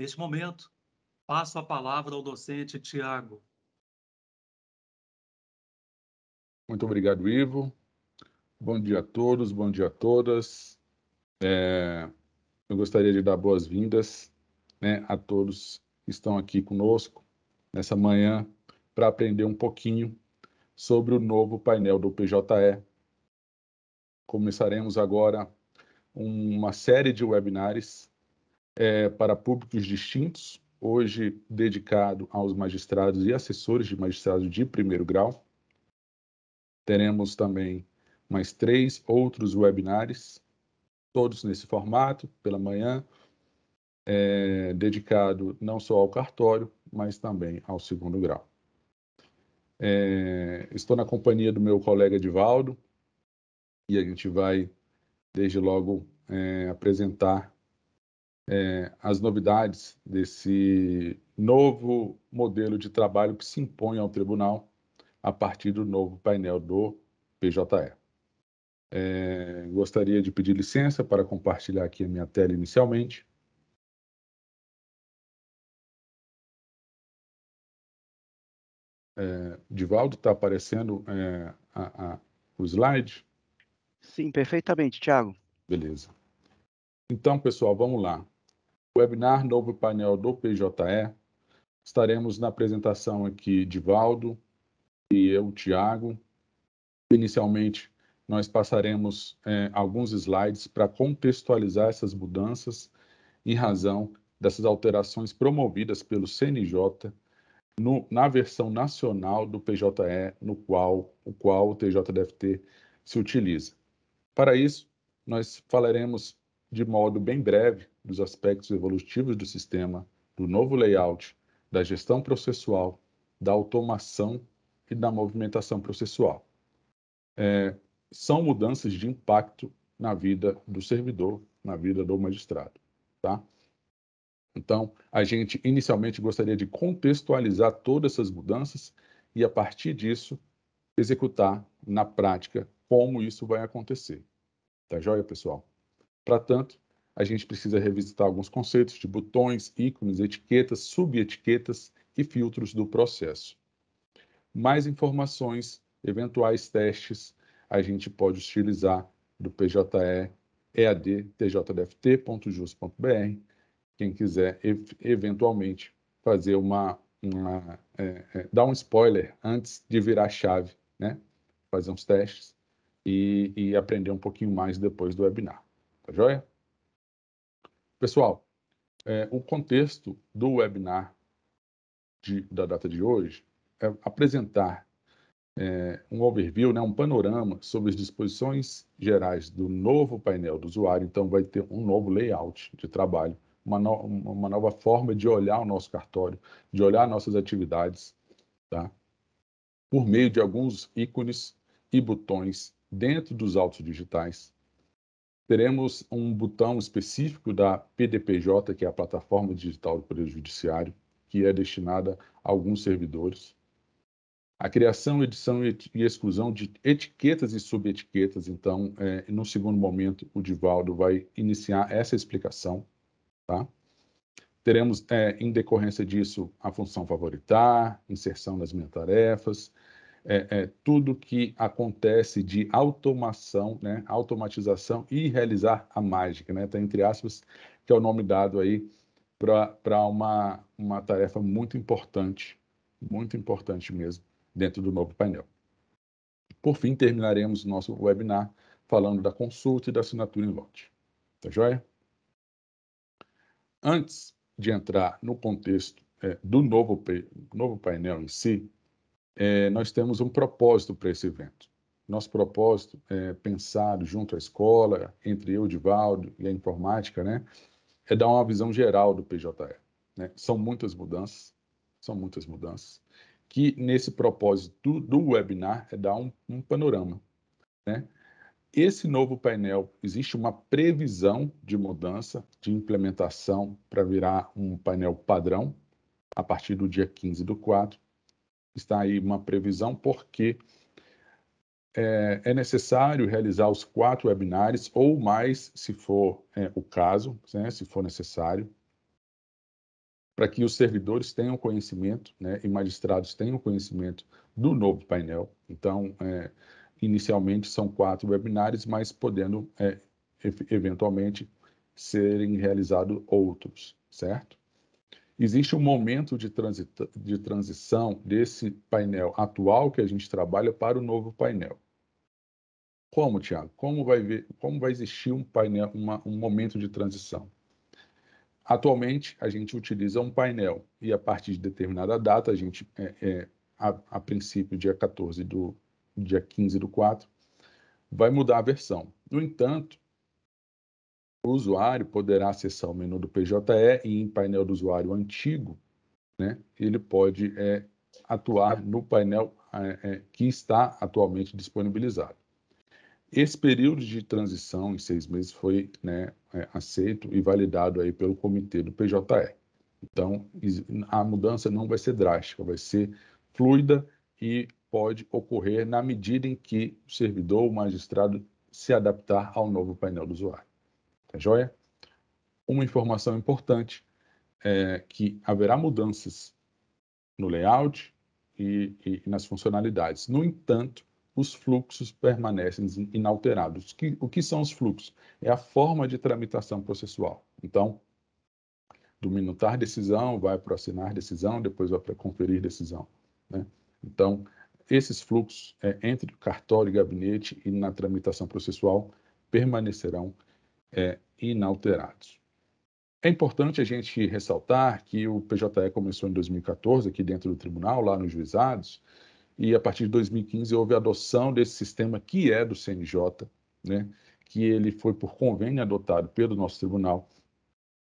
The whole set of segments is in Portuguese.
Neste momento, passo a palavra ao docente Tiago. Muito obrigado, Ivo. Bom dia a todos, bom dia a todas. É, eu gostaria de dar boas-vindas né, a todos que estão aqui conosco nessa manhã para aprender um pouquinho sobre o novo painel do PJE. Começaremos agora uma série de webinars é, para públicos distintos, hoje dedicado aos magistrados e assessores de magistrados de primeiro grau. Teremos também mais três outros webinars, todos nesse formato, pela manhã, é, dedicado não só ao cartório, mas também ao segundo grau. É, estou na companhia do meu colega Divaldo e a gente vai, desde logo, é, apresentar é, as novidades desse novo modelo de trabalho que se impõe ao tribunal a partir do novo painel do PJE. É, gostaria de pedir licença para compartilhar aqui a minha tela inicialmente. É, Divaldo, está aparecendo é, a, a, o slide? Sim, perfeitamente, Thiago. Beleza. Então, pessoal, vamos lá. Webinar Novo Painel do PJE. Estaremos na apresentação aqui de Valdo e eu, Tiago. Inicialmente, nós passaremos é, alguns slides para contextualizar essas mudanças em razão dessas alterações promovidas pelo CNJ no, na versão nacional do PJE, no qual, o qual o TJDFT se utiliza. Para isso, nós falaremos de modo bem breve dos aspectos evolutivos do sistema, do novo layout, da gestão processual, da automação e da movimentação processual. É, são mudanças de impacto na vida do servidor, na vida do magistrado. Tá? Então, a gente inicialmente gostaria de contextualizar todas essas mudanças e, a partir disso, executar na prática como isso vai acontecer. Tá joia, pessoal? Para tanto, a gente precisa revisitar alguns conceitos de botões, ícones, etiquetas, subetiquetas e filtros do processo. Mais informações, eventuais testes, a gente pode utilizar do PJE tjdft.jus.br, Quem quiser eventualmente fazer uma, uma é, é, dar um spoiler antes de virar chave, né? Fazer uns testes e, e aprender um pouquinho mais depois do webinar. Tá joia? Pessoal, é, o contexto do webinar de, da data de hoje é apresentar é, um overview, né, um panorama sobre as disposições gerais do novo painel do usuário. Então, vai ter um novo layout de trabalho, uma, no, uma nova forma de olhar o nosso cartório, de olhar nossas atividades, tá? por meio de alguns ícones e botões dentro dos autos digitais, Teremos um botão específico da PDPJ, que é a Plataforma Digital do Poder Judiciário, que é destinada a alguns servidores. A criação, edição e exclusão de etiquetas e subetiquetas. Então, é, no segundo momento, o Divaldo vai iniciar essa explicação. Tá? Teremos, é, em decorrência disso, a função favoritar, inserção nas minhas tarefas, é, é, tudo que acontece de automação, né, automatização e realizar a mágica, né, tá entre aspas, que é o nome dado aí para uma, uma tarefa muito importante, muito importante mesmo, dentro do novo painel. Por fim, terminaremos nosso webinar falando da consulta e da assinatura em lote. Tá joia? Antes de entrar no contexto é, do novo, novo painel em si, é, nós temos um propósito para esse evento. Nosso propósito é pensado junto à escola, entre eu, Divaldo e a informática, né? É dar uma visão geral do PJE. Né? São muitas mudanças, são muitas mudanças, que nesse propósito do, do webinar é dar um, um panorama, né? Esse novo painel, existe uma previsão de mudança, de implementação, para virar um painel padrão a partir do dia 15 do 4 está aí uma previsão, porque é, é necessário realizar os quatro webinars ou mais, se for é, o caso, né, se for necessário, para que os servidores tenham conhecimento né, e magistrados tenham conhecimento do novo painel. Então, é, inicialmente são quatro webinars, mas podendo é, eventualmente serem realizados outros, certo? Existe um momento de, transita, de transição desse painel atual que a gente trabalha para o novo painel. Como, Tiago? Como vai, como vai existir um, painel, uma, um momento de transição? Atualmente, a gente utiliza um painel e, a partir de determinada data, a gente, é, é, a, a, princípio, dia 14 do dia 15 do 4, vai mudar a versão. No entanto, o usuário poderá acessar o menu do PJE e em painel do usuário antigo, né, ele pode é, atuar no painel é, é que está atualmente disponibilizado. Esse período de transição em seis meses foi né, é, aceito e validado aí pelo comitê do PJE. Então, a mudança não vai ser drástica, vai ser fluida e pode ocorrer na medida em que o servidor, o magistrado, se adaptar ao novo painel do usuário. Tá joia? Uma informação importante é que haverá mudanças no layout e, e, nas funcionalidades. No entanto, os fluxos permanecem inalterados. Que, o que são os fluxos? É a forma de tramitação processual. Então, do minutar decisão, vai para assinar decisão, depois vai para conferir decisão. Né? Então, esses fluxos é, entre cartório e gabinete e na tramitação processual permanecerão é, inalterados. É importante a gente ressaltar que o PJE começou em 2014 aqui dentro do tribunal, lá nos juizados, e a partir de 2015 houve a adoção desse sistema que é do CNJ, né, que ele foi por convênio adotado pelo nosso tribunal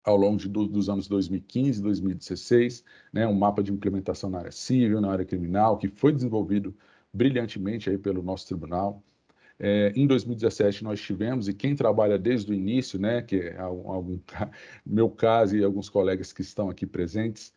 ao longo de, dos anos 2015 e 2016, né, um mapa de implementação na área civil, na área criminal, que foi desenvolvido brilhantemente aí pelo nosso tribunal, é, em 2017 nós tivemos, e quem trabalha desde o início, né, que é algum, meu caso e alguns colegas que estão aqui presentes,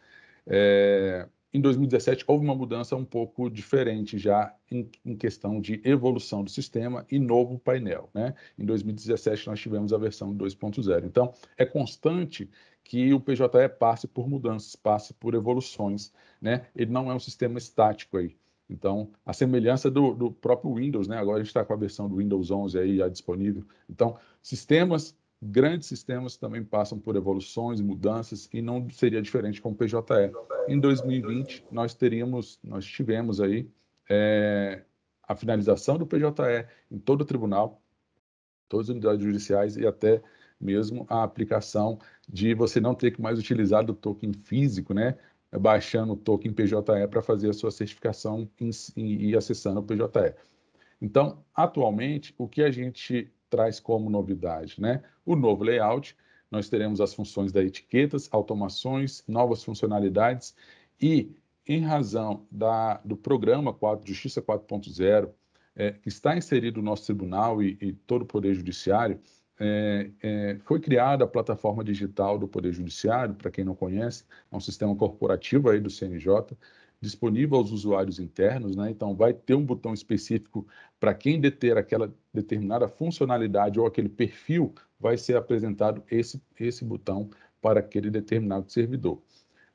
é, em 2017 houve uma mudança um pouco diferente já em, em, questão de evolução do sistema e novo painel. Né? Em 2017 nós tivemos a versão 2.0. Então é constante que o PJE passe por mudanças, passe por evoluções. Né? Ele não é um sistema estático aí. Então, a semelhança do, do próprio Windows, né? Agora a gente está com a versão do Windows 11 aí já disponível. Então, sistemas, grandes sistemas também passam por evoluções, mudanças e não seria diferente com o PJE. Em 2020 nós teríamos, nós tivemos aí é, a finalização do PJE em todo o tribunal, todas as unidades judiciais e até mesmo a aplicação de você não ter que mais utilizar do token físico, né? É baixando o token PJE para fazer a sua certificação e acessando o PJE. Então, atualmente, o que a gente traz como novidade, né? O novo layout, nós teremos as funções da etiquetas, automações, novas funcionalidades e, em razão da, do programa 4, Justiça 4.0, é, que está inserido no nosso tribunal e, e todo o Poder Judiciário, é, é, foi criada a plataforma digital do Poder Judiciário, para quem não conhece, é um sistema corporativo aí do CNJ, disponível aos usuários internos, né? então vai ter um botão específico para quem deter aquela determinada funcionalidade ou aquele perfil, vai ser apresentado esse, esse botão para aquele determinado servidor.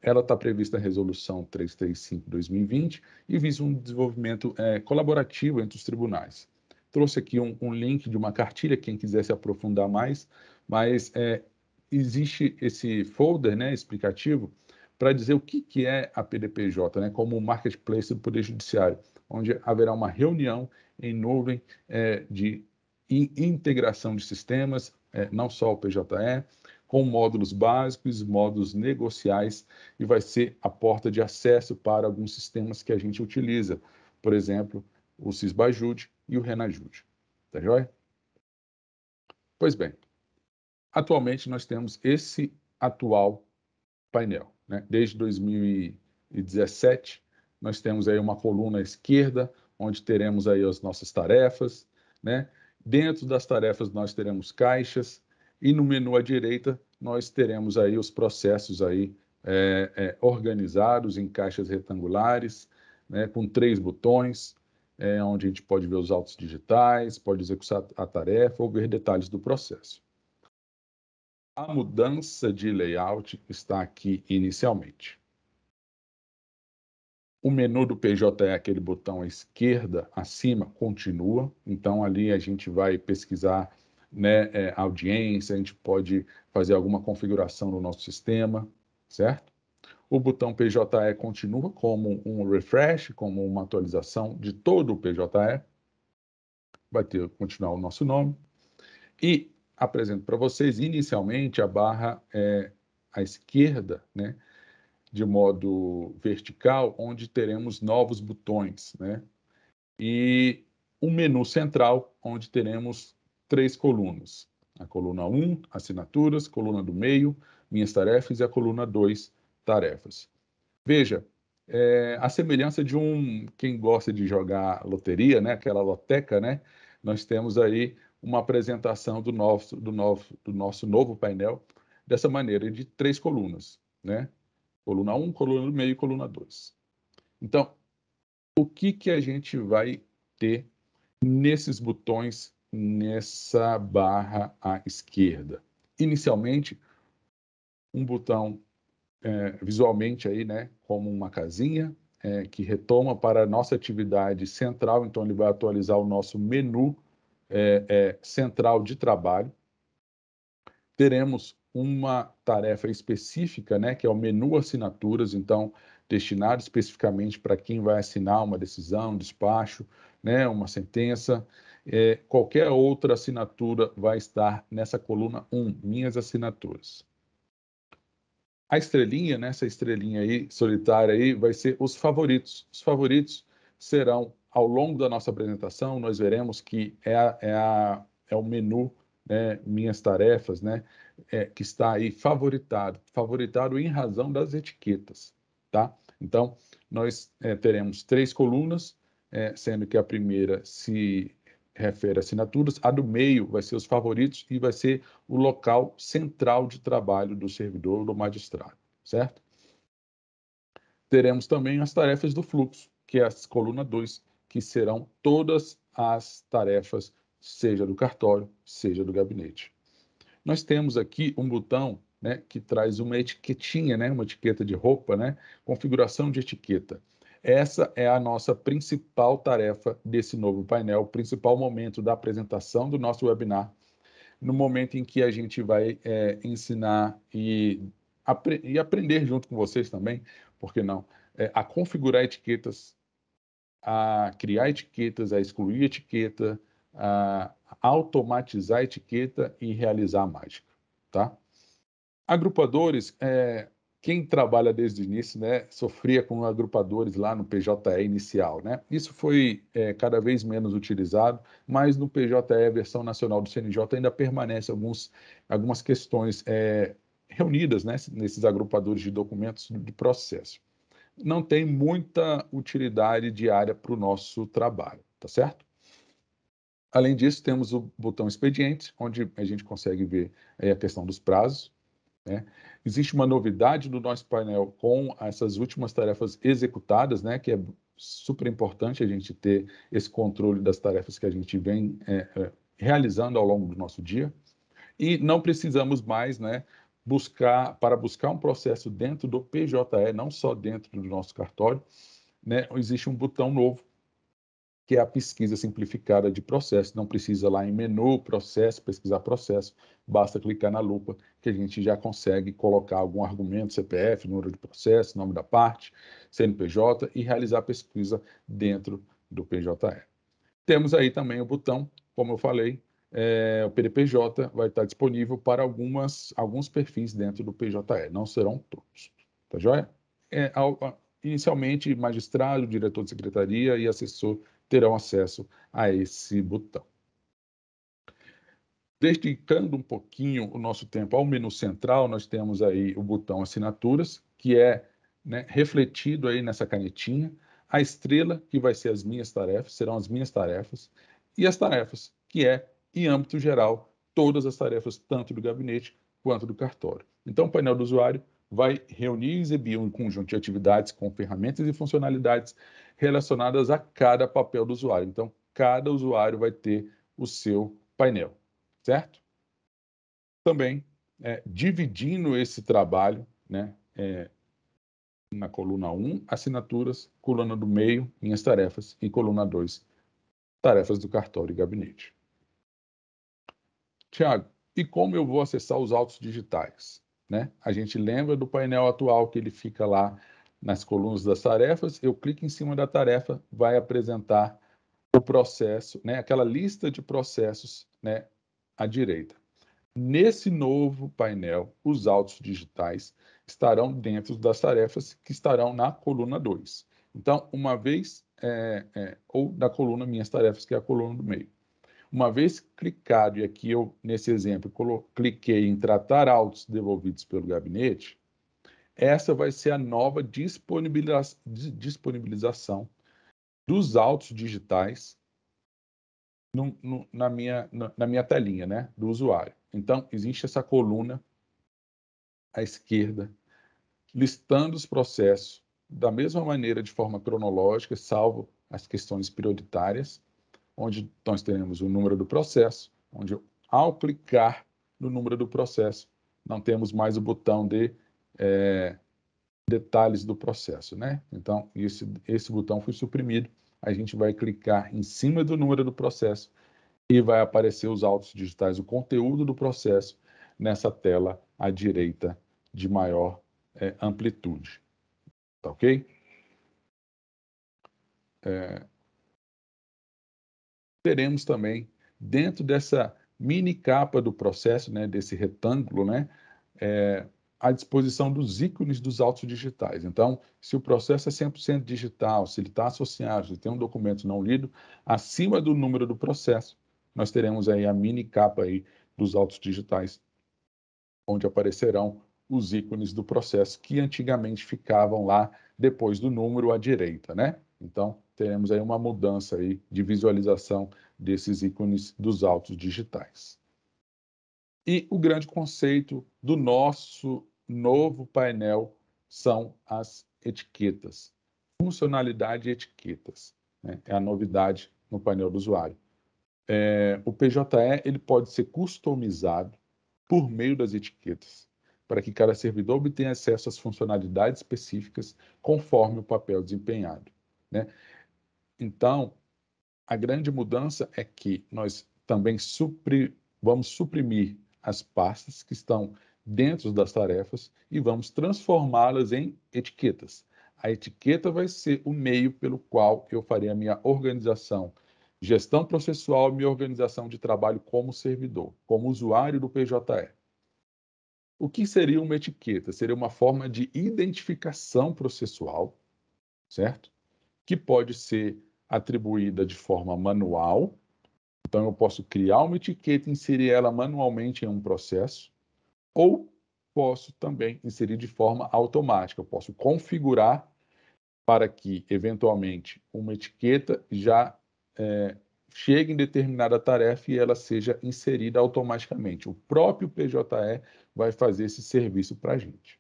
Ela está prevista na Resolução 335-2020 e visa um desenvolvimento é, colaborativo entre os tribunais. Trouxe aqui um, um link de uma cartilha, quem quiser se aprofundar mais, mas é, existe esse folder né, explicativo para dizer o que, que é a PDPJ, né, como marketplace do Poder Judiciário, onde haverá uma reunião em nuvem é, de integração de sistemas, é, não só o PJE, com módulos básicos, módulos negociais, e vai ser a porta de acesso para alguns sistemas que a gente utiliza. Por exemplo, o Sisbajud e o Renajude. Tá joia? Pois bem, atualmente nós temos esse atual painel. Né? Desde 2017, nós temos aí uma coluna à esquerda, onde teremos aí as nossas tarefas. Né? Dentro das tarefas, nós teremos caixas. E no menu à direita, nós teremos aí os processos aí, é, é, organizados em caixas retangulares, né? com três botões, é, onde a gente pode ver os autos digitais, pode executar a tarefa ou ver detalhes do processo. A mudança de layout está aqui inicialmente. O menu do PJ é aquele botão à esquerda, acima, continua. Então, ali a gente vai pesquisar né, é, audiência, a gente pode fazer alguma configuração no nosso sistema, certo? O botão PJE continua como um refresh, como uma atualização de todo o PJE. Vai ter continuar o nosso nome. E apresento para vocês inicialmente a barra é, à esquerda, né, de modo vertical, onde teremos novos botões, né, e um menu central, onde teremos três colunas. A coluna 1, assinaturas, coluna do meio, minhas tarefas, e a coluna 2, tarefas. Veja, é, a semelhança de um quem gosta de jogar loteria, né, aquela loteca, né, nós temos aí uma apresentação do nosso, do novo, do nosso novo painel dessa maneira, de três colunas, né? Coluna 1, coluna do meio e coluna 2. Então, o que, que a gente vai ter nesses botões, nessa barra à esquerda? Inicialmente, um botão é, visualmente aí, né, como uma casinha é, que retoma para a nossa atividade central, então ele vai atualizar o nosso menu é, é, central de trabalho. Teremos uma tarefa específica, né, que é o menu assinaturas, então destinado especificamente para quem vai assinar uma decisão, um despacho, né, uma sentença. É, qualquer outra assinatura vai estar nessa coluna 1, minhas assinaturas a estrelinha, né, essa estrelinha aí solitária aí, vai ser os favoritos. Os favoritos serão, ao longo da nossa apresentação, nós veremos que é, a, é, a, é o menu né, Minhas Tarefas, né, é, que está aí favoritado, favoritado em razão das etiquetas, tá? Então, nós é, teremos três colunas, é, sendo que a primeira se refere assinaturas, a do meio vai ser os favoritos e vai ser o local central de trabalho do servidor ou do magistrado, certo? Teremos também as tarefas do fluxo, que é a coluna 2, que serão todas as tarefas, seja do cartório, seja do gabinete. Nós temos aqui um botão né, que traz uma etiquetinha, né, uma etiqueta de roupa, né, configuração de etiqueta. Essa é a nossa principal tarefa desse novo painel, o principal momento da apresentação do nosso webinar, no momento em que a gente vai é, ensinar e, apre e, aprender junto com vocês também, por que não, é, a configurar etiquetas, a criar etiquetas, a excluir etiqueta, a automatizar a etiqueta e realizar a mágica, tá? Agrupadores, é, quem trabalha desde o início, né, sofria com agrupadores lá no PJE inicial, né? Isso foi é, cada vez menos utilizado, mas no PJE, versão nacional do CNJ, ainda permanece alguns, algumas questões é, reunidas né, nesses agrupadores de documentos de processo. Não tem muita utilidade diária para o nosso trabalho, tá certo? Além disso, temos o botão expediente, onde a gente consegue ver é, a questão dos prazos, né? Existe uma novidade do nosso painel com essas últimas tarefas executadas, né, que é super importante a gente ter esse controle das tarefas que a gente vem é, é realizando ao longo do nosso dia. E não precisamos mais né, buscar, para buscar um processo dentro do PJE, não só dentro do nosso cartório, né, existe um botão novo que é a pesquisa simplificada de processo. Não precisa lá em menu, processo, pesquisar processo, basta clicar na lupa que a gente já consegue colocar algum argumento, CPF, número de processo, nome da parte, CNPJ e realizar a pesquisa dentro do PJE. Temos aí também o botão, como eu falei, é, o PDPJ vai estar disponível para algumas, alguns perfis dentro do PJE, não serão todos, tá joia? É, inicialmente, magistrado, diretor de secretaria e assessor terão acesso a esse botão. Desticando um pouquinho o nosso tempo ao menu central, nós temos aí o botão assinaturas, que é né, refletido aí nessa canetinha, a estrela, que vai ser as minhas tarefas, serão as minhas tarefas, e as tarefas, que é, em âmbito geral, todas as tarefas, tanto do gabinete quanto do cartório. Então, o painel do usuário vai reunir e exibir um conjunto de atividades com ferramentas e funcionalidades relacionadas a cada papel do usuário. Então, cada usuário vai ter o seu painel, certo? Também, é, dividindo esse trabalho, né, é, na coluna 1, assinaturas, coluna do meio, minhas tarefas, e coluna 2, tarefas do cartório e gabinete. Tiago, e como eu vou acessar os autos digitais? Né? A gente lembra do painel atual que ele fica lá nas colunas das tarefas, eu clico em cima da tarefa, vai apresentar o processo, né, aquela lista de processos né, à direita. Nesse novo painel, os autos digitais estarão dentro das tarefas que estarão na coluna 2. Então, uma vez, é, é, ou da coluna Minhas Tarefas, que é a coluna do meio. Uma vez clicado, e aqui eu, nesse exemplo, cliquei em Tratar Autos Devolvidos pelo Gabinete, essa vai ser a nova disponibiliza disponibilização dos autos digitais no, no, na, minha, na, na minha telinha né, do usuário. Então, existe essa coluna à esquerda, listando os processos da mesma maneira, de forma cronológica, salvo as questões prioritárias, onde nós teremos o número do processo, onde ao clicar no número do processo, não temos mais o botão de é, detalhes do processo, né? Então, esse, esse botão foi suprimido, a gente vai clicar em cima do número do processo e vai aparecer os autos digitais, o conteúdo do processo nessa tela à direita de maior é, amplitude. Tá ok? É, teremos também, dentro dessa mini capa do processo, né, desse retângulo, né, é, à disposição dos ícones dos autos digitais. Então, se o processo é 100% digital, se ele está associado, se tem um documento não lido, acima do número do processo, nós teremos aí a mini capa aí dos autos digitais, onde aparecerão os ícones do processo que antigamente ficavam lá depois do número à direita, né? Então, teremos aí uma mudança aí de visualização desses ícones dos autos digitais. E o grande conceito do nosso novo painel são as etiquetas. Funcionalidade e etiquetas né? é a novidade no painel do usuário. É, o PJE ele pode ser customizado por meio das etiquetas, para que cada servidor obtenha acesso às funcionalidades específicas conforme o papel desempenhado. Né? Então, a grande mudança é que nós também supri vamos suprimir as pastas que estão dentro das tarefas e vamos transformá-las em etiquetas. A etiqueta vai ser o meio pelo qual eu farei a minha organização, gestão processual minha organização de trabalho como servidor, como usuário do PJE. O que seria uma etiqueta? Seria uma forma de identificação processual, certo? Que pode ser atribuída de forma manual então, eu posso criar uma etiqueta e inserir ela manualmente em um processo, ou posso também inserir de forma automática. Eu posso configurar para que, eventualmente, uma etiqueta já é, chegue em determinada tarefa e ela seja inserida automaticamente. O próprio PJE vai fazer esse serviço para a gente.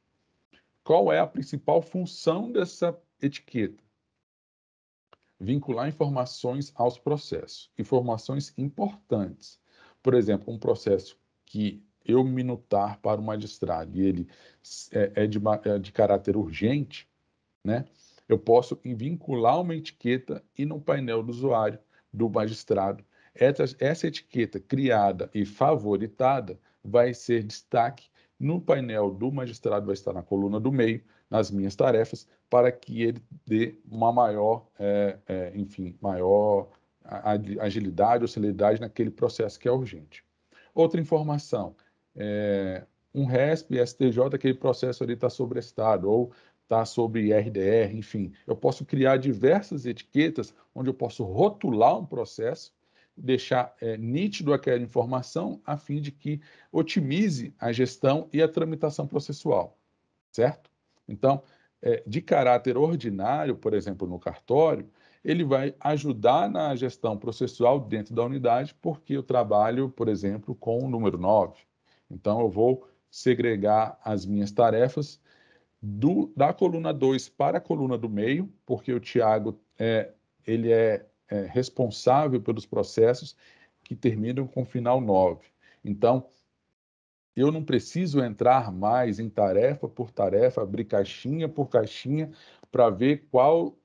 Qual é a principal função dessa etiqueta? vincular informações aos processos, informações importantes. Por exemplo, um processo que eu minutar para o magistrado e ele é, é, de, é de caráter urgente, né? eu posso vincular uma etiqueta e no painel do usuário do magistrado. Essa, essa, etiqueta criada e favoritada vai ser destaque no painel do magistrado, vai estar na coluna do meio, nas minhas tarefas para que ele dê uma maior, é, é, enfim, maior agilidade ou celeridade naquele processo que é urgente. Outra informação, é, um RESP, STJ, aquele processo ali está estado ou está sobre RDR, enfim. Eu posso criar diversas etiquetas onde eu posso rotular um processo, deixar é, nítido aquela informação a fim de que otimize a gestão e a tramitação processual, certo? Então, é, de caráter ordinário, por exemplo, no cartório, ele vai ajudar na gestão processual dentro da unidade, porque eu trabalho, por exemplo, com o número 9. Então, eu vou segregar as minhas tarefas do, da coluna 2 para a coluna do meio, porque o Tiago é, ele é, é responsável pelos processos que terminam com o final 9. Então, eu não preciso entrar mais em tarefa por tarefa, abrir caixinha por caixinha para ver qual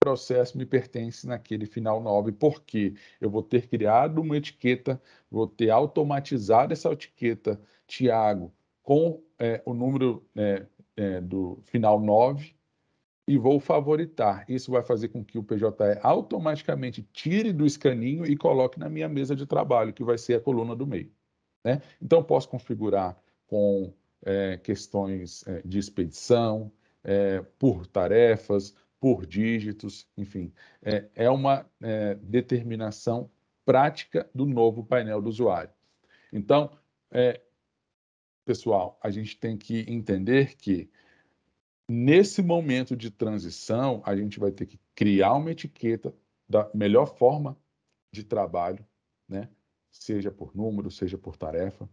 processo me pertence naquele final 9, porque eu vou ter criado uma etiqueta, vou ter automatizado essa etiqueta, Tiago, com é, o número é, é, do final 9 e vou favoritar. Isso vai fazer com que o PJE automaticamente tire do escaninho e coloque na minha mesa de trabalho, que vai ser a coluna do meio. Né? Então, posso configurar com é, questões é, de expedição, é, por tarefas, por dígitos, enfim. É, é uma é, determinação prática do novo painel do usuário. Então, é, pessoal, a gente tem que entender que nesse momento de transição, a gente vai ter que criar uma etiqueta da melhor forma de trabalho, né? seja por número, seja por tarefa.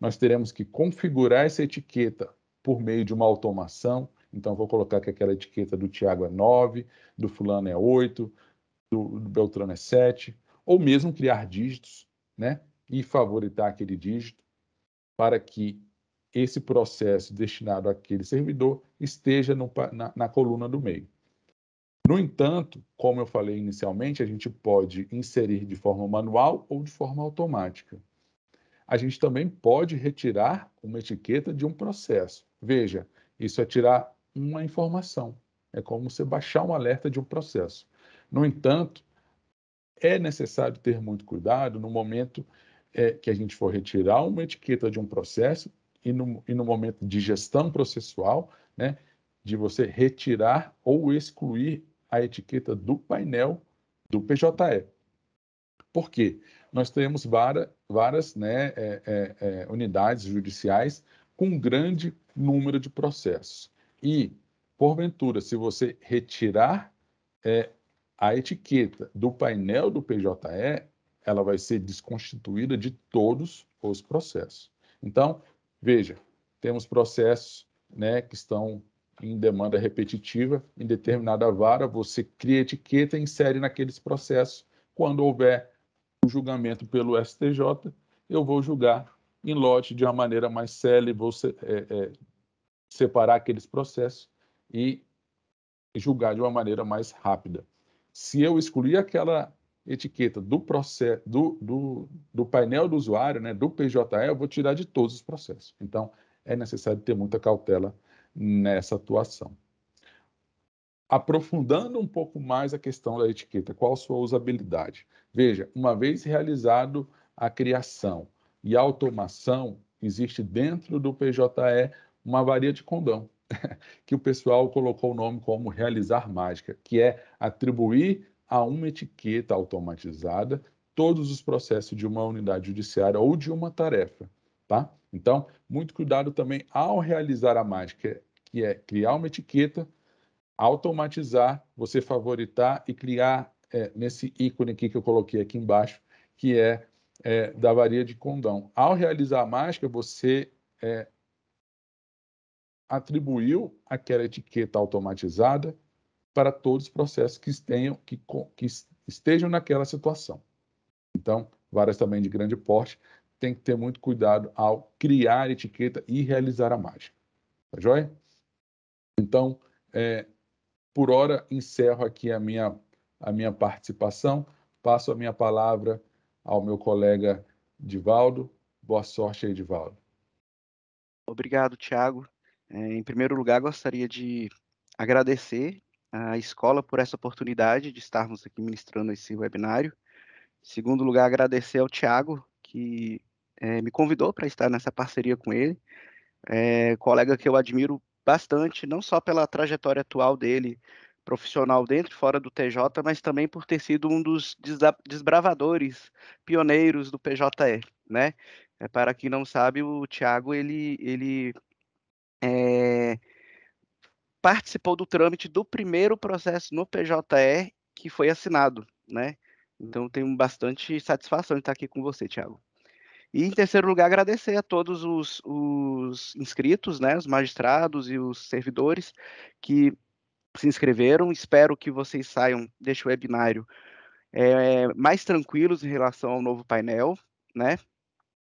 Nós teremos que configurar essa etiqueta por meio de uma automação. Então, vou colocar que aquela etiqueta do Tiago é 9, do fulano é 8, do, do Beltrano é 7, ou mesmo criar dígitos, né? E favoritar aquele dígito para que esse processo destinado àquele servidor esteja no, na, na coluna do meio. No entanto, como eu falei inicialmente, a gente pode inserir de forma manual ou de forma automática. A gente também pode retirar uma etiqueta de um processo. Veja, isso é tirar uma informação. É como você baixar um alerta de um processo. No entanto, é necessário ter muito cuidado no momento é, que a gente for retirar uma etiqueta de um processo e no, e no momento de gestão processual, né, de você retirar ou excluir a etiqueta do painel do PJE. Por quê? Nós temos várias né, é, é, é, unidades judiciais com grande número de processos. E, porventura, se você retirar é, a etiqueta do painel do PJE, ela vai ser desconstituída de todos os processos. Então, veja, temos processos né, que estão em demanda repetitiva em determinada vara, você cria etiqueta e insere naqueles processos. Quando houver o um julgamento pelo STJ, eu vou julgar em lote de uma maneira mais célere, vou é, é, separar aqueles processos e julgar de uma maneira mais rápida. Se eu excluir aquela etiqueta do processo do, do, do painel do usuário, né, do PJE, eu vou tirar de todos os processos. Então, é necessário ter muita cautela nessa atuação. Aprofundando um pouco mais a questão da etiqueta, qual sua usabilidade? Veja, uma vez realizado a criação e a automação, existe dentro do PJE uma varia de condão, que o pessoal colocou o nome como realizar mágica, que é atribuir a uma etiqueta automatizada todos os processos de uma unidade judiciária ou de uma tarefa, tá? Então, muito cuidado também ao realizar a mágica, que é criar uma etiqueta, automatizar, você favoritar e criar é, nesse ícone aqui que eu coloquei aqui embaixo, que é, é da varia de condão. Ao realizar a mágica, você é, atribuiu aquela etiqueta automatizada para todos os processos que, tenham, que, que estejam naquela situação. Então, várias também de grande porte tem que ter muito cuidado ao criar etiqueta e realizar a mágica. Tá joia? Então, é, por hora, encerro aqui a minha, a minha participação. Passo a minha palavra ao meu colega Divaldo. Boa sorte aí, Divaldo. Obrigado, Tiago. É, em primeiro lugar, gostaria de agradecer à escola por essa oportunidade de estarmos aqui ministrando esse webinário. Em segundo lugar, agradecer ao Tiago, que é, me convidou para estar nessa parceria com ele. É, colega que eu admiro bastante, não só pela trajetória atual dele, profissional dentro e fora do TJ, mas também por ter sido um dos desbravadores, pioneiros do PJE, né? É, para quem não sabe, o Thiago, ele, ele é, participou do trâmite do primeiro processo no PJE que foi assinado, né? Então, tenho bastante satisfação de estar aqui com você, Thiago. E em terceiro lugar, agradecer a todos os, os inscritos, né, os magistrados e os servidores que se inscreveram. Espero que vocês saiam deste webinário é, mais tranquilos em relação ao novo painel, né?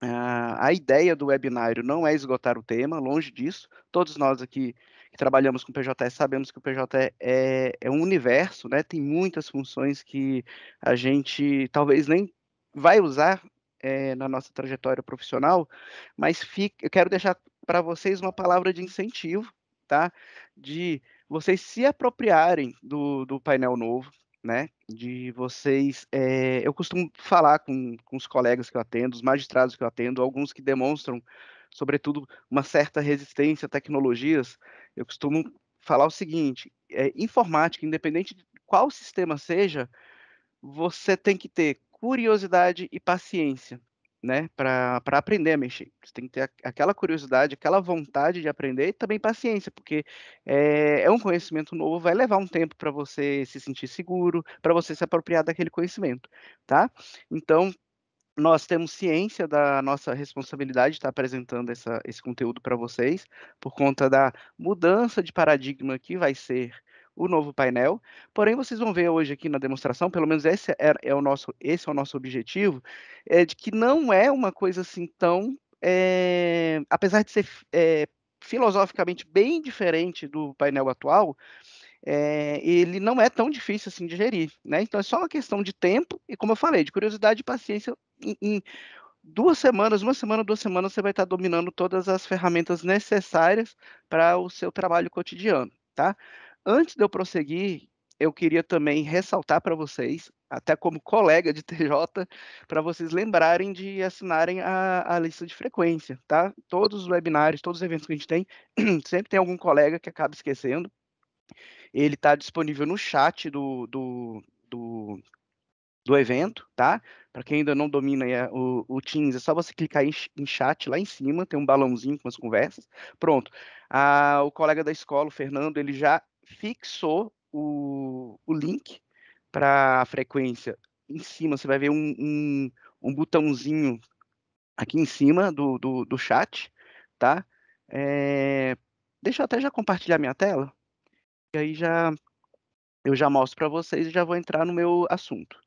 Ah, a ideia do webinário não é esgotar o tema, longe disso. Todos nós aqui que trabalhamos com o PJT sabemos que o PJT é, é um universo, né? Tem muitas funções que a gente talvez nem vai usar é, na nossa trajetória profissional, mas eu quero deixar para vocês uma palavra de incentivo, tá? De vocês se apropriarem do, do painel novo, né? De vocês. É, eu costumo falar com, com os colegas que eu atendo, os magistrados que eu atendo, alguns que demonstram, sobretudo, uma certa resistência a tecnologias. Eu costumo falar o seguinte: é, informática, independente de qual sistema seja, você tem que ter curiosidade e paciência, né? Para aprender a mexer. Você tem que ter aquela curiosidade, aquela vontade de aprender e também paciência, porque é, é um conhecimento novo, vai levar um tempo para você se sentir seguro, para você se apropriar daquele conhecimento, tá? Então, nós temos ciência da nossa responsabilidade de estar tá apresentando essa, esse conteúdo para vocês, por conta da mudança de paradigma que vai ser o novo painel. Porém, vocês vão ver hoje aqui na demonstração, pelo menos esse é, é o, nosso, esse é o nosso objetivo, é de que não é uma coisa assim tão. É, apesar de ser é, filosoficamente bem diferente do painel atual, é, ele não é tão difícil assim de gerir, né? Então é só uma questão de tempo e, como eu falei, de curiosidade e paciência. Em, em duas semanas, uma semana, duas semanas, você vai estar dominando todas as ferramentas necessárias para o seu trabalho cotidiano, tá? Antes de eu prosseguir, eu queria também ressaltar para vocês, até como colega de TJ, para vocês lembrarem de assinarem a, a, lista de frequência, tá? Todos os webinários, todos os eventos que a gente tem, sempre tem algum colega que acaba esquecendo. Ele está disponível no chat do, do, do, do evento, tá? Para quem ainda não domina o, o, Teams, é só você clicar em, em, chat lá em cima, tem um balãozinho com as conversas. Pronto. Ah, o colega da escola, o Fernando, ele já fixou o, o link para a frequência. Em cima, você vai ver um, um, um botãozinho aqui em cima do, do, do chat, tá? É, deixa eu até já compartilhar minha tela, e aí já eu já mostro para vocês e já vou entrar no meu assunto.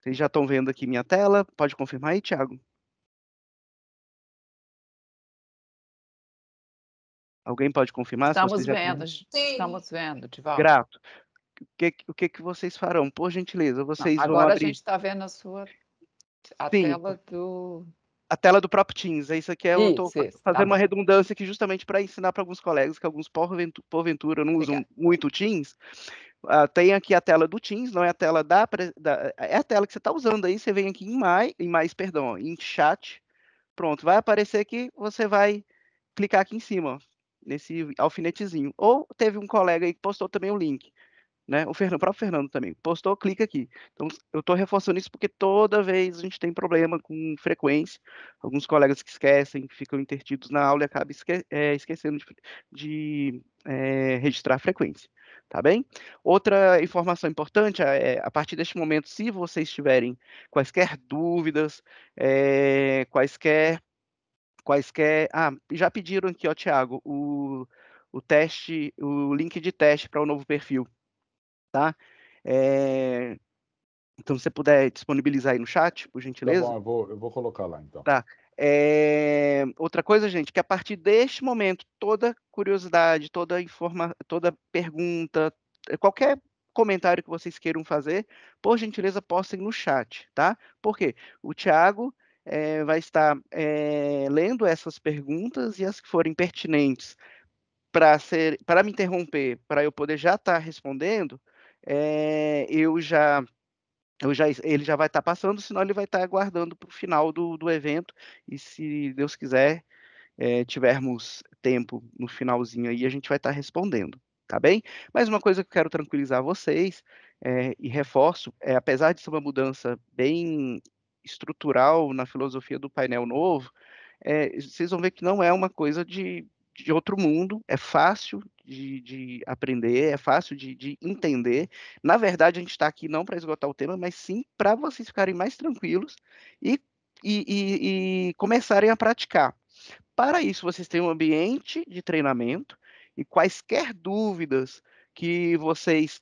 Vocês já estão vendo aqui minha tela? Pode confirmar aí, Thiago? Alguém pode confirmar? Estamos vendo, Sim. estamos vendo, Divaldo. Grato. O que, o que, que vocês farão? Por gentileza, vocês Não, agora vão Agora abrir... a gente está vendo a sua... A Sim. tela do... A tela do próprio Teams. É isso aqui é, isso, eu estou fazendo tá uma bom. redundância aqui justamente para ensinar para alguns colegas que alguns porventura não usam muito o Teams. Uh, tem aqui a tela do Teams, não é a tela da, da é a tela que você está usando aí. Você vem aqui em mais, em mais, perdão, em chat. Pronto, vai aparecer que você vai clicar aqui em cima. Ó nesse alfinetezinho. Ou teve um colega aí que postou também o link. Né? O, Fernando, o próprio Fernando também postou, clica aqui. Então, eu estou reforçando isso porque toda vez a gente tem problema com frequência. Alguns colegas que esquecem, que ficam intertidos na aula e acabam esque é, esquecendo de, de é, registrar a frequência. Tá bem? Outra informação importante é, a partir deste momento, se vocês tiverem quaisquer dúvidas, é, quaisquer quaisquer. Ah, já pediram aqui, ó, Thiago, o, o teste, o link de teste para o novo perfil, tá? É... Então, se você puder disponibilizar aí no chat, por gentileza. Tá bom, eu vou, eu vou colocar lá, então. Tá. É... Outra coisa, gente, que a partir deste momento, toda curiosidade, toda informa... toda pergunta, qualquer comentário que vocês queiram fazer, por gentileza, postem no chat, tá? Por quê? O Thiago é, vai estar é, lendo essas perguntas e as que forem pertinentes para ser para me interromper, para eu poder já estar tá respondendo, é, eu já eu já, ele já vai estar tá passando, senão ele vai estar tá aguardando para o final do, do evento. E se Deus quiser, é, tivermos tempo no finalzinho aí, a gente vai estar tá respondendo, tá bem? Mais uma coisa que eu quero tranquilizar vocês é, e reforço: é, apesar de ser uma mudança bem estrutural na filosofia do painel novo, é, vocês vão ver que não é uma coisa de, de outro mundo, é fácil de, de aprender, é fácil de, de, entender. Na verdade, a gente está aqui não para esgotar o tema, mas sim para vocês ficarem mais tranquilos e, e, e, e começarem a praticar. Para isso, vocês têm um ambiente de treinamento e quaisquer dúvidas que vocês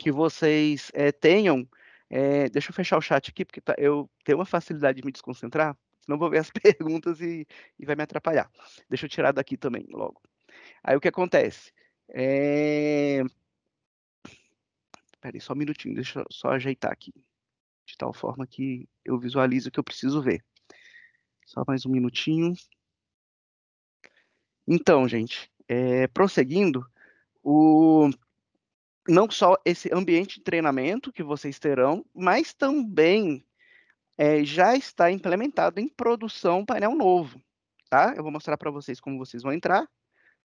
que vocês é, tenham é, deixa eu fechar o chat aqui, porque tá, eu tenho uma facilidade de me desconcentrar, senão vou ver as perguntas e, e vai me atrapalhar. Deixa eu tirar daqui também, logo. Aí o que acontece? É... Peraí, só um minutinho, deixa eu só ajeitar aqui. De tal forma que eu visualizo o que eu preciso ver. Só mais um minutinho. Então, gente, é, prosseguindo, o não só esse ambiente de treinamento que vocês terão, mas também é, já está implementado em produção painel novo, tá? Eu vou mostrar para vocês como vocês vão entrar,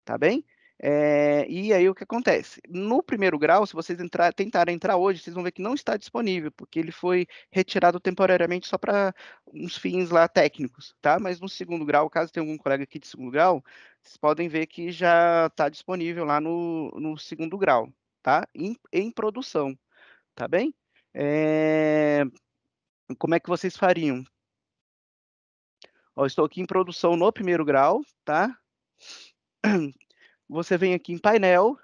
tá bem? É, e aí o que acontece? No primeiro grau, se vocês entrar, tentarem entrar hoje, vocês vão ver que não está disponível, porque ele foi retirado temporariamente só para uns fins lá técnicos, tá? Mas no segundo grau, caso tenha algum colega aqui de segundo grau, vocês podem ver que já está disponível lá no, no segundo grau, tá? Em, em produção, tá bem? É... Como é que vocês fariam? Ó, estou aqui em produção no primeiro grau, tá? Você vem aqui em painel,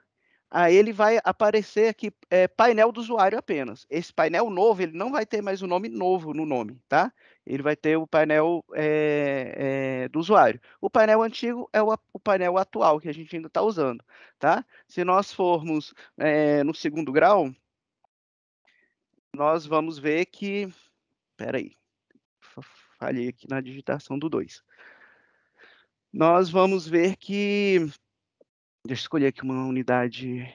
aí ele vai aparecer aqui é, painel do usuário apenas. Esse painel novo, ele não vai ter mais o um nome novo no nome, tá? ele vai ter o painel é, é, do usuário. O painel antigo é o, o painel atual que a gente ainda está usando, tá? Se nós formos é, no segundo grau, nós vamos ver que... Peraí, falhei aqui na digitação do 2. Nós vamos ver que... Deixa eu escolher aqui uma unidade...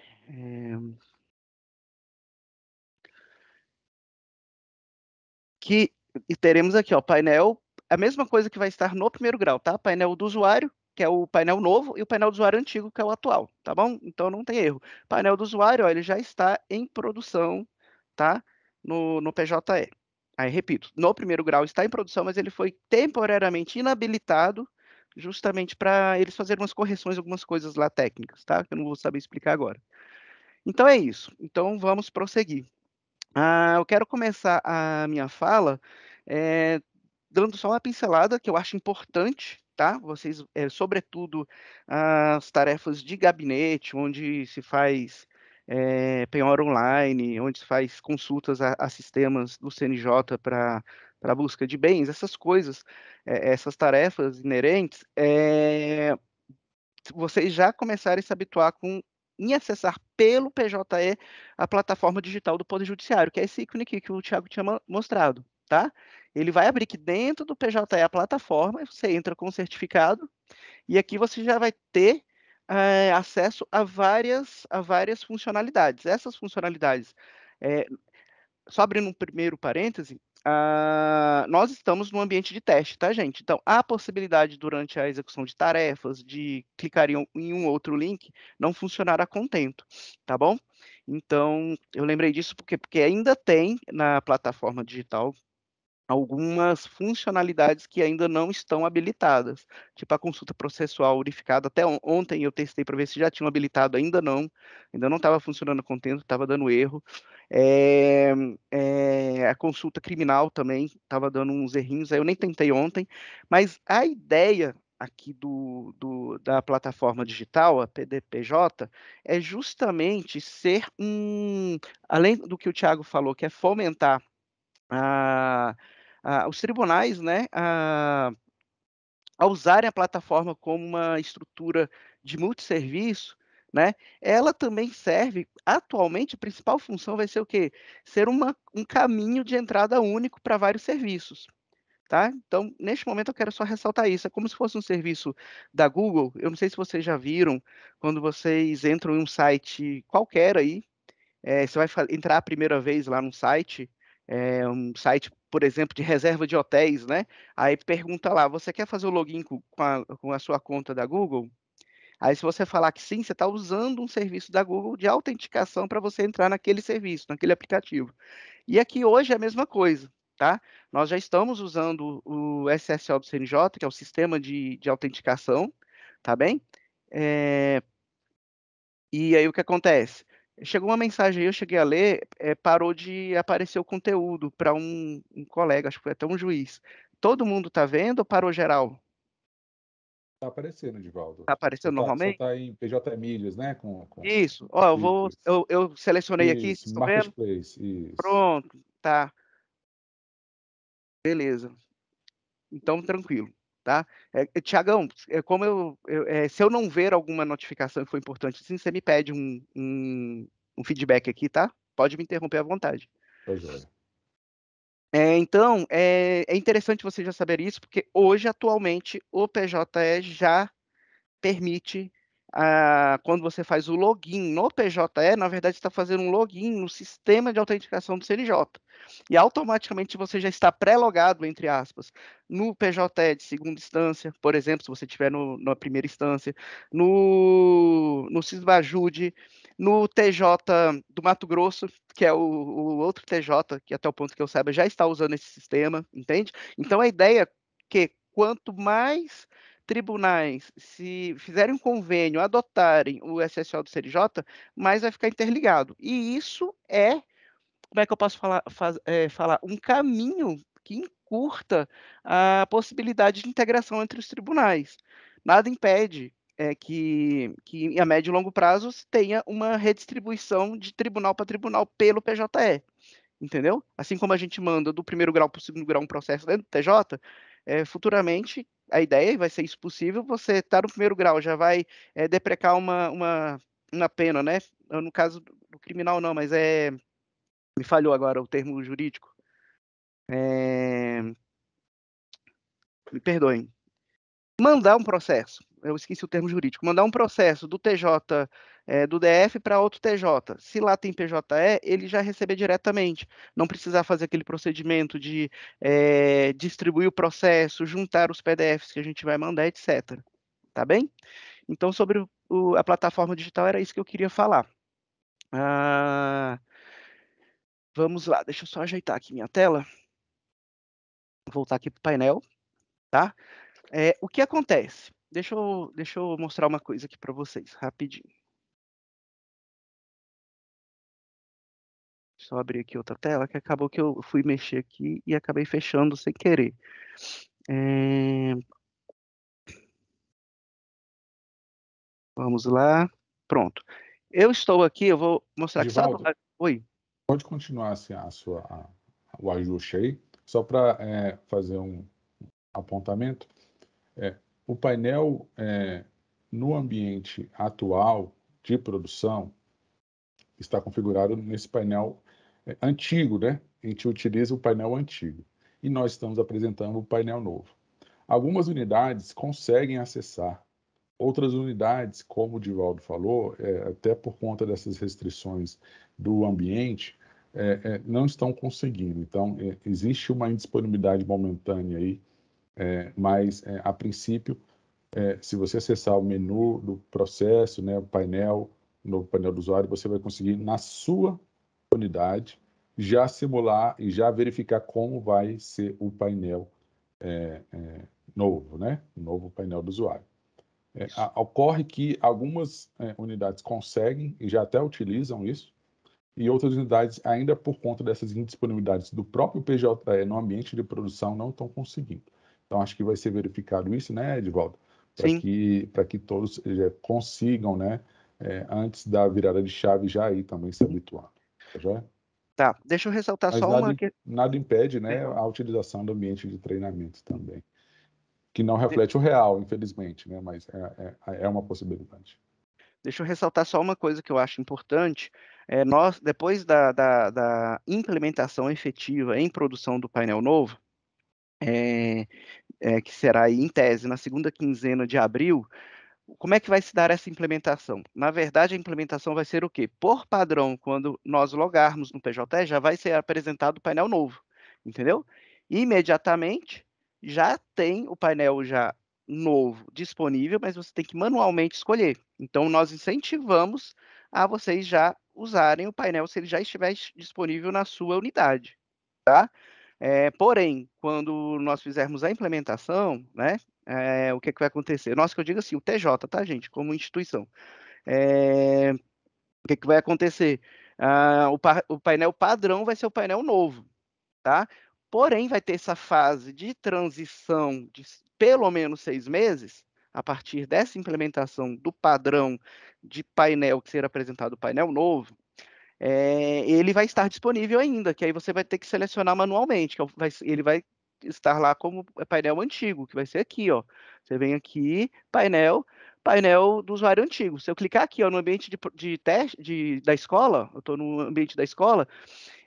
que e teremos aqui, ó, painel, a mesma coisa que vai estar no primeiro grau, tá? Painel do usuário, que é o painel novo, e o painel do usuário antigo, que é o atual, tá bom? Então não tem erro. Painel do usuário, ó, ele já está em produção, tá? No, no PJE. Aí, repito, no primeiro grau está em produção, mas ele foi temporariamente inabilitado justamente para eles fazerem umas correções, algumas coisas lá técnicas, tá? Que eu não vou saber explicar agora. Então é isso. Então vamos prosseguir. Ah, eu quero começar a minha fala é, dando só uma pincelada que eu acho importante, tá? Vocês, é, sobretudo, as tarefas de gabinete, onde se faz é, eh, penhora online, onde se faz consultas a, a sistemas do CNJ para para busca de bens, essas coisas, essas tarefas inerentes, vocês já começarem a se habituar com em acessar pelo PJE a plataforma digital do Poder Judiciário, que é esse ícone aqui que o Thiago tinha mostrado, tá? Ele vai abrir aqui dentro do PJE a plataforma, você entra com o certificado, e aqui você já vai ter é, acesso a várias, a várias funcionalidades. Essas funcionalidades, é, só abrindo um primeiro parêntese, Uh, nós estamos num ambiente de teste, tá, gente? Então, há possibilidade durante a execução de tarefas de clicar em um, em um outro link não funcionar a contento, tá bom? Então, eu lembrei disso porque, porque ainda tem na plataforma digital algumas funcionalidades que ainda não estão habilitadas, tipo a consulta processual unificada. Até ontem eu testei para ver se já tinham habilitado, ainda não, ainda não estava funcionando contento, estava dando erro. É, é, a consulta criminal também estava dando uns errinhos, aí eu nem tentei ontem, mas a ideia aqui do, do, da plataforma digital, a PDPJ, é justamente ser um, além do que o Tiago falou, que é fomentar a, a, os tribunais, né, a, a usarem a plataforma como uma estrutura de multisserviço, né? Ela também serve, atualmente, a principal função vai ser o quê? Ser uma, um caminho de entrada único para vários serviços. Tá? Então, neste momento eu quero só ressaltar isso. É como se fosse um serviço da Google. Eu não sei se vocês já viram, quando vocês entram em um site qualquer aí, é, você vai entrar a primeira vez lá num site, é, um site, por exemplo, de reserva de hotéis, né? Aí pergunta lá, você quer fazer o login com a, com a sua conta da Google? Aí, se você falar que sim, você está usando um serviço da Google de autenticação para você entrar naquele serviço, naquele aplicativo. E aqui hoje é a mesma coisa, tá? Nós já estamos usando o SSO do CNJ, que é o sistema de, de autenticação, tá bem? É... E aí o que acontece? Chegou uma mensagem aí, eu cheguei a ler, é, parou de aparecer o conteúdo para um, um colega, acho que foi até um juiz. Todo mundo está vendo ou parou geral? Tá aparecendo, Divaldo. Tá aparecendo você tá, normalmente? Tá, você tá em PJ Milhas, né? Com, com... Isso. Ó, eu vou. Eu, eu selecionei isso. aqui, vocês estão vendo? Isso. Pronto, tá. Beleza. Então, tranquilo, tá? É, é, Tiagão, é, como eu, eu é, se eu não ver alguma notificação que foi importante, assim, você me pede um, um, um feedback aqui, tá? Pode me interromper à vontade. Pois tá é. É, então, é, é, interessante você já saber isso, porque hoje, atualmente, o PJE já permite, ah, quando você faz o login no PJE, na verdade, está fazendo um login no sistema de autenticação do CNJ. E automaticamente você já está pré-logado, entre aspas, no PJE de segunda instância, por exemplo, se você estiver na primeira instância, no, no CISBAJUDE, no TJ do Mato Grosso, que é o, o outro TJ, que até o ponto que eu saiba já está usando esse sistema, entende? Então a ideia é que quanto mais tribunais, se fizerem um convênio, adotarem o SSO do CNJ, mais vai ficar interligado. E isso é, como é que eu posso falar, faz, é, falar um caminho que encurta a possibilidade de integração entre os tribunais. Nada impede é, que, que a médio e longo prazo se tenha uma redistribuição de tribunal para tribunal pelo PJE. Entendeu? Assim como a gente manda do primeiro grau para o segundo grau um processo dentro do TJ, é, futuramente a ideia vai ser isso possível, você está no primeiro grau, já vai é, deprecar uma, uma, uma pena, né? No caso do criminal não, mas é... Me falhou agora o termo jurídico. É... Me perdoem mandar um processo, eu esqueci o termo jurídico, mandar um processo do TJ é, eh, do DF para outro TJ. Se lá tem PJE, ele já recebe diretamente. Não precisar fazer aquele procedimento de é, distribuir o processo, juntar os PDFs que a gente vai mandar, etc. Tá bem? Então, sobre o, a plataforma digital, era isso que eu queria falar. Ah, vamos lá, deixa eu só ajeitar aqui minha tela. Voltar aqui para o painel, tá? É, o que acontece? Deixa eu, deixa eu mostrar uma coisa aqui para vocês, rapidinho. Só abrir aqui outra tela, que acabou que eu fui mexer aqui e acabei fechando sem querer. É... Vamos lá. Pronto. Eu estou aqui, eu vou mostrar que só... É? Oi. Pode continuar assim, a sua, a, o ajuste aí, só para é, fazer um apontamento. É, o painel é, no ambiente atual de produção está configurado nesse painel é, antigo, né? A gente utiliza o painel antigo e nós estamos apresentando o painel novo. Algumas unidades conseguem acessar, outras unidades, como o Divaldo falou, é, até por conta dessas restrições do ambiente, é, é, não estão conseguindo. Então, é, existe uma indisponibilidade momentânea aí é, mas, é, a princípio, é, se você acessar o menu do processo, né, o painel, no painel do usuário, você vai conseguir, na sua unidade, já simular e já verificar como vai ser o painel é, é, novo, né? O novo painel do usuário. É, a, ocorre que algumas unidades conseguem e já até utilizam isso, e outras unidades, ainda por conta dessas indisponibilidades do próprio PJE no ambiente de produção, não estão conseguindo. Então, acho que vai ser verificado isso, né, Edvaldo? Para que, que todos já é, consigam, né, é, antes da virada de chave, já aí também se habituar. Já? Tá, tá, deixa eu ressaltar Mas só nada, uma. Nada impede né, a utilização do ambiente de treinamento também, que não reflete o real, infelizmente, né? Mas é, é, é uma possibilidade. Deixa eu ressaltar só uma coisa que eu acho importante. É, nós, depois da, da, da, implementação efetiva em produção do painel novo, é, é, que será em tese na segunda quinzena de abril, como é que vai se dar essa implementação? Na verdade, a implementação vai ser o quê? Por padrão, quando nós logarmos no PJT, já vai ser apresentado o painel novo, entendeu? Imediatamente já tem o painel já novo disponível, mas você tem que manualmente escolher. Então, nós incentivamos a vocês já usarem o painel se ele já estiver disponível na sua unidade, tá? É, porém, quando nós fizermos a implementação, né, é, o que, é que vai acontecer? Nossa, que eu digo assim, o TJ, tá, gente, como instituição. É, o que, é que vai acontecer? Ah, o, pa o painel padrão vai ser o painel novo, tá? Porém, vai ter essa fase de transição de pelo menos seis meses, a partir dessa implementação do padrão de painel que será apresentado, o painel novo, é, ele vai estar disponível ainda, que aí você vai ter que selecionar manualmente, que é vai, ele vai estar lá como painel antigo, que vai ser aqui, ó. Você vem aqui, painel, painel do usuário antigo. Se eu clicar aqui ó, no ambiente de, de teste de, da escola, eu estou no ambiente da escola,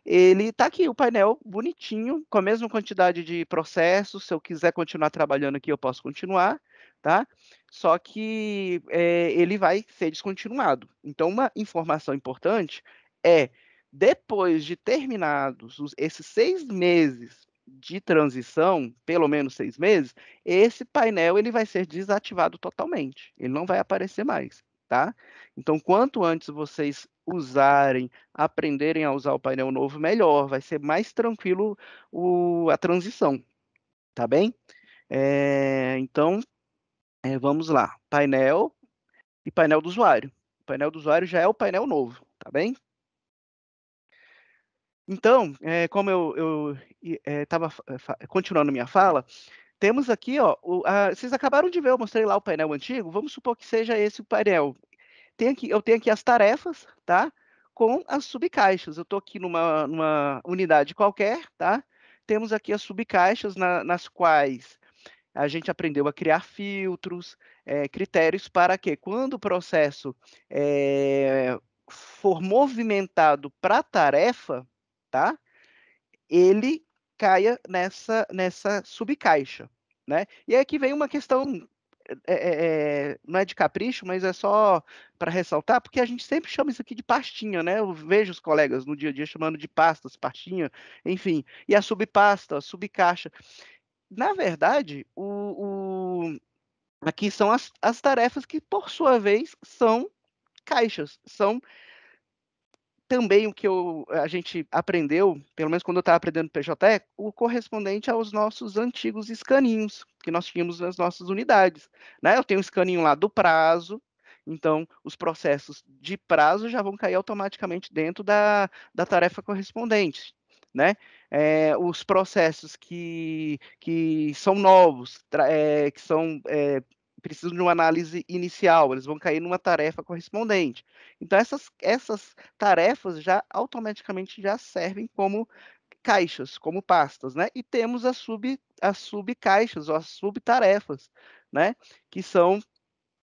ele está aqui, o painel bonitinho, com a mesma quantidade de processos. Se eu quiser continuar trabalhando aqui, eu posso continuar, tá? Só que é, ele vai ser descontinuado. Então, uma informação importante é depois de terminados os, esses seis meses de transição, pelo menos seis meses, esse painel ele vai ser desativado totalmente. Ele não vai aparecer mais, tá? Então, quanto antes vocês usarem, aprenderem a usar o painel novo, melhor. Vai ser mais tranquilo o, a transição, tá bem? É, então, é, vamos lá. Painel e painel do usuário. O painel do usuário já é o painel novo, tá bem? Então, é, como eu estava eh, é, eh, continuando minha fala, temos aqui, ó, o, a, vocês acabaram de ver, eu mostrei lá o painel antigo, vamos supor que seja esse o painel. Tem aqui, eu tenho aqui as tarefas, tá? Com as subcaixas. Eu estou aqui numa, numa, unidade qualquer, tá? Temos aqui as subcaixas na, nas quais a gente aprendeu a criar filtros, é, critérios para que, quando o processo é, for movimentado para a tarefa, tá? Ele caia nessa, nessa subcaixa, né? E aí que vem uma questão, é, é, é não é de capricho, mas é só para ressaltar, porque a gente sempre chama isso aqui de pastinha, né? Eu vejo os colegas no dia a dia chamando de pastas, pastinha, enfim. E a subpasta, a subcaixa. Na verdade, o, o... aqui são as, as tarefas que, por sua vez, são caixas, são também o que eu, a gente aprendeu, pelo menos quando eu estava aprendendo PJ, o correspondente aos nossos antigos escaninhos que nós tínhamos nas nossas unidades. Né? Eu tenho um escaninho lá do prazo, então os processos de prazo já vão cair automaticamente dentro da, da tarefa correspondente. Né? É, os processos que, que são novos, é, que são é, precisam de uma análise inicial, eles vão cair numa tarefa correspondente. Então, essas, essas tarefas já automaticamente já servem como caixas, como pastas, né? E temos as, sub, as subcaixas ou as subtarefas, né? Que são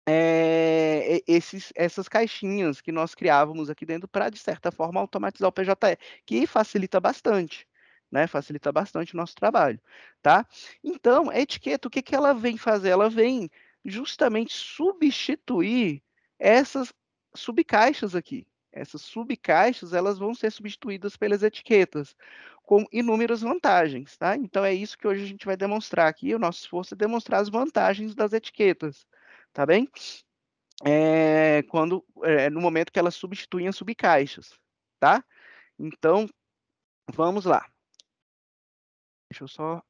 é, esses, essas caixinhas que nós criávamos aqui dentro para, de certa forma, automatizar o PJE, que facilita bastante. Né, facilita bastante o nosso trabalho, tá? Então, a etiqueta, o que, que ela vem fazer? Ela vem justamente substituir essas subcaixas aqui. Essas subcaixas elas vão ser substituídas pelas etiquetas, com inúmeras vantagens. Tá? Então, é isso que hoje a gente vai demonstrar aqui. O nosso esforço é demonstrar as vantagens das etiquetas. Tá bem? É, quando, é, no momento que elas substituem as subcaixas. Tá? Então, vamos lá. Deixa eu só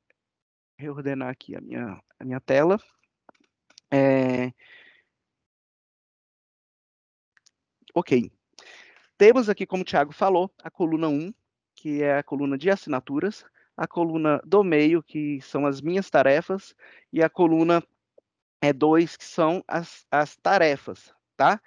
reordenar aqui a minha, a minha tela. É... Ok. Temos aqui, como o Thiago falou, a coluna 1, que é a coluna de assinaturas, a coluna do meio, que são as minhas tarefas, e a coluna é 2, que são as, as tarefas, tá?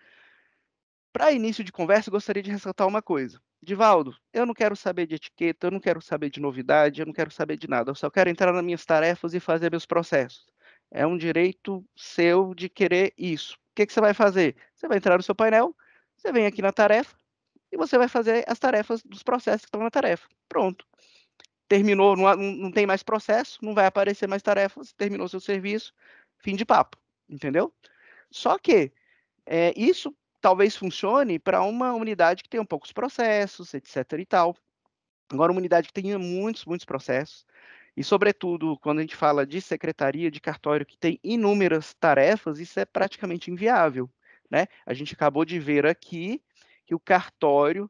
Para início de conversa, eu gostaria de ressaltar uma coisa. Divaldo, eu não quero saber de etiqueta, eu não quero saber de novidade, eu não quero saber de nada, eu só quero entrar nas minhas tarefas e fazer meus processos é um direito seu de querer isso. O que, que você vai fazer? Você vai entrar no seu painel, você vem aqui na tarefa e você vai fazer as tarefas dos processos que estão na tarefa. Pronto. Terminou, não, não tem mais processo, não vai aparecer mais tarefas. terminou seu serviço, fim de papo, entendeu? Só que é, isso talvez funcione para uma unidade que tenha poucos processos, etc e tal. Agora, uma unidade que tenha muitos, muitos processos, e, sobretudo, quando a gente fala de secretaria, de cartório, que tem inúmeras tarefas, isso é praticamente inviável. Né? A gente acabou de ver aqui que o cartório,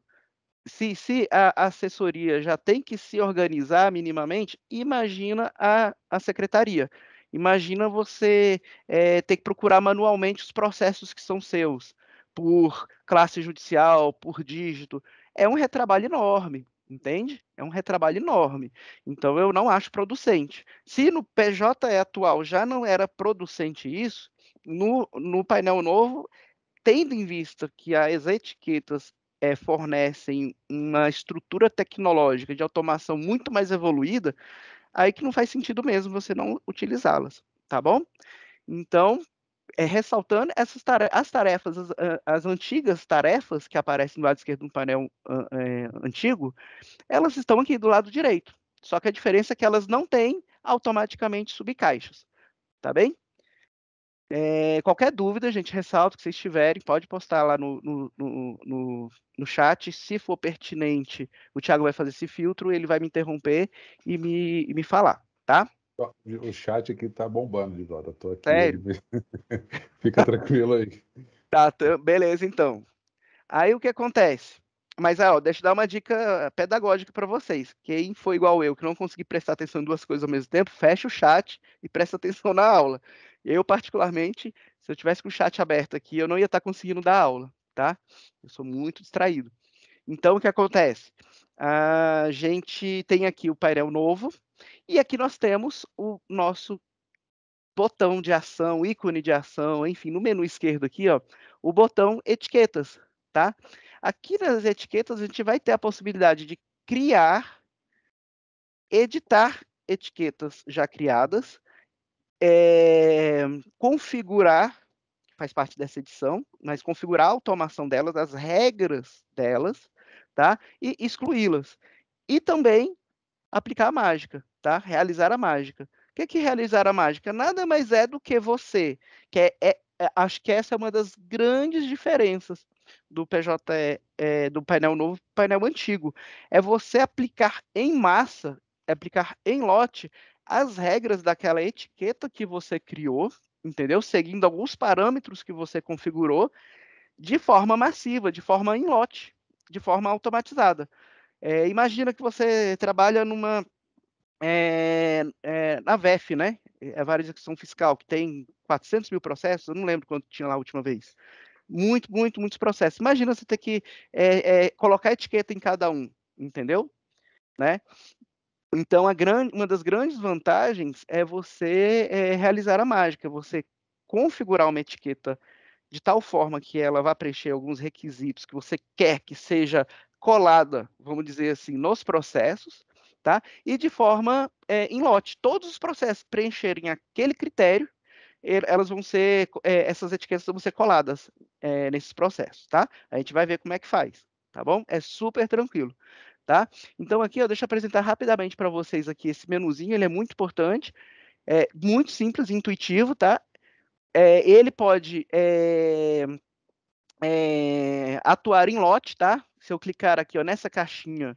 se, se a assessoria já tem que se organizar minimamente, imagina a, a secretaria. Imagina você é, ter que procurar manualmente os processos que são seus, por classe judicial, por dígito. É um retrabalho enorme entende? É um retrabalho enorme. Então eu não acho producente. Se no PJE atual já não era producente isso, no, no painel novo, tendo em vista que as etiquetas é, fornecem uma estrutura tecnológica de automação muito mais evoluída, aí que não faz sentido mesmo você não utilizá-las, tá bom? Então, é, ressaltando essas tarefas, as tarefas, as, ah, as, antigas tarefas que aparecem do lado esquerdo do painel é, antigo, elas estão aqui do lado direito. Só que a diferença é que elas não têm automaticamente subcaixas, tá bem? É, qualquer dúvida, gente, ressalto que vocês tiverem, pode postar lá no, no, no, no, no chat. Se for pertinente, o Thiago vai fazer esse filtro, ele vai me interromper e me, e me falar, tá? O chat aqui tá bombando, Divada. Tô aqui. Sério? Fica tranquilo aí. Tá, tá, beleza, então. Aí o que acontece? Mas, ó, deixa eu dar uma dica pedagógica para vocês. Quem foi igual eu, que não consegui prestar atenção em duas coisas ao mesmo tempo, fecha o chat e presta atenção na aula. Eu, particularmente, se eu tivesse com o chat aberto aqui, eu não ia estar tá conseguindo dar aula, tá? Eu sou muito distraído. Então, o que acontece? A gente tem aqui o painel novo, e aqui nós temos o nosso botão de ação, ícone de ação, enfim, no menu esquerdo aqui, ó, o botão etiquetas, tá? Aqui nas etiquetas a gente vai ter a possibilidade de criar, editar etiquetas já criadas, é, configurar, faz parte dessa edição, mas configurar a automação delas, as regras delas, tá? E excluí-las. E também aplicar a mágica, tá? Realizar a mágica. O que é que realizar a mágica? Nada mais é do que você, que é, é, é acho que essa é uma das grandes diferenças do PJE, é, eh, do painel novo, painel antigo, é você aplicar em massa, aplicar em lote as regras daquela etiqueta que você criou, entendeu? Seguindo alguns parâmetros que você configurou de forma massiva, de forma em lote, de forma automatizada. É, imagina que você trabalha numa é, é, na VEF, né? É a Variação Fiscal, que tem 400 mil processos, eu não lembro quanto tinha lá a última vez. Muito, muito, muitos processos. Imagina você ter que é, é, colocar etiqueta em cada um, entendeu? Né? Então, grande, uma das grandes vantagens é você é, realizar a mágica, você configurar uma etiqueta de tal forma que ela vá preencher alguns requisitos que você quer que seja colada, vamos dizer assim, nos processos, tá? E de forma é, em lote. Todos os processos preencherem aquele critério, elas vão ser, é, essas etiquetas vão ser coladas é, nesses processos, tá? A gente vai ver como é que faz, tá bom? É super tranquilo, tá? Então aqui, ó, deixa eu apresentar rapidamente para vocês aqui esse menuzinho, ele é muito importante, é muito simples, intuitivo, tá? É, ele pode é, atuar em lote, tá? se eu clicar aqui ó, nessa caixinha,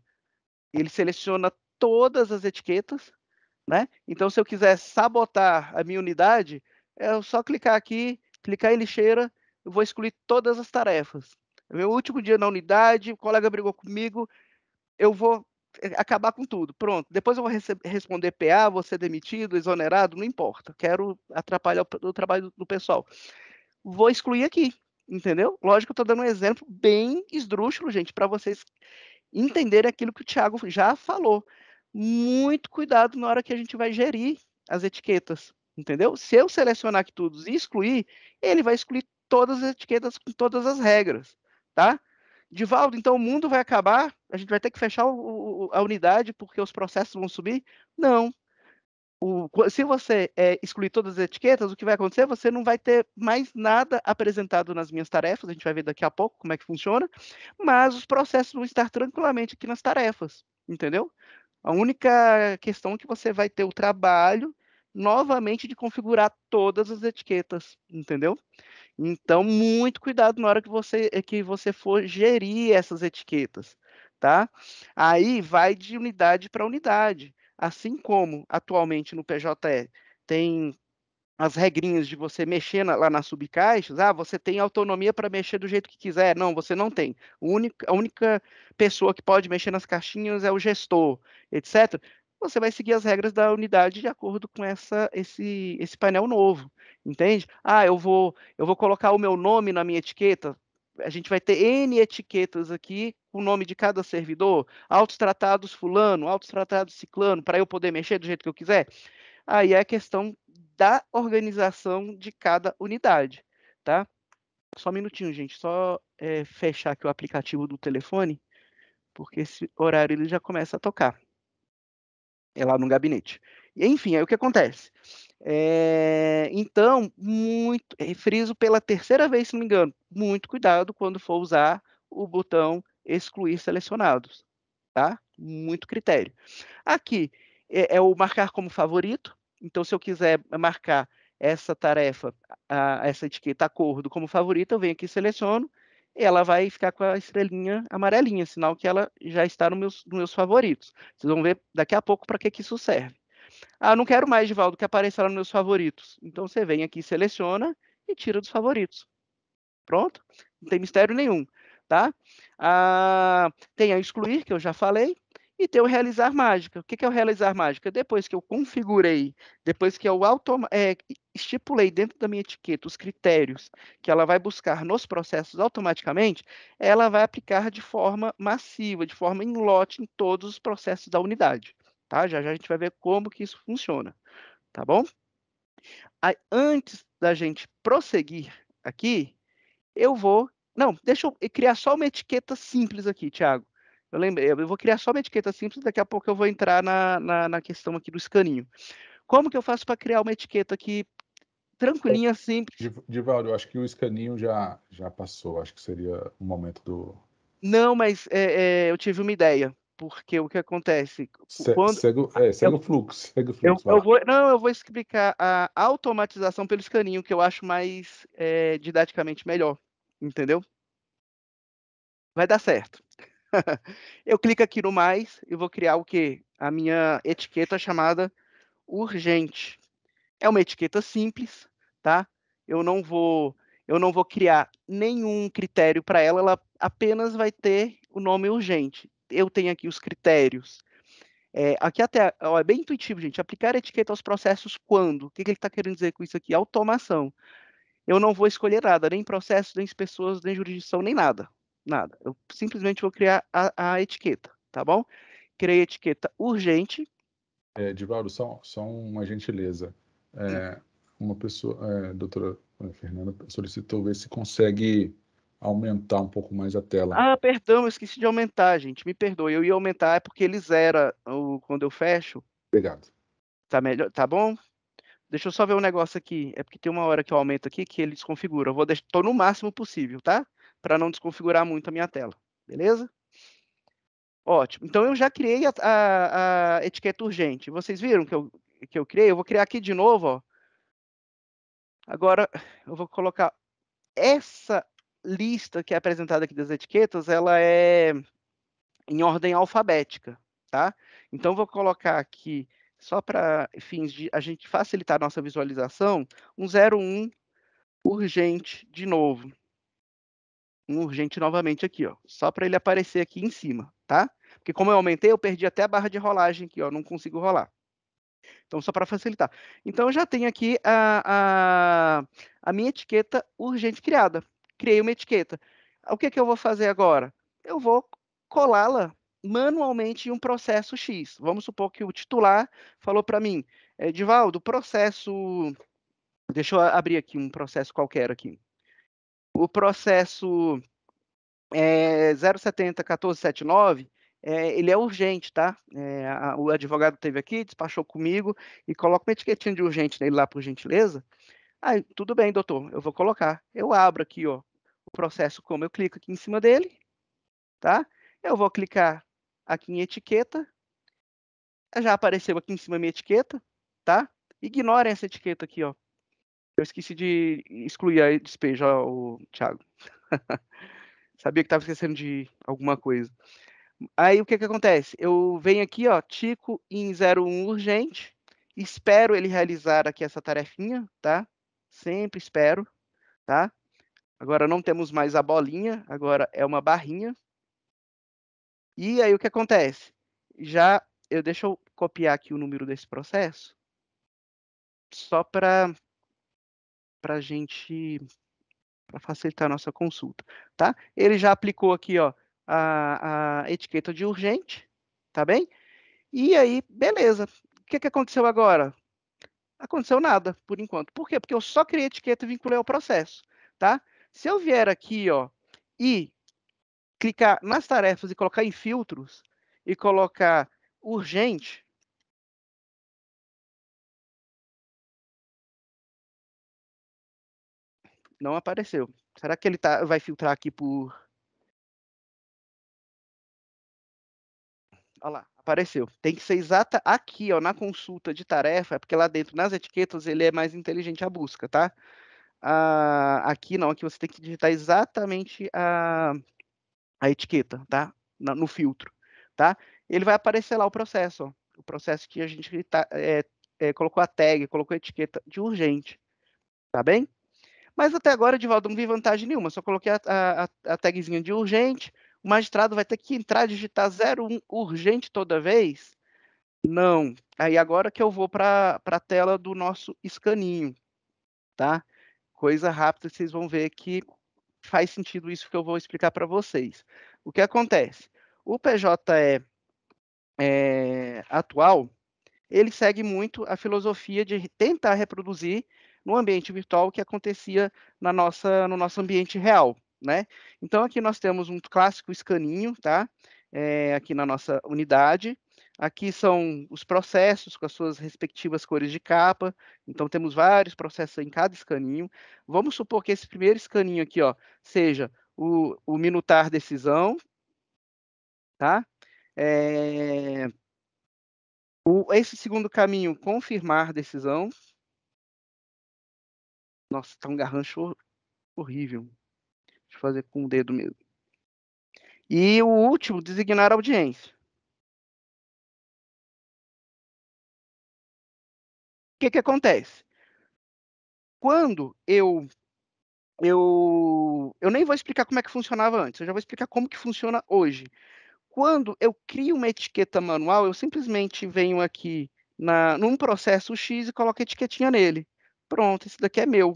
ele seleciona todas as etiquetas, né? Então, se eu quiser sabotar a minha unidade, é só clicar aqui, clicar em lixeira, eu vou excluir todas as tarefas. É meu último dia na unidade, o colega brigou comigo, eu vou é, acabar com tudo. Pronto. Depois eu vou responder PA, vou ser demitido, exonerado, não importa. Quero atrapalhar o, o trabalho do, do pessoal. Vou excluir aqui. Entendeu? Lógico que eu tô dando um exemplo bem esdrúxulo, gente, para vocês entenderem aquilo que o Thiago já falou. Muito cuidado na hora que a gente vai gerir as etiquetas, entendeu? Se eu selecionar aqui todos e excluir, ele vai excluir todas as etiquetas com todas as regras, tá? Divaldo, então o mundo vai acabar? A gente vai ter que fechar o, o, a unidade porque os processos vão subir? Não, o, se você é, excluir todas as etiquetas, o que vai acontecer? Você não vai ter mais nada apresentado nas minhas tarefas, a gente vai ver daqui a pouco como é que funciona, mas os processos vão estar tranquilamente aqui nas tarefas, entendeu? A única questão é que você vai ter o trabalho novamente de configurar todas as etiquetas, entendeu? Então, muito cuidado na hora que você, é, que você for gerir essas etiquetas, tá? Aí vai de unidade para unidade assim como atualmente no PJE tem as regrinhas de você mexer na, lá nas subcaixas, ah, você tem autonomia para mexer do jeito que quiser. Não, você não tem. Único, a única pessoa que pode mexer nas caixinhas é o gestor, etc. Você vai seguir as regras da unidade de acordo com essa, esse, esse painel novo, entende? Ah, eu vou, eu vou colocar o meu nome na minha etiqueta a gente vai ter N etiquetas aqui o nome de cada servidor, autos tratados fulano, autos tratados ciclano, para eu poder mexer do jeito que eu quiser. Aí é a questão da organização de cada unidade, tá? Só um minutinho, gente, só é, fechar aqui o aplicativo do telefone, porque esse horário ele já começa a tocar. É lá no gabinete. E, enfim, aí o que acontece? É, então, muito, eh, friso pela terceira vez, se não me engano, muito cuidado quando for usar o botão excluir selecionados, tá? Muito critério. Aqui é, é o marcar como favorito. Então, se eu quiser marcar essa tarefa, a, essa etiqueta acordo como favorita, eu venho aqui e seleciono, e ela vai ficar com a estrelinha amarelinha, sinal que ela já está no meus, nos meus favoritos. Vocês vão ver daqui a pouco para que, que isso serve. Ah, não quero mais, Divaldo, que apareça lá nos meus favoritos. Então você vem aqui, seleciona e tira dos favoritos. Pronto? Não tem mistério nenhum, tá? Ah, tem a excluir, que eu já falei, e tem o realizar mágica. O que é o realizar mágica? Depois que eu configurei, depois que eu é, estipulei dentro da minha etiqueta os critérios que ela vai buscar nos processos automaticamente, ela vai aplicar de forma massiva, de forma em lote em todos os processos da unidade tá? Já já a gente vai ver como que isso funciona, tá bom? Aí, antes da gente prosseguir aqui, eu vou... Não, deixa eu criar só uma etiqueta simples aqui, Thiago. Eu lembrei, eu vou criar só uma etiqueta simples, daqui a pouco eu vou entrar na, na, na questão aqui do escaninho. Como que eu faço para criar uma etiqueta aqui tranquilinha, simples? Divaldo, eu acho que o escaninho já, já passou, acho que seria o momento do... Não, mas é, é, eu tive uma ideia. Porque o que acontece? Se, quando... Segue, é, segue eu, o fluxo. Segue o fluxo eu, eu, vou, não, eu vou explicar a automatização pelo escaninho, que eu acho mais é, didaticamente melhor. Entendeu? Vai dar certo. eu clico aqui no mais e vou criar o quê? A minha etiqueta chamada urgente. É uma etiqueta simples, tá? Eu não vou eu não vou criar nenhum critério para ela, ela apenas vai ter o nome urgente eu tenho aqui os critérios. É, aqui até ó, é bem intuitivo, gente. Aplicar etiqueta aos processos quando? O que, que ele está querendo dizer com isso aqui? Automação. Eu não vou escolher nada, nem processos, nem pessoas, nem jurisdição, nem nada. Nada. Eu simplesmente vou criar a, a etiqueta, tá bom? Criei etiqueta urgente. É, Divaldo, só, só uma gentileza. É, hum. uma pessoa, é, doutora é, Fernanda, solicitou ver se consegue aumentar um pouco mais a tela. Ah, perdão, eu esqueci de aumentar, gente. Me perdoe. Eu ia aumentar é porque ele zera o, quando eu fecho. Obrigado. Tá melhor, tá bom? Deixa eu só ver um negócio aqui. É porque tem uma hora que eu aumento aqui que ele desconfigura. Eu vou deixar tô no máximo possível, tá? Para não desconfigurar muito a minha tela. Beleza? Ótimo. Então eu já criei a, a, a etiqueta urgente. Vocês viram que eu que eu criei? Eu vou criar aqui de novo, ó. Agora eu vou colocar essa lista que é apresentada aqui das etiquetas, ela é em ordem alfabética, tá? Então vou colocar aqui só para fins de a gente facilitar a nossa visualização, um 01 urgente de novo. Um urgente novamente aqui, ó, só para ele aparecer aqui em cima, tá? Porque como eu aumentei, eu perdi até a barra de rolagem aqui, ó, não consigo rolar. Então, só para facilitar. Então, eu já tenho aqui a, a, a minha etiqueta urgente criada criei uma etiqueta. O que, que eu vou fazer agora? Eu vou colá-la manualmente em um processo X. Vamos supor que o titular falou para mim, é, Edivaldo, processo. Deixa eu abrir aqui um processo qualquer aqui. O processo é, 070-1479, é, ele é urgente, tá? É, a, o advogado teve aqui, despachou comigo e coloca uma etiquetinha de urgente nele lá, por gentileza. Aí, tudo bem, doutor, eu vou colocar. Eu abro aqui, ó, processo como eu clico aqui em cima dele, tá? Eu vou clicar aqui em etiqueta, já apareceu aqui em cima minha etiqueta, tá? Ignorem essa etiqueta aqui, ó. Eu esqueci de excluir a despejo, ó, o Thiago. Sabia que estava esquecendo de alguma coisa. Aí o que que acontece? Eu venho aqui, ó, tico em 01 urgente, espero ele realizar aqui essa tarefinha, tá? Sempre espero, tá? Agora não temos mais a bolinha, agora é uma barrinha. E aí o que acontece? Já eu deixa eu copiar aqui o número desse processo só para para gente para facilitar a nossa consulta, tá? Ele já aplicou aqui, ó, a, a etiqueta de urgente, tá bem? E aí, beleza. O que, que aconteceu agora? Aconteceu nada, por enquanto. Por quê? Porque eu só criei etiqueta e vinculei ao processo, tá? Se eu vier aqui ó, e clicar nas tarefas e colocar em filtros e colocar urgente, não apareceu. Será que ele tá, vai filtrar aqui por... Olha lá, apareceu. Tem que ser exata aqui, ó, na consulta de tarefa, é porque lá dentro, nas etiquetas, ele é mais inteligente a busca, tá? Ah, aqui não, aqui você tem que digitar exatamente a, a etiqueta, tá? No, no filtro, tá? Ele vai aparecer lá o processo, ó, o processo que a gente tá, é, é, colocou a tag, colocou a etiqueta de urgente, tá bem? Mas até agora, Divaldo, não vi vantagem nenhuma, só coloquei a, a, a tagzinha de urgente, o magistrado vai ter que entrar digitar 01 urgente toda vez? Não. Aí agora que eu vou para a tela do nosso escaninho, tá? coisa rápida, vocês vão ver que faz sentido isso que eu vou explicar para vocês. O que acontece? O PJE é, eh, atual, ele segue muito a filosofia de tentar reproduzir no ambiente virtual o que acontecia na nossa, no nosso ambiente real, né? Então aqui nós temos um clássico escaninho, tá? É, aqui na nossa unidade, Aqui são os processos com as suas respectivas cores de capa. Então, temos vários processos em cada escaninho. Vamos supor que esse primeiro escaninho aqui ó, seja o, o minutar decisão, tá? É... O, esse segundo caminho, confirmar decisão. Nossa, está um garrancho horrível. Deixa eu fazer com o dedo mesmo. E o último, designar audiência. que, que acontece? Quando eu eu eu nem vou explicar como é que funcionava antes, eu já vou explicar como que funciona hoje. Quando eu crio uma etiqueta manual, eu simplesmente venho aqui na, num processo X e coloco a etiquetinha nele. Pronto, esse daqui é meu.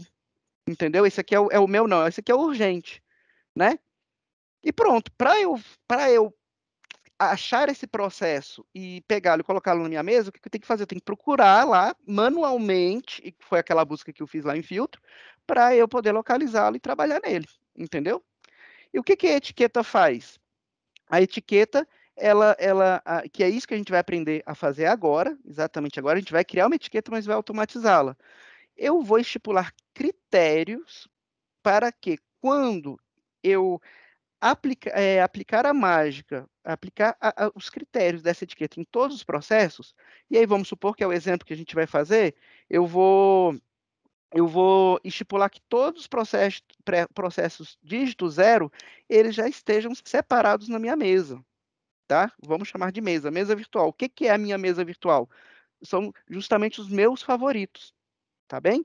Entendeu? Esse aqui é o, é o meu, não. Esse aqui é urgente, né? E pronto, para eu, eu achar esse processo e pegá-lo e colocá-lo na minha mesa, o que eu tenho que fazer? Eu tenho que procurar lá manualmente, e foi aquela busca que eu fiz lá em filtro, para eu poder localizá-lo e trabalhar nele, entendeu? E o que, que a etiqueta faz? A etiqueta, ela, ela, a, que é isso que a gente vai aprender a fazer agora, exatamente agora, a gente vai criar uma etiqueta, mas vai automatizá-la. Eu vou estipular critérios para que quando eu aplica, é, aplicar a mágica, aplicar a, a, os critérios dessa etiqueta em todos os processos, e aí vamos supor que é o exemplo que a gente vai fazer, eu vou eu vou estipular que todos os processos, pré, processos dígito zero, eles já estejam separados na minha mesa, tá? Vamos chamar de mesa, mesa virtual. O que, que é a minha mesa virtual? São justamente os meus favoritos, tá bem?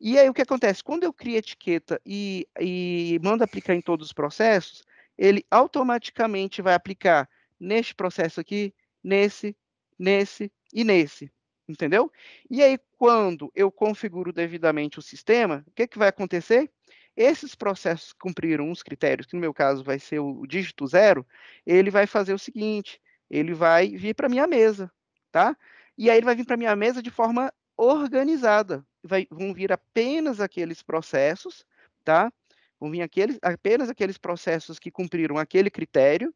E aí o que acontece? Quando eu crio etiqueta e, e mando aplicar em todos os processos, ele automaticamente vai aplicar neste processo aqui, nesse, nesse e nesse. Entendeu? E aí, quando eu configuro devidamente o sistema, o que, que vai acontecer? Esses processos que cumpriram os critérios, que no meu caso vai ser o dígito zero, ele vai fazer o seguinte: ele vai vir para a minha mesa, tá? E aí ele vai vir para a minha mesa de forma organizada. Vai, vão vir apenas aqueles processos, tá? Vão vir aqueles, apenas aqueles processos que cumpriram aquele critério,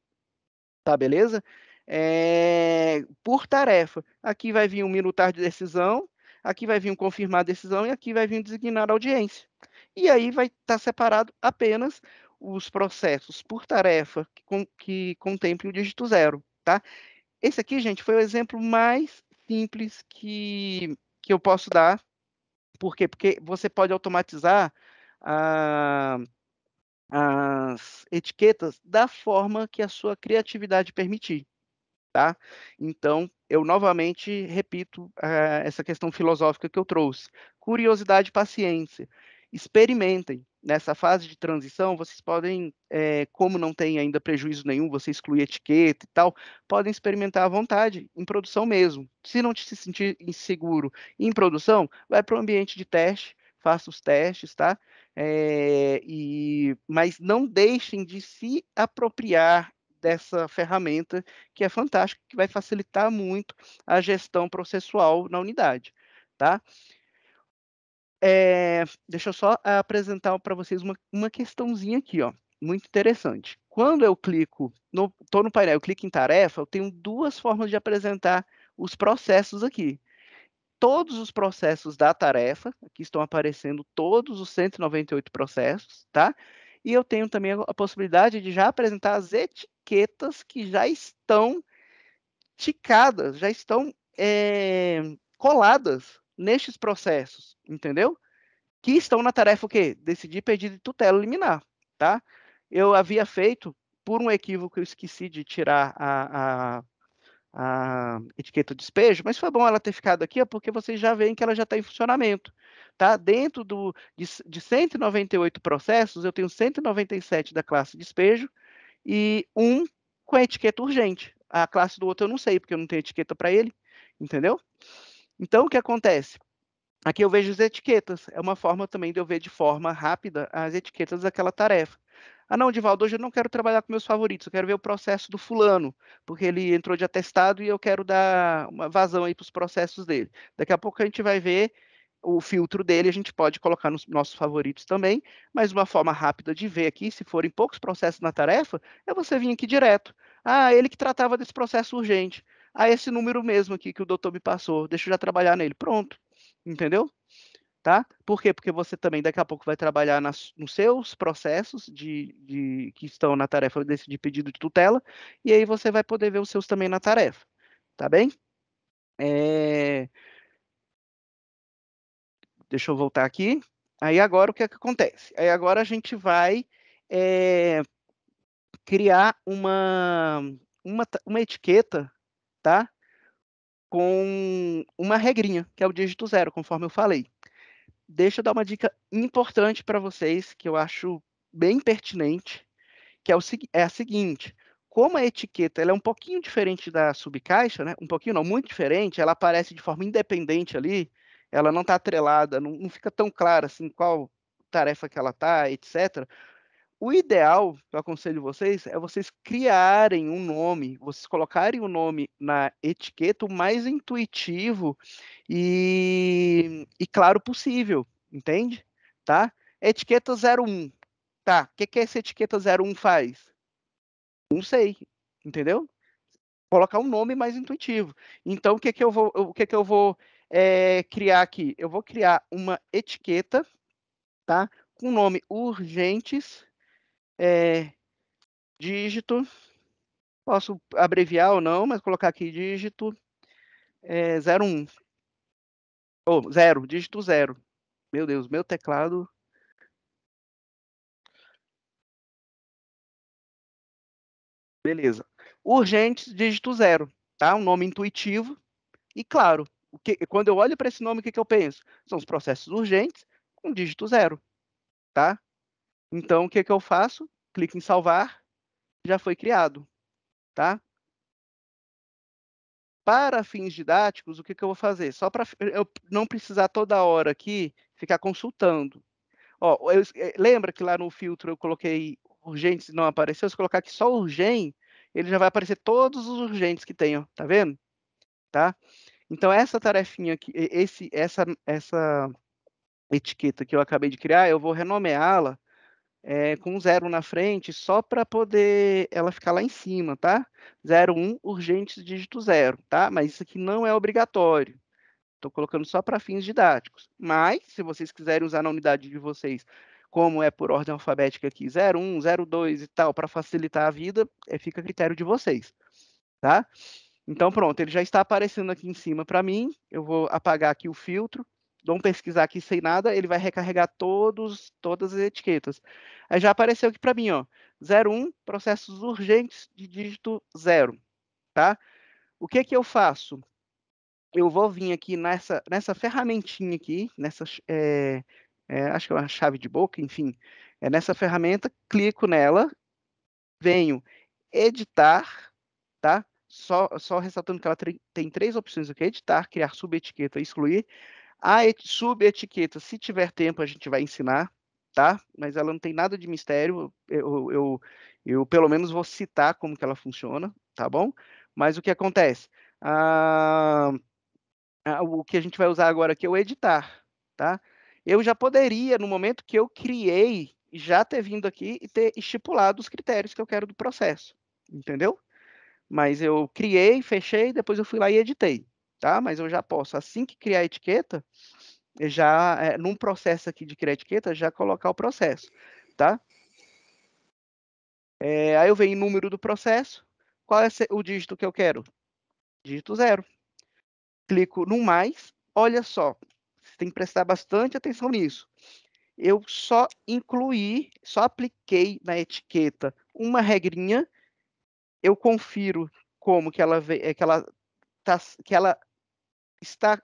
tá beleza? É, por tarefa. Aqui vai vir um minutar de decisão, aqui vai vir um confirmar a decisão e aqui vai vir um designar audiência. E aí vai estar tá separado apenas os processos por tarefa que, com, que contemplem o dígito zero, tá? Esse aqui, gente, foi o exemplo mais simples que, que eu posso dar. Por quê? Porque você pode automatizar a, as etiquetas da forma que a sua criatividade permitir. Tá? Então, eu novamente repito uh, essa questão filosófica que eu trouxe. Curiosidade e paciência. Experimentem. Nessa fase de transição, vocês podem, é, como não tem ainda prejuízo nenhum, você exclui etiqueta e tal, podem experimentar à vontade, em produção mesmo. Se não se sentir inseguro em produção, vai para o ambiente de teste, faça os testes, tá? É, e, mas não deixem de se apropriar dessa ferramenta que é fantástica, que vai facilitar muito a gestão processual na unidade, tá? É, deixa eu só apresentar para vocês uma, uma questãozinha aqui, ó, muito interessante. Quando eu clico, estou no, no painel, eu clico em tarefa, eu tenho duas formas de apresentar os processos aqui todos os processos da tarefa, aqui estão aparecendo todos os 198 processos, tá? E eu tenho também a possibilidade de já apresentar as etiquetas que já estão ticadas, já estão é, coladas nestes processos, entendeu? Que estão na tarefa o quê? Decidir pedido de tutela liminar, tá? Eu havia feito, por um equívoco, eu esqueci de tirar a, a a etiqueta de despejo, mas foi bom ela ter ficado aqui, porque vocês já veem que ela já está em funcionamento. Tá? Dentro do, de, de 198 processos, eu tenho 197 da classe despejo e um com a etiqueta urgente. A classe do outro eu não sei, porque eu não tenho etiqueta para ele, entendeu? Então, o que acontece? Aqui eu vejo as etiquetas, é uma forma também de eu ver de forma rápida as etiquetas daquela tarefa. Ah, não, Divaldo, hoje eu não quero trabalhar com meus favoritos, eu quero ver o processo do fulano, porque ele entrou de atestado e eu quero dar uma vazão aí para os processos dele. Daqui a pouco a gente vai ver o filtro dele, a gente pode colocar nos nossos favoritos também, mas uma forma rápida de ver aqui, se forem poucos processos na tarefa, é você vir aqui direto. Ah, ele que tratava desse processo urgente. Ah, esse número mesmo aqui que o doutor me passou, deixa eu já trabalhar nele. Pronto, entendeu? tá? Por quê? Porque você também daqui a pouco vai trabalhar nas, nos seus processos de, de que estão na tarefa desse de pedido de tutela, e aí você vai poder ver os seus também na tarefa, tá bem? É... Deixa eu voltar aqui. Aí agora o que, é que acontece? Aí agora a gente vai é, criar uma, uma, uma etiqueta, tá? Com uma regrinha, que é o dígito zero, conforme eu falei deixa eu dar uma dica importante para vocês, que eu acho bem pertinente, que é, o, é a seguinte. Como a etiqueta ela é um pouquinho diferente da subcaixa, né? um pouquinho não, muito diferente, ela aparece de forma independente ali, ela não está atrelada, não, não fica tão clara assim qual tarefa que ela está, etc. O ideal, eu aconselho vocês, é vocês criarem um nome, vocês colocarem o um nome na etiqueta o mais intuitivo e, e claro possível, entende? Tá? Etiqueta 01. Tá, o que, que essa etiqueta 01 faz? Não sei, entendeu? Colocar um nome mais intuitivo. Então, o que, que eu vou, o que que eu vou é, criar aqui? Eu vou criar uma etiqueta, tá? Com o nome urgentes é, dígito, posso abreviar ou não, mas colocar aqui dígito é, eh, 01. Ou oh, 0, dígito 0. Meu Deus, meu teclado. Beleza. Urgentes, dígito 0. Tá? Um nome intuitivo. E claro, o que, quando eu olho para esse nome, o que, que eu penso? São os processos urgentes com dígito 0. Tá? Então, o que, que eu faço? Clico em salvar, já foi criado, tá? Para fins didáticos, o que, que eu vou fazer? Só para eu não precisar toda hora aqui ficar consultando. Ó, eu, é, lembra que lá no filtro eu coloquei urgentes e não apareceu? Se eu colocar aqui só urgente, ele já vai aparecer todos os urgentes que tem, ó, tá vendo? Tá? Então, essa tarefinha aqui, esse, essa, essa etiqueta que eu acabei de criar, eu vou renomeá-la é, com zero na frente, só para poder ela ficar lá em cima, tá? 01 urgentes dígito zero, tá? Mas isso aqui não é obrigatório. Estou colocando só para fins didáticos. Mas, se vocês quiserem usar na unidade de vocês, como é por ordem alfabética aqui, 01, 02 e tal, para facilitar a vida, é, fica a critério de vocês, tá? Então, pronto, ele já está aparecendo aqui em cima para mim. Eu vou apagar aqui o filtro não pesquisar aqui sem nada, ele vai recarregar todos, todas as etiquetas. Aí já apareceu aqui para mim, ó, 01, processos urgentes de dígito 0, tá? O que que eu faço? Eu vou vir aqui nessa, nessa ferramentinha aqui, nessa, é, é, acho que é uma chave de boca, enfim, é nessa ferramenta, clico nela, venho editar, tá? Só, só ressaltando que ela tem três opções aqui, editar, criar subetiqueta e excluir. A ah, subetiqueta, se tiver tempo, a gente vai ensinar, tá? Mas ela não tem nada de mistério. Eu, eu, eu pelo menos vou citar como que ela funciona, tá bom? Mas o que acontece? Ah, ah, o que a gente vai usar agora aqui é o editar, tá? Eu já poderia, no momento que eu criei, já ter vindo aqui e ter estipulado os critérios que eu quero do processo, entendeu? Mas eu criei, fechei, depois eu fui lá e editei tá? Mas eu já posso, assim que criar a etiqueta, já é, num processo aqui de criar etiqueta, já colocar o processo, tá? É, aí eu venho em número do processo, qual é o dígito que eu quero? Dígito zero. Clico no mais, olha só, você tem que prestar bastante atenção nisso. Eu só incluí, só apliquei na etiqueta uma regrinha, eu confiro como que ela, é que ela, tá, que ela está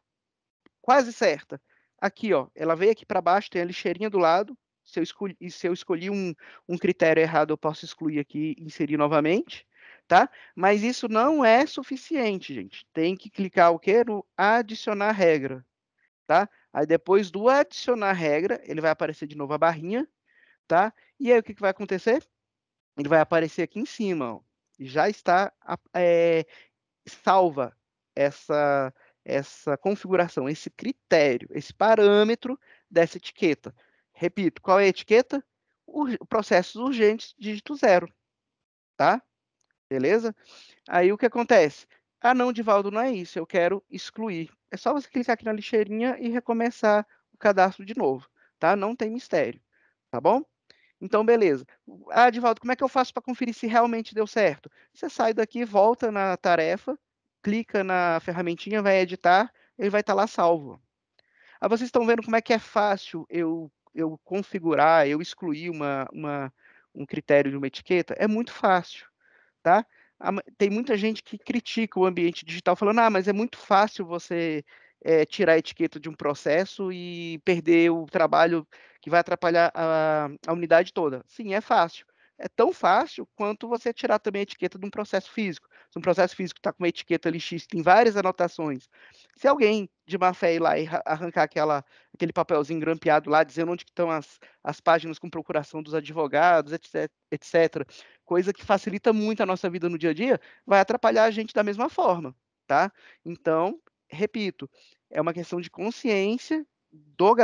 quase certa. Aqui, ó, ela veio aqui para baixo, tem a lixeirinha do lado. Se eu escolhi, se eu escolhi um, um critério errado, eu posso excluir aqui e inserir novamente, tá? Mas isso não é suficiente, gente. Tem que clicar o quê? No adicionar regra, tá? Aí depois do adicionar regra, ele vai aparecer de novo a barrinha, tá? E aí o que, que vai acontecer? Ele vai aparecer aqui em cima, ó. Já está é, salva essa essa configuração, esse critério, esse parâmetro dessa etiqueta. Repito, qual é a etiqueta? O processos urgentes, dígito zero. Tá? Beleza? Aí o que acontece? Ah, não, Divaldo, não é isso, eu quero excluir. É só você clicar aqui na lixeirinha e recomeçar o cadastro de novo, tá? Não tem mistério, tá bom? Então, beleza. Ah, Divaldo, como é que eu faço para conferir se realmente deu certo? Você sai daqui, volta na tarefa clica na ferramentinha, vai editar, ele vai estar tá lá salvo. Aí ah, vocês estão vendo como é que é fácil eu, eu configurar, eu excluir uma, uma, um critério de uma etiqueta? É muito fácil, tá? Tem muita gente que critica o ambiente digital falando, ah, mas é muito fácil você é, tirar a etiqueta de um processo e perder o trabalho que vai atrapalhar a, a unidade toda. Sim, é fácil é tão fácil quanto você tirar também a etiqueta de um processo físico. Se um processo físico está com uma etiqueta ali X, tem várias anotações. Se alguém de má fé ir lá e arrancar aquela, aquele papelzinho grampeado lá, dizendo onde estão as, as páginas com procuração dos advogados, etc, etc, coisa que facilita muito a nossa vida no dia a dia, vai atrapalhar a gente da mesma forma, tá? Então, repito, é uma questão de consciência do,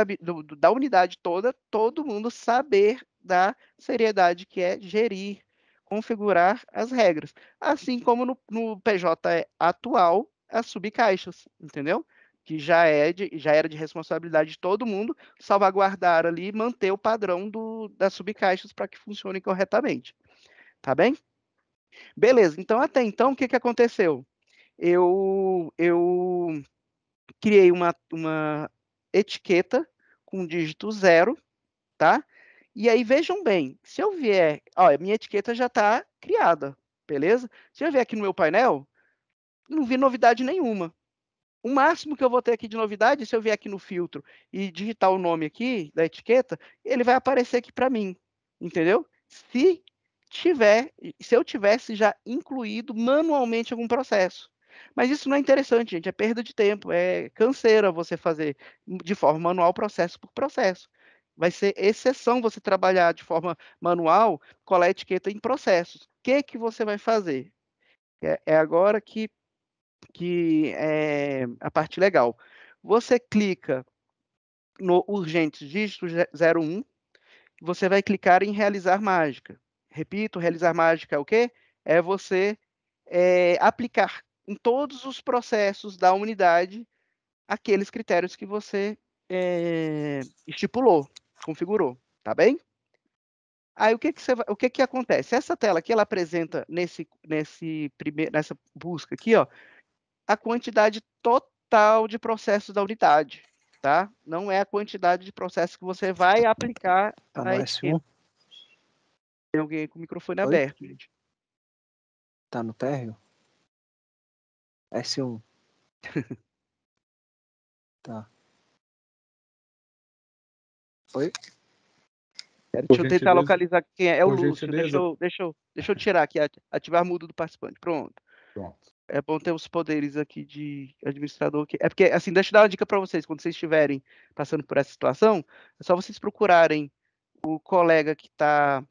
do, da unidade toda, todo mundo saber da seriedade que é gerir, configurar as regras. Assim como no, no PJ atual, as subcaixas, entendeu? Que já, é de, já era de responsabilidade de todo mundo salvaguardar ali, manter o padrão do, das subcaixas para que funcionem corretamente. Tá bem? Beleza, então até então o que, que aconteceu? Eu, eu criei uma, uma etiqueta com dígito zero, tá? E aí vejam bem, se eu vier, olha, minha etiqueta já está criada, beleza? Se eu vier aqui no meu painel, não vi novidade nenhuma. O máximo que eu vou ter aqui de novidade, se eu vier aqui no filtro e digitar o nome aqui da etiqueta, ele vai aparecer aqui para mim, entendeu? Se tiver, se eu tivesse já incluído manualmente algum processo. Mas isso não é interessante, gente, é perda de tempo, é canseira você fazer de forma manual processo por processo. Vai ser exceção você trabalhar de forma manual, colar etiqueta em processos. O que, que você vai fazer? É, é agora que, que é a parte legal. Você clica no urgente dígito 01, você vai clicar em realizar mágica. Repito, realizar mágica é o quê? É você é, aplicar em todos os processos da unidade aqueles critérios que você é, estipulou configurou, tá bem? Aí o que que, você, o que, que acontece? Essa tela aqui ela apresenta nesse, nesse primeiro nessa busca aqui, ó, a quantidade total de processos da unidade, tá? Não é a quantidade de processos que você vai aplicar então, na 1 Tem alguém com o microfone Oi? aberto, gente. Tá no térreo? S1. tá. Oi? É, Pera, deixa eu tentar gentileza. localizar quem é. É o Por Lúcio. Deixa eu, deixa, eu, deixa eu tirar aqui, ativar mudo do participante. Pronto. Pronto. É bom ter os poderes aqui de administrador. É porque, assim, deixa eu dar uma dica para vocês. Quando vocês estiverem passando por essa situação, é só vocês procurarem o colega que está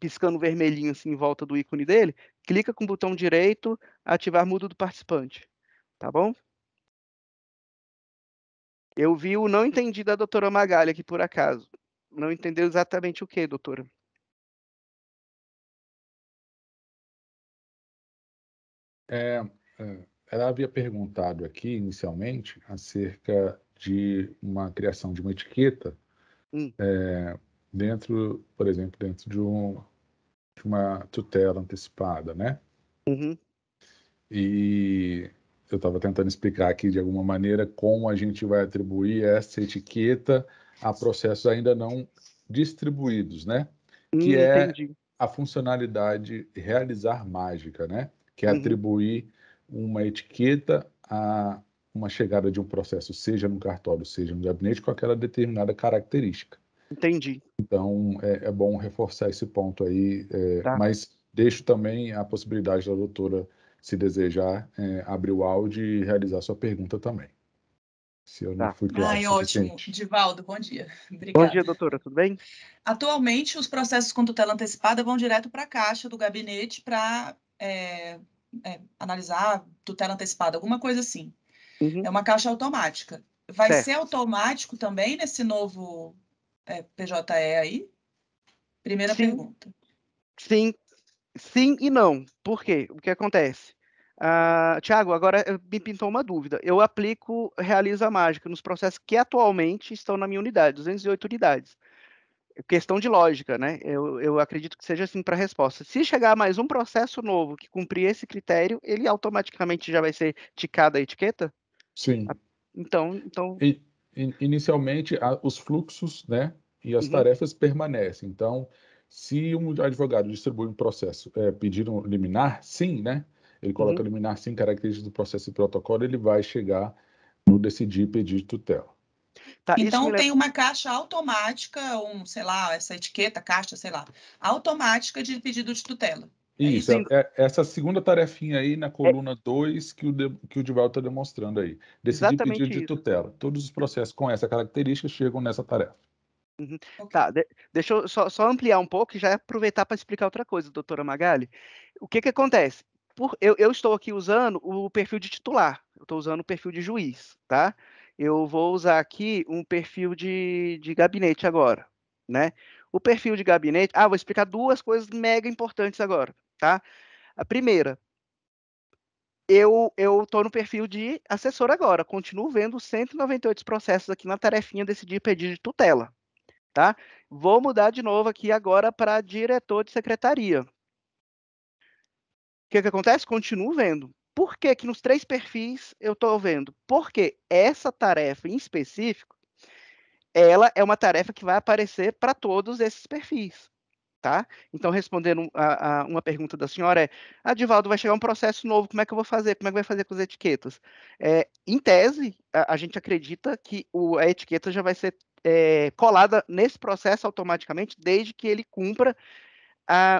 piscando vermelhinho assim em volta do ícone dele, clica com o botão direito, ativar mudo do participante. Tá bom? Eu vi o não entendi da doutora Magalha aqui, por acaso. Não entendeu exatamente o que, doutora? É, é, ela havia perguntado aqui inicialmente acerca de uma criação de uma etiqueta hum. é, dentro, por exemplo, dentro de, um, de uma tutela antecipada, né? Uhum. E eu estava tentando explicar aqui de alguma maneira como a gente vai atribuir essa etiqueta a processos ainda não distribuídos, né? Que hum, é Entendi. é a funcionalidade realizar mágica, né? Que é uhum. atribuir uma etiqueta a uma chegada de um processo, seja no cartório, seja no gabinete, com aquela determinada característica. Entendi. Então, é, é bom reforçar esse ponto aí, é, tá. mas deixo também a possibilidade da doutora se desejar, é, abrir o áudio e realizar sua pergunta também. Se eu tá. não fui claro. Ai, ótimo. Divaldo, bom dia. Obrigada. Bom dia, doutora, tudo bem? Atualmente, os processos com tutela antecipada vão direto para a caixa do gabinete para é, é, analisar tutela antecipada, alguma coisa assim. Uhum. É uma caixa automática. Vai certo. ser automático também nesse novo é, PJE aí? Primeira Sim. pergunta. Sim, Sim e não. Por quê? O que acontece? Uh, ah, Tiago, agora eh, me pintou uma dúvida. Eu aplico Realiza Mágica nos processos que atualmente estão na minha unidade, 208 unidades. É questão de lógica, né? Eu, eu acredito que seja assim para a resposta. Se chegar mais um processo novo que cumprir esse critério, ele automaticamente já vai ser ticado a etiqueta? Sim. Ah, então. então... In, inicialmente, os fluxos né, e as uhum. tarefas permanecem. Então, se um advogado distribui um processo, é, pedir um liminar, sim, né? Ele coloca uhum. liminar sim, características do processo e protocolo, ele vai chegar no decidir e pedir tutela. Tá, então tem uma caixa automática, um, sei lá, essa etiqueta, caixa, sei lá, automática de pedido de tutela. Isso, é isso? É, é essa segunda tarefinha aí na é coluna 2 que o, que o Dival está demonstrando aí. Decidir Exatamente pedido isso. de tutela. Todos os processos com essa característica chegam nessa tarefa. Uhum. Okay. Tá, de, deixa eu só, só, ampliar um pouco e já é aproveitar para explicar outra coisa, doutora Magali. O que, que acontece? Por, eu, eu estou aqui usando o perfil de titular, eu estou usando o perfil de juiz, tá? Eu vou usar aqui um perfil de, de gabinete agora, né? O perfil de gabinete. Ah, vou explicar duas coisas mega importantes agora, tá? A primeira, eu eu no perfil de assessor agora, continuo vendo 198 processos aqui na tarefinha decidir pedido de tutela, tá? Vou mudar de novo aqui agora para diretor de secretaria. O que, que acontece? Continuo vendo. Por que, que nos três perfis eu estou vendo? Porque essa tarefa em específico, ela é uma tarefa que vai aparecer para todos esses perfis. Tá? Então, respondendo a, a uma pergunta da senhora é, Adivaldo, vai chegar um processo novo, como é que eu vou fazer? Como é que vai fazer com as etiquetas? É, em tese, a, a gente acredita que o, a etiqueta já vai ser é, colada nesse processo automaticamente, desde que ele cumpra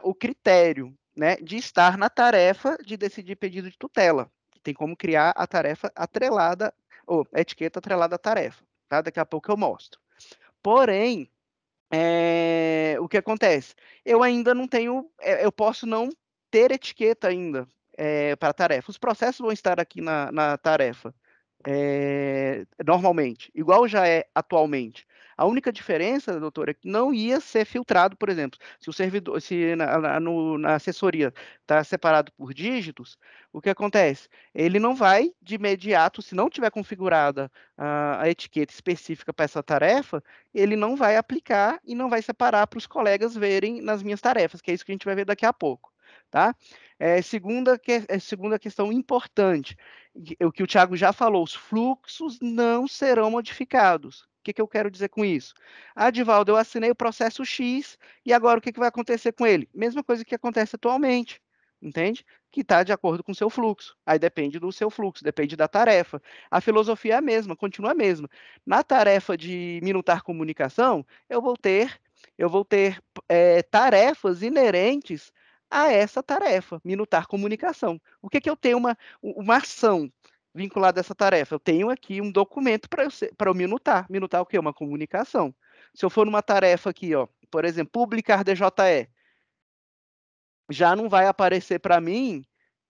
o critério né, de estar na tarefa de decidir pedido de tutela. Tem como criar a tarefa atrelada, ou etiqueta atrelada à tarefa. Tá? Daqui a pouco eu mostro. Porém, é, o que acontece? Eu ainda não tenho, é, eu posso não ter etiqueta ainda é, para a tarefa. Os processos vão estar aqui na, na tarefa, é, normalmente, igual já é atualmente. A única diferença, doutora, é que não ia ser filtrado, por exemplo, se o servidor, se na, na, no, na assessoria está separado por dígitos, o que acontece? Ele não vai de imediato, se não tiver configurada a, a etiqueta específica para essa tarefa, ele não vai aplicar e não vai separar para os colegas verem nas minhas tarefas, que é isso que a gente vai ver daqui a pouco. Tá? É, segunda, que, é, segunda questão importante, o que o Tiago já falou, os fluxos não serão modificados que, que eu quero dizer com isso? Adivaldo, ah, eu assinei o processo X e agora o que, que vai acontecer com ele? Mesma coisa que acontece atualmente entende? Que está de acordo com o seu fluxo. Aí depende do seu fluxo, depende da tarefa. A filosofia é a mesma, continua a mesma. Na tarefa de minutar comunicação, eu vou ter, eu vou ter é, tarefas inerentes a essa tarefa, minutar comunicação. O que, que eu tenho uma, uma ação? vinculado a essa tarefa. Eu tenho aqui um documento para eu, eu, minutar. Minutar o quê? Uma comunicação. Se eu for numa tarefa aqui, ó, por exemplo, publicar DJE, já não vai aparecer para mim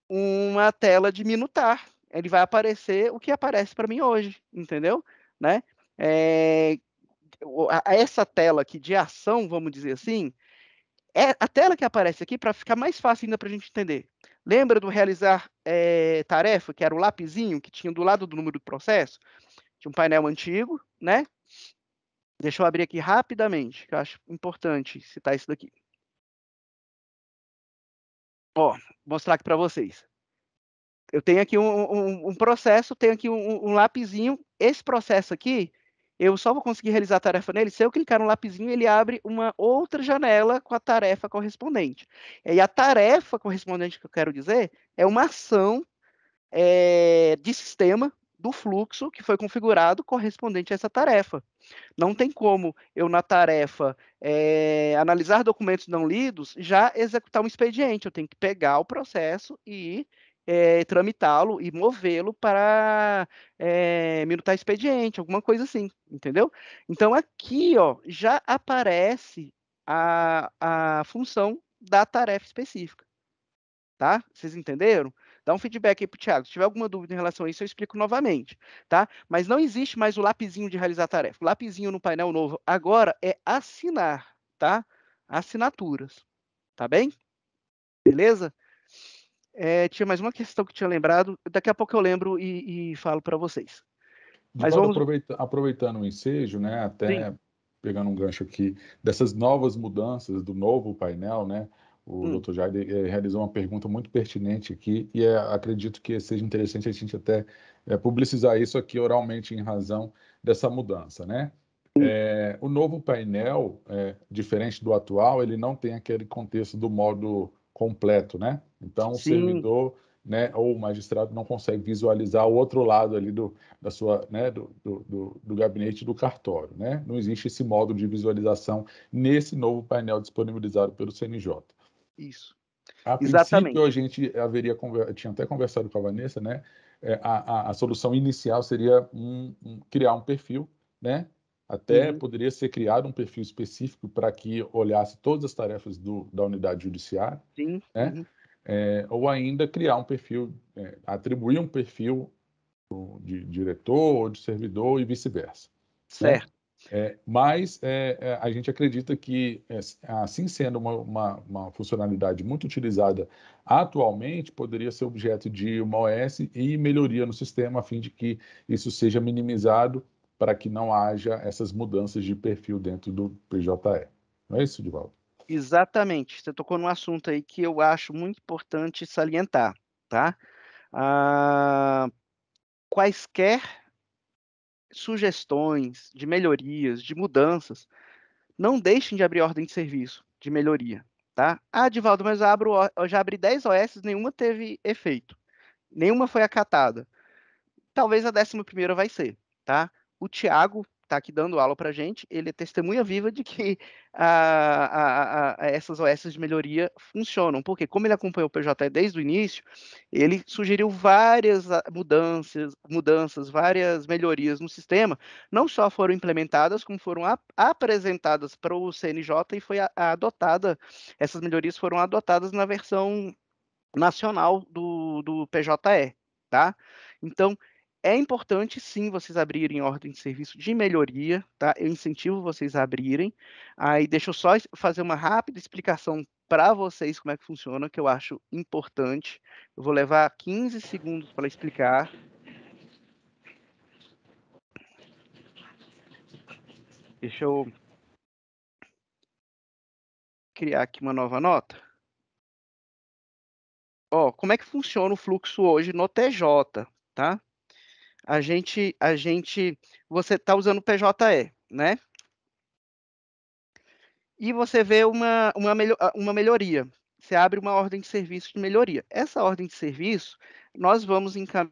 uma tela de minutar. Ele vai aparecer o que aparece para mim hoje, entendeu? Né? É, essa tela aqui de ação, vamos dizer assim, é a tela que aparece aqui para ficar mais fácil ainda para a gente entender. Lembra do realizar é, tarefa, que era o lapizinho que tinha do lado do número do processo? Tinha um painel antigo, né? Deixa eu abrir aqui rapidamente, que eu acho importante citar isso daqui. Ó, vou mostrar aqui para vocês. Eu tenho aqui um, um, um processo, tenho aqui um, um lapizinho. Esse processo aqui eu só vou conseguir realizar a tarefa nele se eu clicar no lapisinho ele abre uma outra janela com a tarefa correspondente. E a tarefa correspondente que eu quero dizer é uma ação é, de sistema do fluxo que foi configurado correspondente a essa tarefa. Não tem como eu, na tarefa é, analisar documentos não lidos, já executar um expediente. Eu tenho que pegar o processo e ir é, tramitá-lo e movê-lo para é, minutar expediente, alguma coisa assim, entendeu? Então aqui ó, já aparece a, a função da tarefa específica. Tá? Vocês entenderam? Dá um feedback aí para o Thiago. Se tiver alguma dúvida em relação a isso, eu explico novamente, tá? Mas não existe mais o lapizinho de realizar tarefa. O lapizinho no painel novo agora é assinar, tá? Assinaturas, tá bem? Beleza? É, tinha mais uma questão que tinha lembrado. Daqui a pouco eu lembro e, e falo para vocês. Mas vamos... aproveita, aproveitando o ensejo, né? Até Sim. pegando um gancho aqui dessas novas mudanças do novo painel, né? O hum. Dr. Jair eh, realizou uma pergunta muito pertinente aqui e é, acredito que seja interessante a gente até é, publicizar isso aqui oralmente em razão dessa mudança, né? É, o novo painel, é, diferente do atual, ele não tem aquele contexto do modo completo, né? Então, Sim. o servidor né, ou o magistrado não consegue visualizar o outro lado ali do, da sua, né, do, do, do, gabinete do cartório. Né? Não existe esse modo de visualização nesse novo painel disponibilizado pelo CNJ. Isso. A Exatamente. a gente haveria, tinha até conversado com a Vanessa, né? É, a, a, a solução inicial seria um, um, criar um perfil, né? Até uhum. poderia ser criado um perfil específico para que olhasse todas as tarefas do, da unidade judiciária, Sim. Né? Uhum. É, ou ainda criar um perfil, é, atribuir um perfil de diretor ou de servidor e vice-versa. Né? Certo. É, mas é, é, a gente acredita que, é, assim sendo uma, uma, uma, funcionalidade muito utilizada atualmente, poderia ser objeto de uma OS e melhoria no sistema a fim de que isso seja minimizado para que não haja essas mudanças de perfil dentro do PJE. Não é isso, Divaldo? Exatamente. Você tocou num assunto aí que eu acho muito importante salientar, tá? Ah, quaisquer sugestões de melhorias, de mudanças, não deixem de abrir ordem de serviço de melhoria, tá? Ah, Divaldo, mas eu, abro, eu já abri 10 OS, nenhuma teve efeito. Nenhuma foi acatada. Talvez a 11 primeira vai ser, tá? o Tiago está aqui dando aula para gente, ele é testemunha viva de que a, a, a, essas OSs de melhoria funcionam, porque como ele acompanhou o PJ desde o início, ele sugeriu várias ah, mudanças, mudanças, várias melhorias no sistema, não só foram implementadas, como foram apresentadas para o CNJ e foi adotada, essas melhorias foram adotadas na versão nacional do, do PJE, tá? Então, é importante, sim, vocês abrirem ordem de serviço de melhoria, tá? Eu incentivo vocês a abrirem. Aí deixa eu só fazer uma rápida explicação para vocês como é que funciona, que eu acho importante. Eu vou levar 15 segundos para explicar. Deixa eu criar aqui uma nova nota. Ó, como é que funciona o fluxo hoje no TJ, tá? a gente, a gente, você está usando o PJE, né? E você vê uma, uma, ah, uma melhoria. Você abre uma ordem de serviço de melhoria. Essa ordem de serviço, nós vamos encaminhar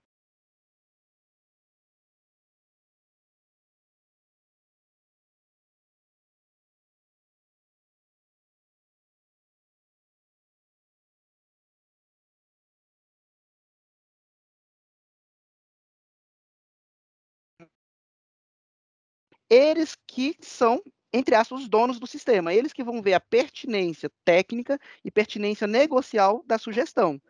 eles que são, entre aspas, os donos do sistema, eles que vão ver a pertinência técnica e pertinência negocial da sugestão.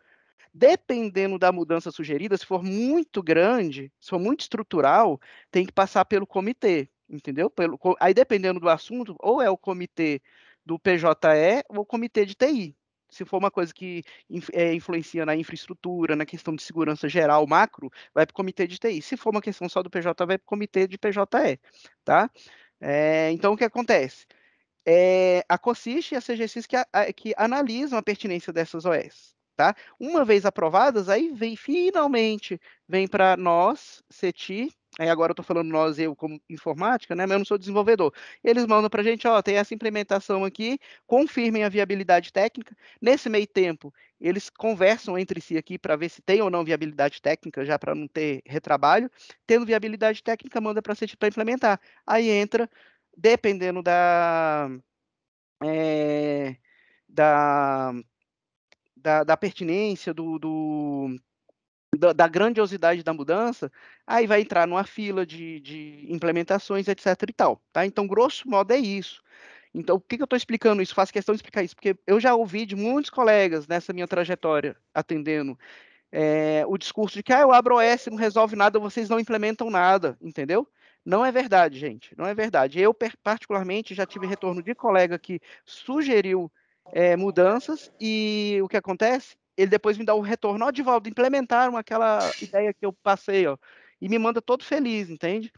Dependendo da mudança sugerida, se for muito grande, se for muito estrutural, tem que passar pelo comitê, entendeu? Pelo, aí, dependendo do assunto, ou é o comitê do PJE ou o comitê de TI se for uma coisa que é, influencia na infraestrutura, na questão de segurança geral, macro, vai para o comitê de TI. Se for uma questão só do PJ, vai para o comitê de PJE, tá? É, então, o que acontece? É, a COSIST e a CGCIS que, a, que analisam a pertinência dessas OS. Tá? Uma vez aprovadas, aí vem finalmente vem para nós, CETI, Aí agora eu estou falando nós, eu como informática, né? Mas eu não sou desenvolvedor. Eles mandam para a gente, ó, tem essa implementação aqui, confirmem a viabilidade técnica. Nesse meio tempo, eles conversam entre si aqui para ver se tem ou não viabilidade técnica, já para não ter retrabalho. Tendo viabilidade técnica, manda para a gente para implementar. Aí entra, dependendo da... É, da da, da, pertinência do, do, da, da, grandiosidade da mudança, aí vai entrar numa fila de, de implementações, etc. e tal. Tá? Então, grosso modo, é isso. Então, por que, que eu estou explicando isso? Faço questão de explicar isso, porque eu já ouvi de muitos colegas nessa minha trajetória atendendo é, o discurso de que ah, eu abro OS, não resolve nada, vocês não implementam nada, entendeu? Não é verdade, gente, não é verdade. Eu, particularmente, já tive retorno de colega que sugeriu é, mudanças e o que acontece? ele depois me dá o retorno, ó, de Divaldo, implementaram aquela ideia que eu passei, ó, e me manda todo feliz, entende?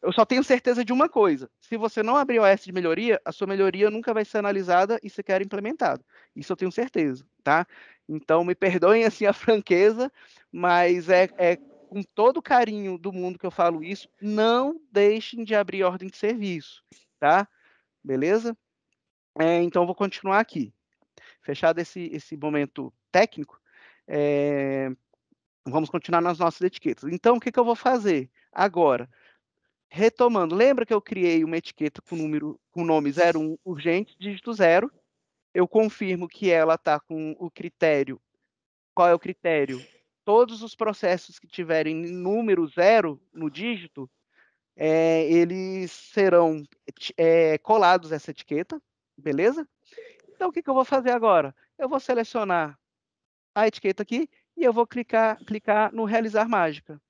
Eu só tenho certeza de uma coisa: se você não abrir o S de melhoria, a sua melhoria nunca vai ser analisada e sequer implementada. Isso eu tenho certeza, tá? Então me perdoem assim a franqueza, mas é, é com todo o carinho do mundo que eu falo isso. Não deixem de abrir ordem de serviço, tá? Beleza? É, então vou continuar aqui. Fechado esse, esse momento técnico, é, vamos continuar nas nossas etiquetas. Então, o que, que eu vou fazer agora? Retomando, lembra que eu criei uma etiqueta com número com nome 01 urgente, dígito 0. Eu confirmo que ela está com o critério. Qual é o critério? Todos os processos que tiverem número zero no dígito, é, eles serão é, colados essa etiqueta, beleza? Então, o que, que eu vou fazer agora? Eu vou selecionar a etiqueta aqui e eu vou clicar, clicar no realizar mágica.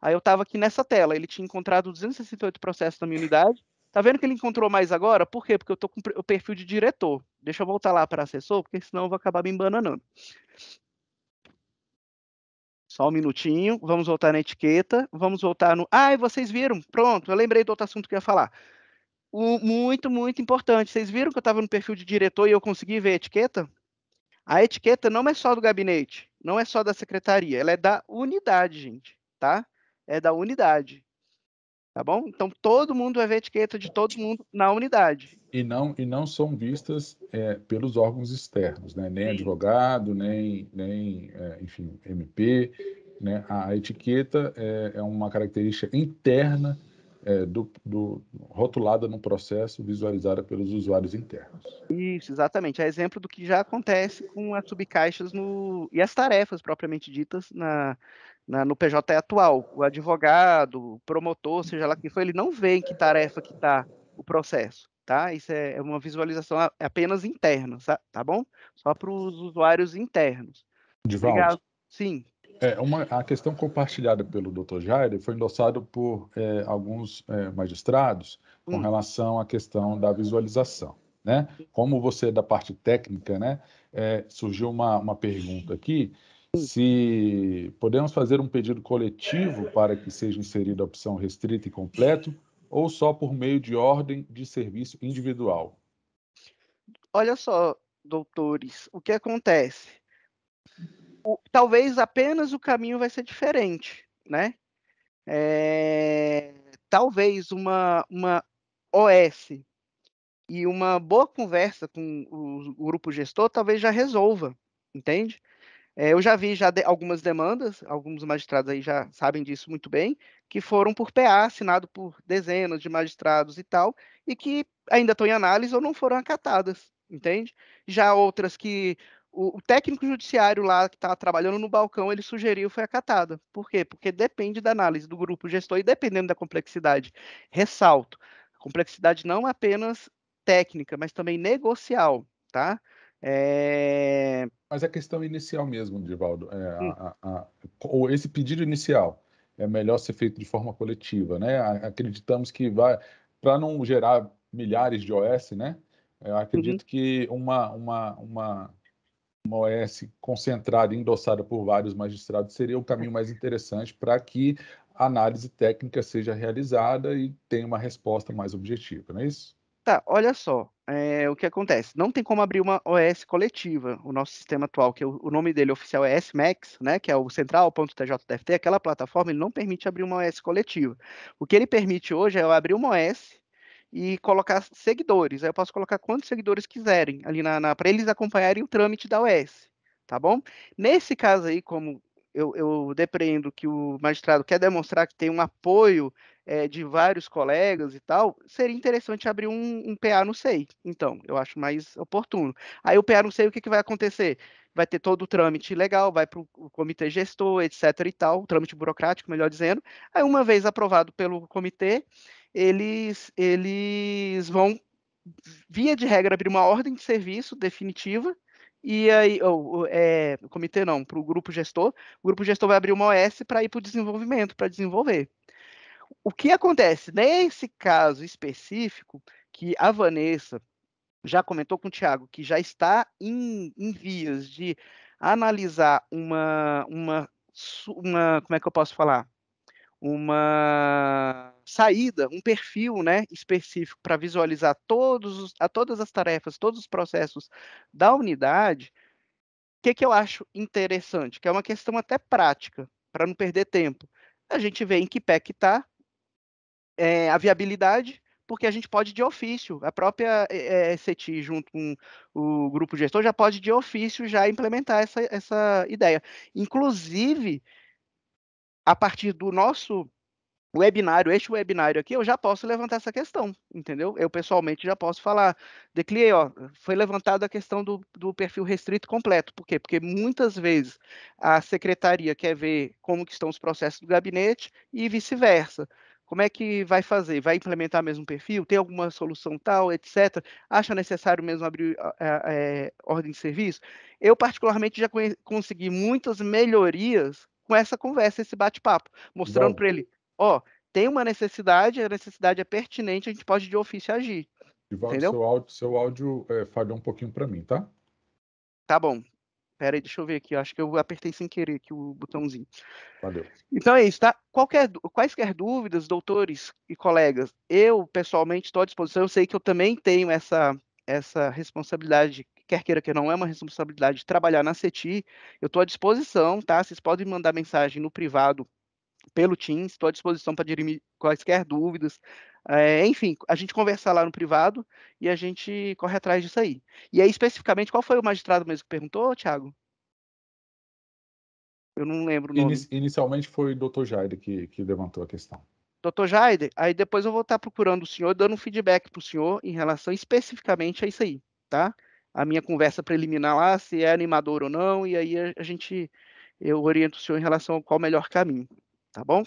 Aí eu estava aqui nessa tela, ele tinha encontrado 268 processos na minha unidade. Tá vendo que ele encontrou mais agora? Por quê? Porque eu estou com o perfil de diretor. Deixa eu voltar lá para assessor, porque senão eu vou acabar me embananando. Só um minutinho, vamos voltar na etiqueta, vamos voltar no... Ah, vocês viram? Pronto, eu lembrei do outro assunto que eu ia falar muito, muito importante. Vocês viram que eu estava no perfil de diretor e eu consegui ver a etiqueta? A etiqueta não é só do gabinete, não é só da secretaria, ela é da unidade, gente, tá? É da unidade. Tá bom? Então todo mundo vai ver a etiqueta de todo mundo na unidade. E não, e não são vistas é, pelos órgãos externos, né? Nem Sim. advogado, nem, nem é, enfim, MP. Né? A etiqueta é, é uma característica interna é, do, do, rotulada no processo visualizada pelos usuários internos. Isso, exatamente. É exemplo do que já acontece com as subcaixas no, e as tarefas propriamente ditas na, na, no PJ atual. O advogado, o promotor, seja lá quem for, ele não vê em que tarefa que está o processo. Tá? Isso é, é uma visualização apenas interna, tá bom? Só para os usuários internos. Divaldo. Sim. É, uma, a questão compartilhada pelo Dr. Jair foi endossada por é, alguns é, magistrados com hum. relação à questão da visualização. Né? Como você é da parte técnica, né, é, surgiu uma, uma pergunta aqui, hum. se podemos fazer um pedido coletivo para que seja inserida a opção restrita e completo, ou só por meio de ordem de serviço individual? Olha só, doutores, o que acontece? o, talvez apenas o caminho vai ser diferente, né? É, talvez uma, uma OS e uma boa conversa com o grupo gestor talvez já resolva, entende? É, eu já vi já de, algumas demandas, alguns magistrados aí já sabem disso muito bem, que foram por PA, assinado por dezenas de magistrados e tal, e que ainda estão em análise ou não foram acatadas, entende? Já outras que o, o técnico judiciário lá que estava tá trabalhando no balcão, ele sugeriu, foi acatado. Por quê? Porque depende da análise do grupo gestor e dependendo da complexidade. Ressalto, complexidade não apenas técnica, mas também negocial, tá? Eh, é... Mas a questão inicial mesmo, Divaldo, é a, hum. a, esse pedido inicial é melhor ser feito de forma coletiva, né? Acreditamos que vai, para não gerar milhares de OS, né? Eu acredito uhum. que uma, uma, uma uma OS concentrada e endossada por vários magistrados seria o caminho mais interessante para que a análise técnica seja realizada e tenha uma resposta mais objetiva, não é isso? Tá, olha só, é, o que acontece? Não tem como abrir uma OS coletiva. O nosso sistema atual, que é o, o nome dele oficial é SMAX, né, que é o central.tjdft, aquela plataforma, ele não permite abrir uma OS coletiva. O que ele permite hoje é eu abrir uma OS e colocar seguidores. Aí eu posso colocar quantos seguidores quiserem ali na, na para eles acompanharem o trâmite da OS, tá bom? Nesse caso aí, como eu, eu depreendo que o magistrado quer demonstrar que tem um apoio é, de vários colegas e tal, seria interessante abrir um, um PA no SEI. Então, eu acho mais oportuno. Aí o PA no SEI, o que, que vai acontecer? Vai ter todo o trâmite legal, vai para o comitê gestor, etc. e tal, o trâmite burocrático, melhor dizendo. Aí, uma vez aprovado pelo comitê, eles, eles vão, via de regra, abrir uma ordem de serviço definitiva, e aí, é, o comitê não, para o grupo gestor, o grupo gestor vai abrir uma OS para ir para o desenvolvimento, para desenvolver. O que acontece nesse caso específico, que a Vanessa já comentou com o Tiago, que já está em, em vias de analisar uma, uma, uma, como é que eu posso falar? Uma saída, um perfil né, específico para visualizar todos, a todas as tarefas, todos os processos da unidade, o que, que eu acho interessante? Que é uma questão até prática, para não perder tempo. A gente vê em que pé que está é, a viabilidade, porque a gente pode de ofício, a própria é, é CETI, junto com o grupo gestor, já pode de ofício já implementar essa, essa ideia. Inclusive, a partir do nosso webinário, este webinário aqui, eu já posso levantar essa questão, entendeu? Eu pessoalmente já posso falar, decliei, ó, foi levantada a questão do, do perfil restrito completo. Por quê? Porque muitas vezes a secretaria quer ver como que estão os processos do gabinete e vice-versa. Como é que vai fazer? Vai implementar mesmo perfil? Tem alguma solução tal, etc? Acha necessário mesmo abrir é, é, ordem de serviço? Eu, particularmente, já consegui muitas melhorias com essa conversa, esse bate-papo, mostrando para ele ó, tem uma necessidade, a necessidade é pertinente, a gente pode de ofício agir. Divaldo, seu áudio, seu áudio é, falhou um pouquinho para mim, tá? Tá bom. Pera aí, deixa eu ver aqui. Acho que eu apertei sem querer aqui o botãozinho. Valeu. Então é isso, tá? Qualquer, quaisquer dúvidas, doutores e colegas, eu pessoalmente estou à disposição. Eu sei que eu também tenho essa, essa responsabilidade, quer queira que não é uma responsabilidade, de trabalhar na CETI. Eu estou à disposição, tá? Vocês podem mandar mensagem no privado pelo Teams, estou à disposição para dirimir quaisquer dúvidas. É, enfim, a gente conversar lá no privado e a gente corre atrás disso aí. E aí, especificamente, qual foi o magistrado mesmo que perguntou, Thiago? Eu não lembro o nome. Inicialmente foi o doutor Jair que, que levantou a questão. Doutor Jair, aí depois eu vou estar procurando o senhor, dando um feedback para o senhor em relação especificamente a isso aí, tá? A minha conversa preliminar lá, se é animador ou não, e aí a, a gente, eu oriento o senhor em relação ao qual o melhor caminho, Tá bom?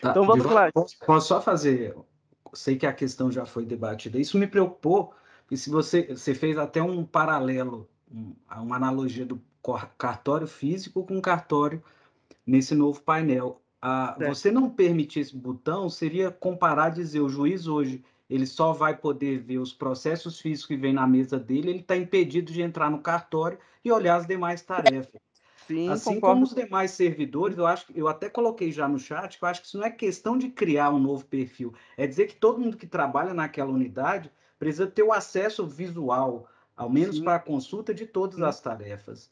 Tá, então vamos lá. Posso, posso só fazer? Sei que a questão já foi debatida. Isso me preocupou, e se você, você fez até um paralelo, um, uma analogia do cartório físico com cartório nesse novo painel. Ah, Você não permitir esse botão seria comparar, dizer, o juiz hoje ele só vai poder ver os processos físicos que vem na mesa dele, ele está impedido de entrar no cartório e olhar as demais tarefas. Sim, assim concordo. como os demais servidores, eu acho que eu até coloquei já no chat que eu acho que isso não é questão de criar um novo perfil, é dizer que todo mundo que trabalha naquela unidade precisa ter o acesso visual, ao menos para a consulta de todas Sim. as tarefas.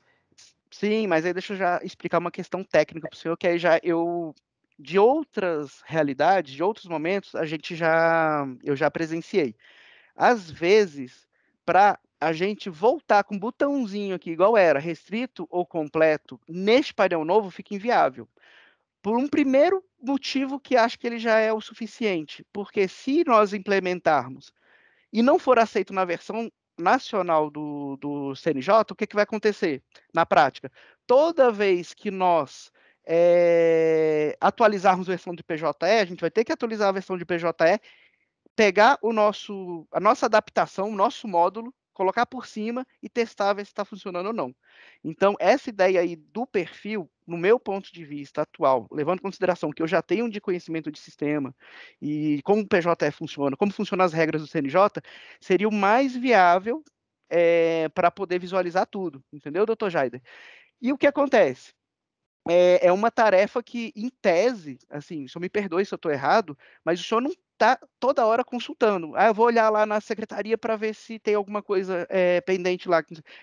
Sim, mas aí deixa eu já explicar uma questão técnica para o senhor, que aí já eu de outras realidades, de outros momentos, a gente já eu já presenciei. Às vezes, para a gente voltar com um botãozinho aqui, igual era, restrito ou completo, neste painel novo, fica inviável. Por um primeiro motivo que acho que ele já é o suficiente, porque se nós implementarmos e não for aceito na versão nacional do, do CNJ, o que, que vai acontecer na prática? Toda vez que nós é, atualizarmos a versão de PJE, a gente vai ter que atualizar a versão de PJE, pegar o nosso, a nossa adaptação, o nosso módulo colocar por cima e testar ver se está funcionando ou não. Então, essa ideia aí do perfil, no meu ponto de vista atual, levando em consideração que eu já tenho um de conhecimento de sistema e como o PJE funciona, como funcionam as regras do CNJ, seria o mais viável é, para poder visualizar tudo, entendeu, doutor Jaider? E o que acontece? É, é, uma tarefa que, em tese, assim, o senhor me perdoe se eu estou errado, mas o senhor não tá toda hora consultando. Ah, eu vou olhar lá na secretaria para ver se tem alguma coisa é, pendente lá.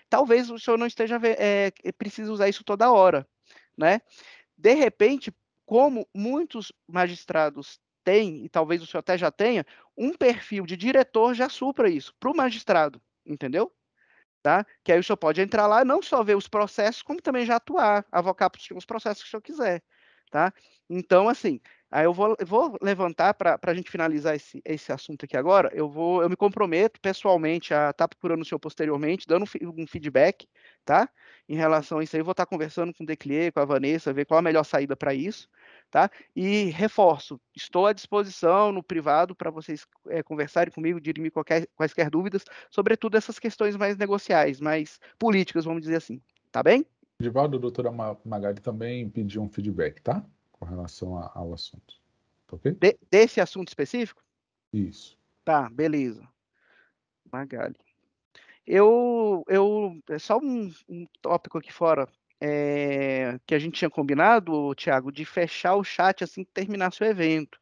Talvez o senhor não esteja é, eh, precisa usar isso toda hora, né? De repente, como muitos magistrados têm e talvez o senhor até já tenha, um perfil de diretor já supra isso para o magistrado, entendeu? Tá? Que aí o senhor pode entrar lá, não só ver os processos, como também já atuar, avocar para os processos que o senhor quiser, tá? Então, assim, Aí eu vou, eu vou levantar para a gente finalizar esse, esse assunto aqui agora. Eu vou, eu me comprometo pessoalmente a estar tá procurando o senhor posteriormente, dando um, feedback, tá? Em relação a isso aí, eu vou estar tá conversando com o Declier, com a Vanessa, ver qual a melhor saída para isso, tá? E reforço, estou à disposição no privado para vocês é, conversarem comigo, dirimir qualquer, quaisquer dúvidas, sobretudo essas questões mais negociais, mais políticas, vamos dizer assim, tá bem? Divaldo, a doutora Magali também pediu um feedback, tá? com relação a, ao assunto. Tá ok? De, desse assunto específico? Isso. Tá, beleza. Magali. Eu, eu é só um, um tópico aqui fora é, que a gente tinha combinado, Thiago, de fechar o chat assim que terminasse o evento.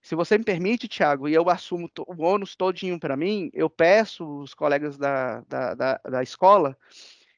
Se você me permite, Thiago, e eu assumo o ônus todinho para mim, eu peço os colegas da, da, da, da escola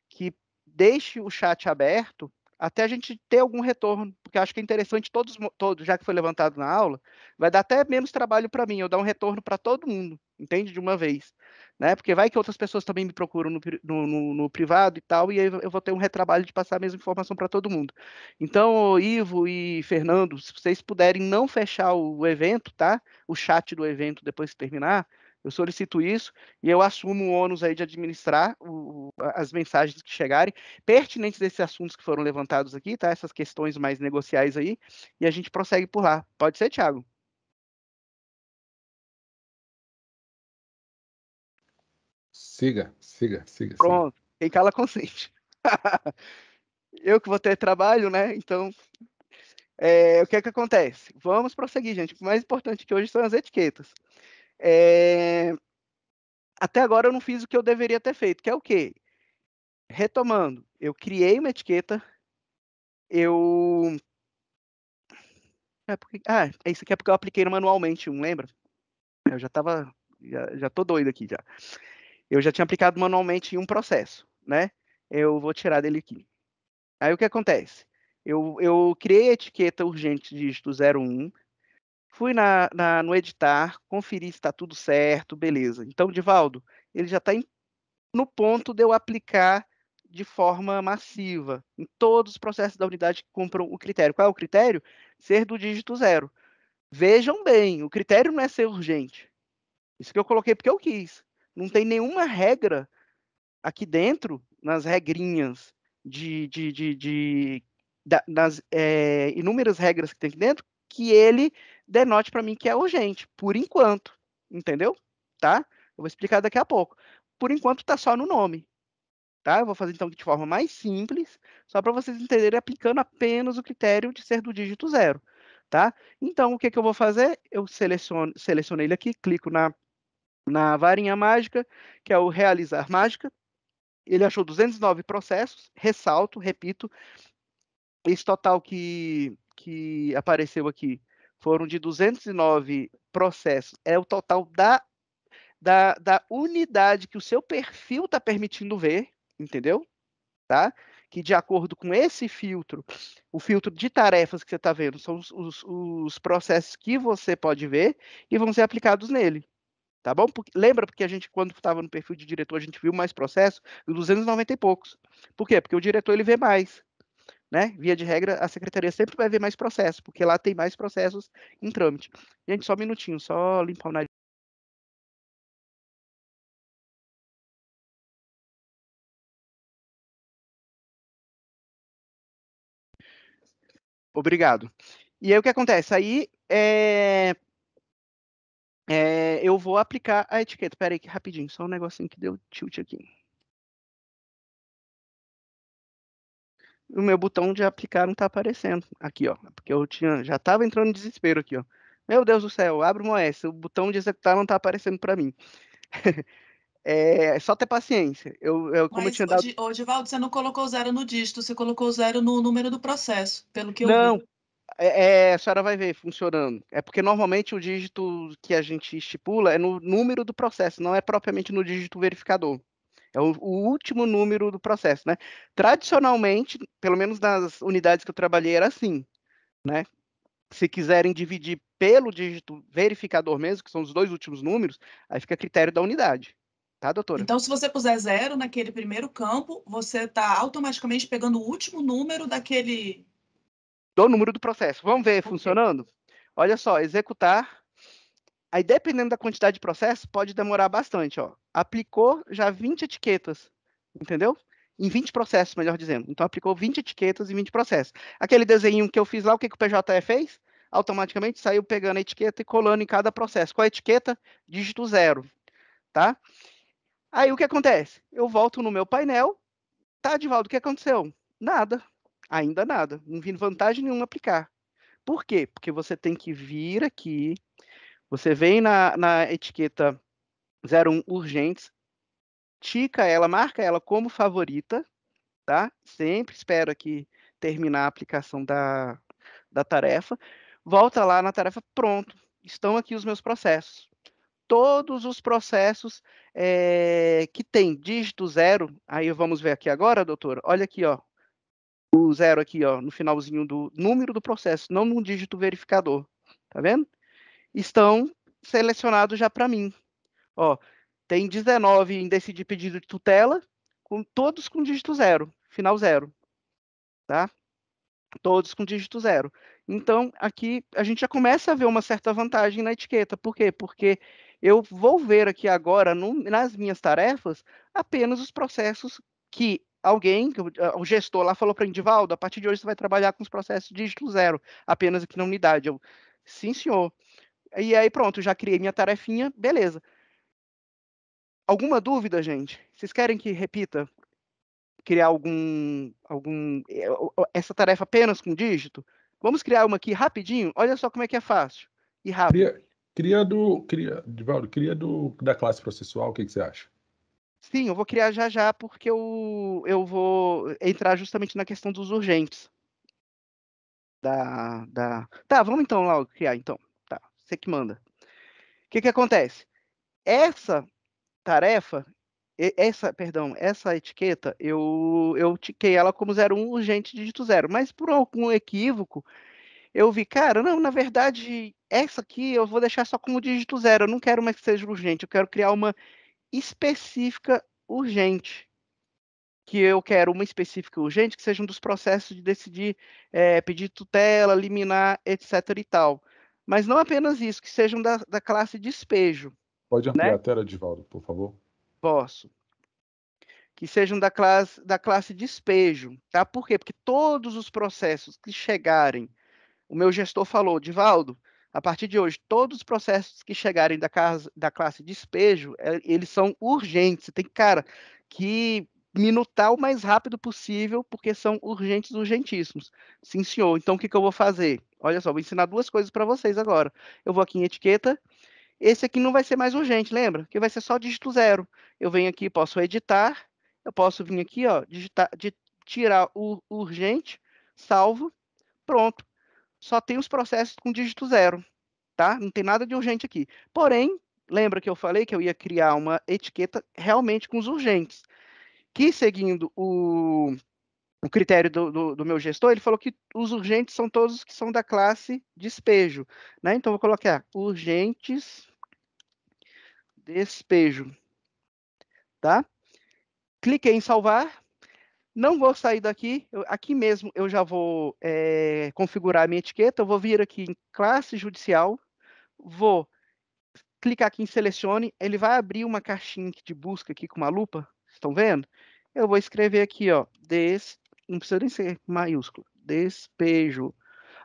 que deixe o chat aberto até a gente ter algum retorno, porque acho que é interessante todos, todos já que foi levantado na aula, vai dar até menos trabalho para mim, eu dar um retorno para todo mundo, entende? De uma vez, né? Porque vai que outras pessoas também me procuram no, no, no, no privado e tal, e aí eu vou ter um retrabalho de passar a mesma informação para todo mundo. Então, Ivo e Fernando, se vocês puderem não fechar o evento, tá? O chat do evento depois que terminar, eu solicito isso e eu assumo o ônus aí de administrar o, as mensagens que chegarem, pertinentes desses assuntos que foram levantados aqui, tá? Essas questões mais negociais aí, e a gente prossegue por lá. Pode ser, Thiago? Siga, siga, siga. Pronto, siga. quem cala consente. eu que vou ter trabalho, né? Então, é, o que é que acontece? Vamos prosseguir, gente. O mais importante que hoje são as etiquetas. É... Até agora eu não fiz o que eu deveria ter feito, que é o quê? Retomando, eu criei uma etiqueta, eu. É porque... Ah, é isso aqui é porque eu apliquei manualmente um, lembra? Eu já estava já, já tô doido aqui já. Eu já tinha aplicado manualmente um processo, né? Eu vou tirar dele aqui. Aí o que acontece? Eu, eu criei a etiqueta urgente dígito 01, Fui na, na, no editar, conferi se está tudo certo, beleza. Então, Divaldo, ele já está no ponto de eu aplicar de forma massiva em todos os processos da unidade que cumpram o critério. Qual é o critério? Ser do dígito zero. Vejam bem, o critério não é ser urgente. Isso que eu coloquei porque eu quis. Não tem nenhuma regra aqui dentro, nas regrinhas de, de, de, de da, nas é, inúmeras regras que tem aqui dentro, que ele denote para mim que é urgente, por enquanto, entendeu? Tá? Eu vou explicar daqui a pouco. Por enquanto está só no nome, tá? Eu vou fazer então de forma mais simples, só para vocês entenderem aplicando apenas o critério de ser do dígito zero, tá? Então, o que, que eu vou fazer? Eu seleciono, selecionei ele aqui, clico na, na varinha mágica, que é o realizar mágica, ele achou 209 processos, ressalto, repito, esse total que, que apareceu aqui foram de 209 processos, é o total da, da, da unidade que o seu perfil está permitindo ver, entendeu? Tá? Que de acordo com esse filtro, o filtro de tarefas que você está vendo são os, os, os, processos que você pode ver e vão ser aplicados nele. Tá bom? Porque, lembra porque a gente, quando estava no perfil de diretor, a gente viu mais processos, 290 e poucos. Por quê? Porque o diretor ele vê mais né? Via de regra, a secretaria sempre vai ver mais processos, porque lá tem mais processos em trâmite. Gente, só um minutinho, só limpar o nariz. Obrigado. E aí o que acontece? Aí é... É, eu vou aplicar a etiqueta. Pera aí, rapidinho, só um negocinho que deu tilt aqui. o meu botão de aplicar não tá aparecendo. Aqui, ó. Porque eu tinha, já tava entrando em desespero aqui, ó. Meu Deus do céu, abre o OS, o botão de executar não tá aparecendo para mim. é só ter paciência. Eu, eu como Mas, eu tinha dado... Ô, Divaldo, você não colocou zero no dígito, você colocou zero no número do processo, pelo que eu não. vi. Não, é, é, a senhora vai ver funcionando. É porque normalmente o dígito que a gente estipula é no número do processo, não é propriamente no dígito verificador. É o, o, último número do processo, né? Tradicionalmente, pelo menos nas unidades que eu trabalhei, era assim, né? Se quiserem dividir pelo dígito verificador mesmo, que são os dois últimos números, aí fica a critério da unidade. Tá, doutora? Então, se você puser zero naquele primeiro campo, você está automaticamente pegando o último número daquele. Do número do processo. Vamos ver okay. funcionando? Olha só, executar Aí, dependendo da quantidade de processo, pode demorar bastante. Ó. Aplicou já 20 etiquetas, entendeu? Em 20 processos, melhor dizendo. Então, aplicou 20 etiquetas em 20 processos. Aquele desenho que eu fiz lá, o que, que o PJE fez? Automaticamente saiu pegando a etiqueta e colando em cada processo. Com é a etiqueta, dígito zero, tá? Aí, o que acontece? Eu volto no meu painel. Tá, Divaldo, o que aconteceu? Nada. Ainda nada. Não vi vantagem nenhuma aplicar. Por quê? Porque você tem que vir aqui, você vem na, na etiqueta 01 urgentes, tica ela, marca ela como favorita, tá? Sempre espero aqui terminar a aplicação da, da tarefa. Volta lá na tarefa, pronto, estão aqui os meus processos. Todos os processos é, que tem dígito zero, aí vamos ver aqui agora, doutor. olha aqui, ó, o zero aqui, ó, no finalzinho do número do processo, não no dígito verificador, tá vendo? estão selecionados já para mim. Ó, tem 19 em decidir pedido de tutela, com todos com dígito zero, final zero, tá? Todos com dígito zero. Então, aqui a gente já começa a ver uma certa vantagem na etiqueta. Por quê? Porque eu vou ver aqui agora, no, nas minhas tarefas, apenas os processos que alguém, o gestor lá falou para o Indivaldo, a partir de hoje você vai trabalhar com os processos dígito zero, apenas aqui na unidade. Eu, sim, senhor. E aí pronto, já criei minha tarefinha, beleza. Alguma dúvida, gente? Vocês querem que repita? Criar algum, algum eh, essa tarefa apenas com dígito? Vamos criar uma aqui rapidinho? Olha só como é que é fácil e rápido. Cria, cria do, cria, Divaldo, cria do, da classe processual, o que, que você acha? Sim, eu vou criar já já, porque eu, eu vou entrar justamente na questão dos urgentes. Da, da... Tá, vamos então lá criar, então você que manda. O que, que acontece? Essa tarefa, essa, perdão, essa etiqueta, eu, eu tiquei ela como 01 urgente dígito zero, mas por algum equívoco, eu vi, cara, não, na verdade, essa aqui eu vou deixar só como dígito zero, eu não quero mais que seja urgente, eu quero criar uma específica urgente, que eu quero uma específica urgente, que seja um dos processos de decidir é, pedir tutela, liminar, etc e tal. Mas não apenas isso, que sejam da, da classe despejo. Pode ampliar né? a tela, Divaldo, por favor? Posso. Que sejam da classe, da classe despejo, tá? Por quê? Porque todos os processos que chegarem, o meu gestor falou, Divaldo, a partir de hoje, todos os processos que chegarem da, casa, da classe despejo, eh, eles são urgentes. Tem cara que minutar o mais rápido possível, porque são urgentes, urgentíssimos. Sim, senhor. Então, o que, que eu vou fazer? Olha só, vou ensinar duas coisas para vocês agora. Eu vou aqui em etiqueta. Esse aqui não vai ser mais urgente, lembra? Que vai ser só dígito zero. Eu venho aqui, posso editar. Eu posso vir aqui, ó, digitar, de, tirar o urgente, salvo, pronto. Só tem os processos com dígito zero, tá? Não tem nada de urgente aqui. Porém, lembra que eu falei que eu ia criar uma etiqueta realmente com os urgentes que seguindo o, o critério do, do, do, meu gestor, ele falou que os urgentes são todos que são da classe despejo, né? Então vou colocar urgentes despejo, tá? Cliquei em salvar. Não vou sair daqui, eu, aqui mesmo eu já vou é, configurar a minha etiqueta, eu vou vir aqui em classe judicial, vou clicar aqui em selecione, ele vai abrir uma caixinha de busca aqui com uma lupa, Estão vendo? Eu vou escrever aqui, ó, des, não precisa nem ser maiúsculo, despejo.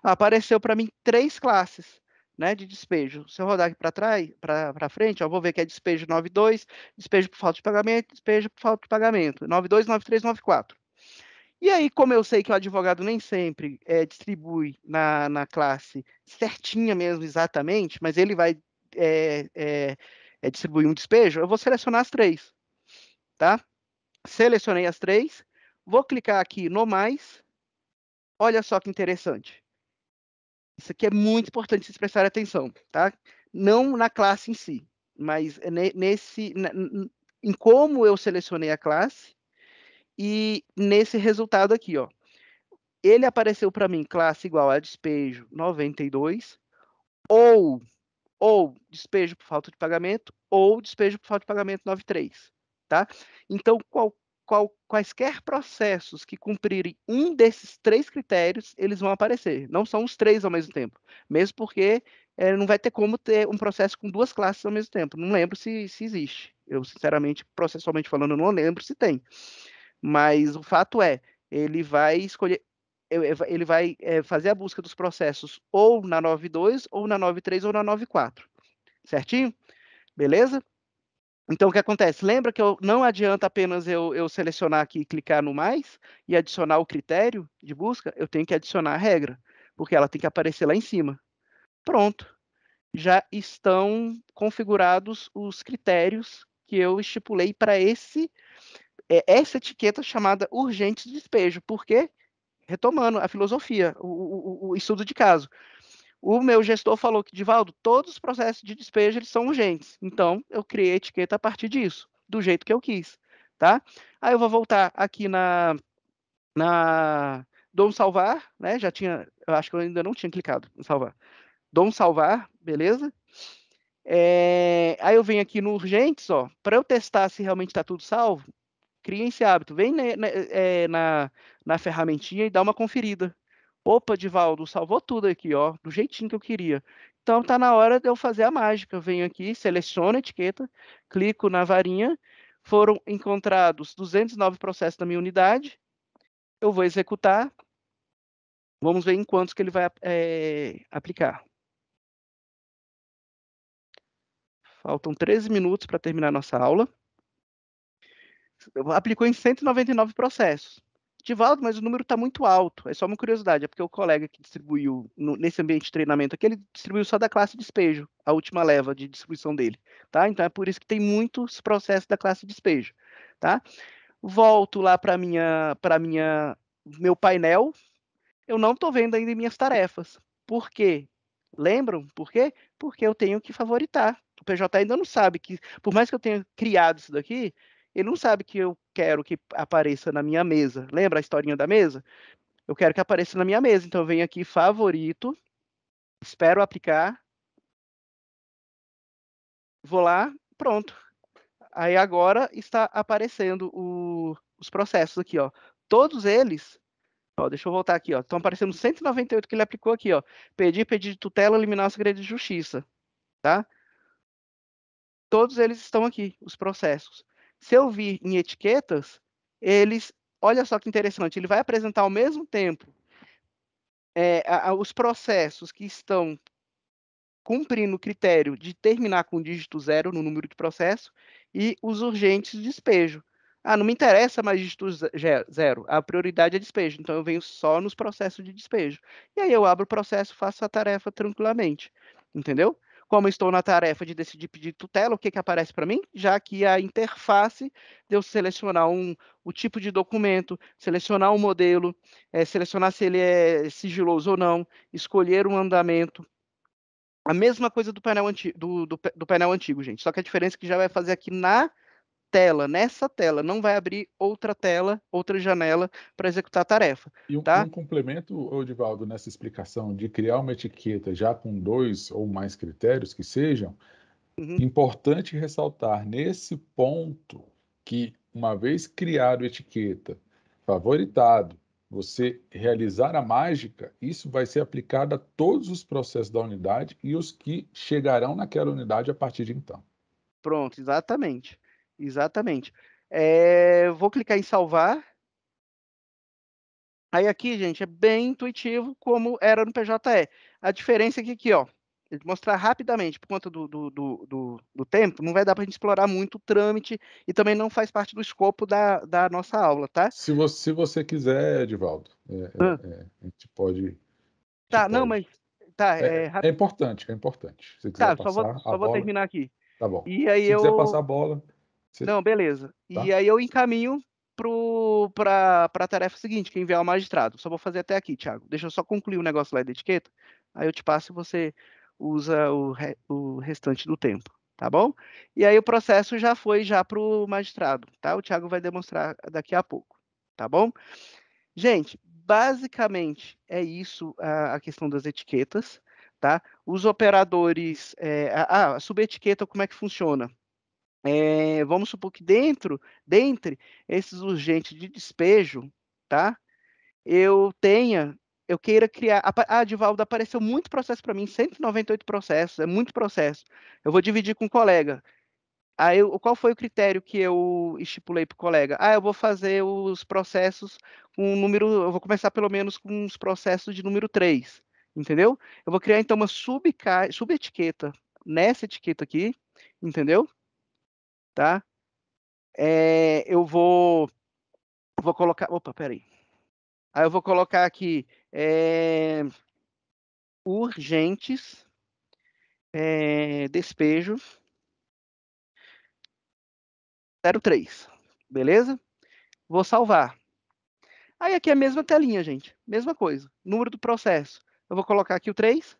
apareceu para mim três classes, né, de despejo. Se eu rodar aqui para trás, para frente, ó, vou ver que é despejo 92, despejo por falta de pagamento, despejo por falta de pagamento, 92, 93, 94. E aí, como eu sei que o advogado nem sempre é, distribui na, na classe certinha mesmo, exatamente, mas ele vai é, é, é distribuir um despejo, eu vou selecionar as três tá? Selecionei as três, vou clicar aqui no mais, olha só que interessante. Isso aqui é muito importante vocês prestarem atenção, tá? Não na classe em si, mas nesse, em como eu selecionei a classe e nesse resultado aqui, ó. Ele apareceu para mim classe igual a despejo 92 ou ou despejo por falta de pagamento ou despejo por falta de pagamento 93. Tá? Então, qual, qual, quaisquer processos que cumprirem um desses três critérios, eles vão aparecer. Não são os três ao mesmo tempo. Mesmo porque é, não vai ter como ter um processo com duas classes ao mesmo tempo. Não lembro se, se existe. Eu, sinceramente, processualmente falando, não lembro se tem. Mas o fato é, ele vai escolher é, é, ele vai é, fazer a busca dos processos ou na 9.2, ou na 9.3, ou na 9.4. Certinho? Beleza? Então, o que acontece? Lembra que eu, não adianta apenas eu, eu selecionar aqui e clicar no mais e adicionar o critério de busca? Eu tenho que adicionar a regra, porque ela tem que aparecer lá em cima. Pronto. Já estão configurados os critérios que eu estipulei para esse é, essa etiqueta chamada urgente despejo. Por quê? Retomando a filosofia, o, o, o estudo de caso. O meu gestor falou que, Divaldo, todos os processos de despejo eles são urgentes. Então, eu criei a etiqueta a partir disso, do jeito que eu quis, tá? Aí eu vou voltar aqui na, na Dom Salvar, né? Já tinha, eu acho que eu ainda não tinha clicado em salvar. Dom Salvar, beleza? É, aí eu venho aqui no Urgentes, ó, para eu testar se realmente está tudo salvo, cria esse hábito. Vem né, né, é, na, na, ferramentinha e dá uma conferida Opa, Divaldo, salvou tudo aqui, ó, do jeitinho que eu queria. Então tá na hora de eu fazer a mágica. Eu venho aqui, seleciono a etiqueta, clico na varinha, foram encontrados 209 processos na minha unidade. Eu vou executar. Vamos ver em quantos que ele vai é, aplicar. Faltam 13 minutos para terminar nossa aula. Aplicou em 199 processos. Divaldo, mas o número está muito alto. É só uma curiosidade, é porque o colega que distribuiu no, nesse ambiente de treinamento aqui, ele distribuiu só da classe despejo, a última leva de distribuição dele, tá? Então é por isso que tem muitos processos da classe despejo, tá? Volto lá para minha, para minha, meu painel. Eu não estou vendo ainda minhas tarefas. Por quê? Lembram? Por quê? Porque eu tenho que favoritar. O PJ ainda não sabe que, por mais que eu tenha criado isso daqui, ele não sabe que eu quero que apareça na minha mesa. Lembra a historinha da mesa? Eu quero que apareça na minha mesa. Então eu venho aqui favorito, espero aplicar, vou lá, pronto. Aí agora está aparecendo o, os processos aqui, ó. Todos eles, ó, deixa eu voltar aqui, ó. Estão aparecendo 198 que ele aplicou aqui, ó. Pedir, pedir de tutela, eliminar o segredo de justiça, tá? Todos eles estão aqui, os processos. Se eu vir em etiquetas, eles, olha só que interessante, ele vai apresentar ao mesmo tempo é, a, a, os processos que estão cumprindo o critério de terminar com dígito zero no número de processo e os urgentes de despejo. Ah, não me interessa mais dígito zero, a prioridade é despejo, então eu venho só nos processos de despejo. E aí eu abro o processo, faço a tarefa tranquilamente, entendeu? Como estou na tarefa de decidir pedir tutela, o que, que aparece para mim? Já que a interface de selecionar um, o tipo de documento, selecionar o um modelo, é, selecionar se ele é sigiloso ou não, escolher um andamento, a mesma coisa do painel, antigo, do, do, do, painel antigo, gente. Só que a diferença é que já vai fazer aqui na tela, nessa tela, não vai abrir outra tela, outra janela para executar a tarefa. E um, tá? um complemento, Odivaldo, nessa explicação de criar uma etiqueta já com dois ou mais critérios que sejam, uhum. importante ressaltar nesse ponto que, uma vez criado a etiqueta favoritado, você realizar a mágica, isso vai ser aplicado a todos os processos da unidade e os que chegarão naquela unidade a partir de então. Pronto, exatamente. Exatamente. É, vou clicar em salvar. Aí aqui, gente, é bem intuitivo como era no PJE. A diferença é que aqui, ó, mostrar rapidamente por conta do, do, do, do tempo, não vai dar para a gente explorar muito o trâmite e também não faz parte do escopo da, da nossa aula, tá? Se você, se você quiser, Edivaldo, é, ah. é, a gente pode. gente tá, pode. não, mas. Tá, é, é, é, importante, é importante. Se tá, quiser tá, passar, só vou, só vou bola, terminar aqui. Tá bom. E aí se eu... quiser passar a bola. Você... Não, beleza. Tá. E aí eu encaminho para a tarefa seguinte, que é enviar ao magistrado. Só vou fazer até aqui, Thiago. Deixa eu só concluir o negócio lá da etiqueta. Aí eu te passo e você usa o, re, o restante do tempo, tá bom? E aí o processo já foi já para o magistrado, tá? O Thiago vai demonstrar daqui a pouco, tá bom? Gente, basicamente é isso a, a questão das etiquetas, tá? Os operadores... É, a, a subetiqueta, como é que funciona? é, vamos supor que dentro, dentre esses urgentes de despejo, tá? Eu tenha, eu queira criar. Ah, Divaldo apareceu muito processo para mim, 198 processos, é muito processo. Eu vou dividir com o um colega. Aí, qual foi o critério que eu estipulei para o colega? Ah, eu vou fazer os processos com número. Eu vou começar pelo menos com os processos de número 3, entendeu? Eu vou criar então uma subetiqueta sub nessa etiqueta aqui, entendeu? tá? É, eu vou, vou colocar. Opa, peraí. Aí eu vou colocar aqui é, urgentes, é, despejo 03, beleza? Vou salvar. Aí aqui é a mesma telinha, gente, mesma coisa. Número do processo. Eu vou colocar aqui o 3,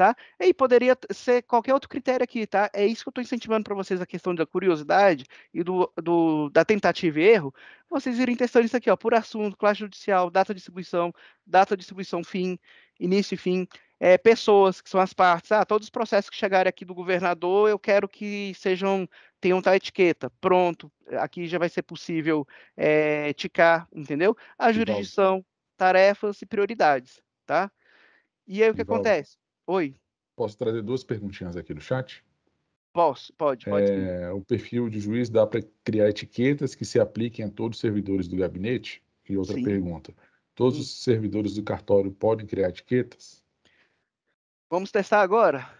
tá? É, e poderia ser qualquer outro critério aqui, tá? É isso que eu estou incentivando para vocês, a questão da curiosidade e do, do, da tentativa e erro, vocês irem testando isso aqui, ó, por assunto, classe judicial, data de distribuição, data de distribuição fim, início e fim, é, pessoas, que são as partes, ah, todos os processos que chegarem aqui do governador, eu quero que sejam, tenham tal etiqueta, pronto, aqui já vai ser possível é, ticar, entendeu? A jurisdição, tarefas e prioridades, tá? E aí o que acontece? Oi. Posso trazer duas perguntinhas aqui no chat? Posso, pode, pode. É, o perfil de juiz dá para criar etiquetas que se apliquem a todos os servidores do gabinete? E outra Sim. pergunta: todos Sim. os servidores do cartório podem criar etiquetas? Vamos testar agora?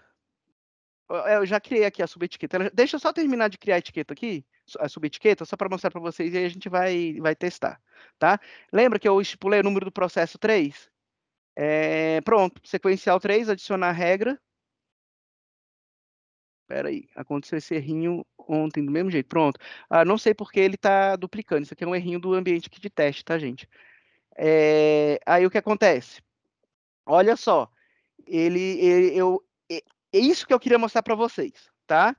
É, eu já criei aqui a subetiqueta. Deixa eu só terminar de criar a etiqueta aqui, a subetiqueta, só para mostrar para vocês e aí a gente vai, vai testar, tá? Lembra que eu estipulei o número do processo 3? É, pronto, sequencial 3, adicionar regra. Espera aí, aconteceu esse errinho ontem do mesmo jeito. Pronto. Ah, não sei porque ele está duplicando. Isso aqui é um errinho do ambiente aqui de teste, tá, gente? É, aí o que acontece? Olha só, ele, ele eu, é isso que eu queria mostrar para vocês, tá?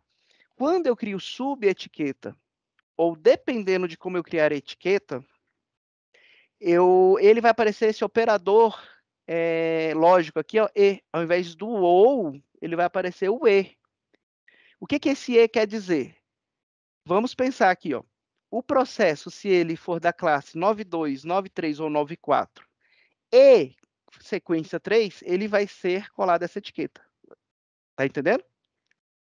Quando eu crio subetiqueta, ou dependendo de como eu criar a etiqueta, eu, ele vai aparecer esse operador é, lógico aqui, ó, e, ao invés do ou, ele vai aparecer o e. O que, que esse e quer dizer? Vamos pensar aqui, ó. O processo, se ele for da classe 92, 93 ou 94 e sequência 3, ele vai ser colado essa etiqueta. Tá entendendo?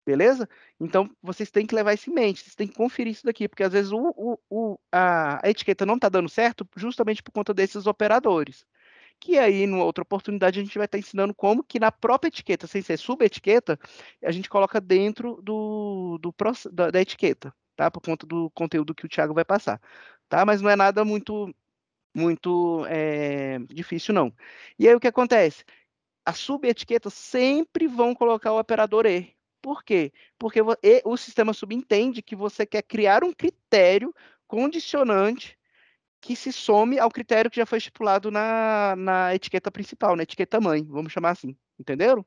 Beleza? Então, vocês têm que levar isso em mente, vocês têm que conferir isso daqui, porque às vezes o, o, o, a, a, etiqueta não está dando certo justamente por conta desses operadores que aí, numa outra oportunidade, a gente vai estar tá ensinando como que na própria etiqueta, sem ser subetiqueta, a gente coloca dentro do, do da, da, etiqueta, tá? Por conta do conteúdo que o Thiago vai passar, tá? Mas não é nada muito muito é, difícil, não. E aí o que acontece? As subetiquetas sempre vão colocar o operador E. Por quê? Porque o sistema subentende que você quer criar um critério condicionante que se some ao critério que já foi estipulado na, na etiqueta principal, na etiqueta mãe, vamos chamar assim, entenderam?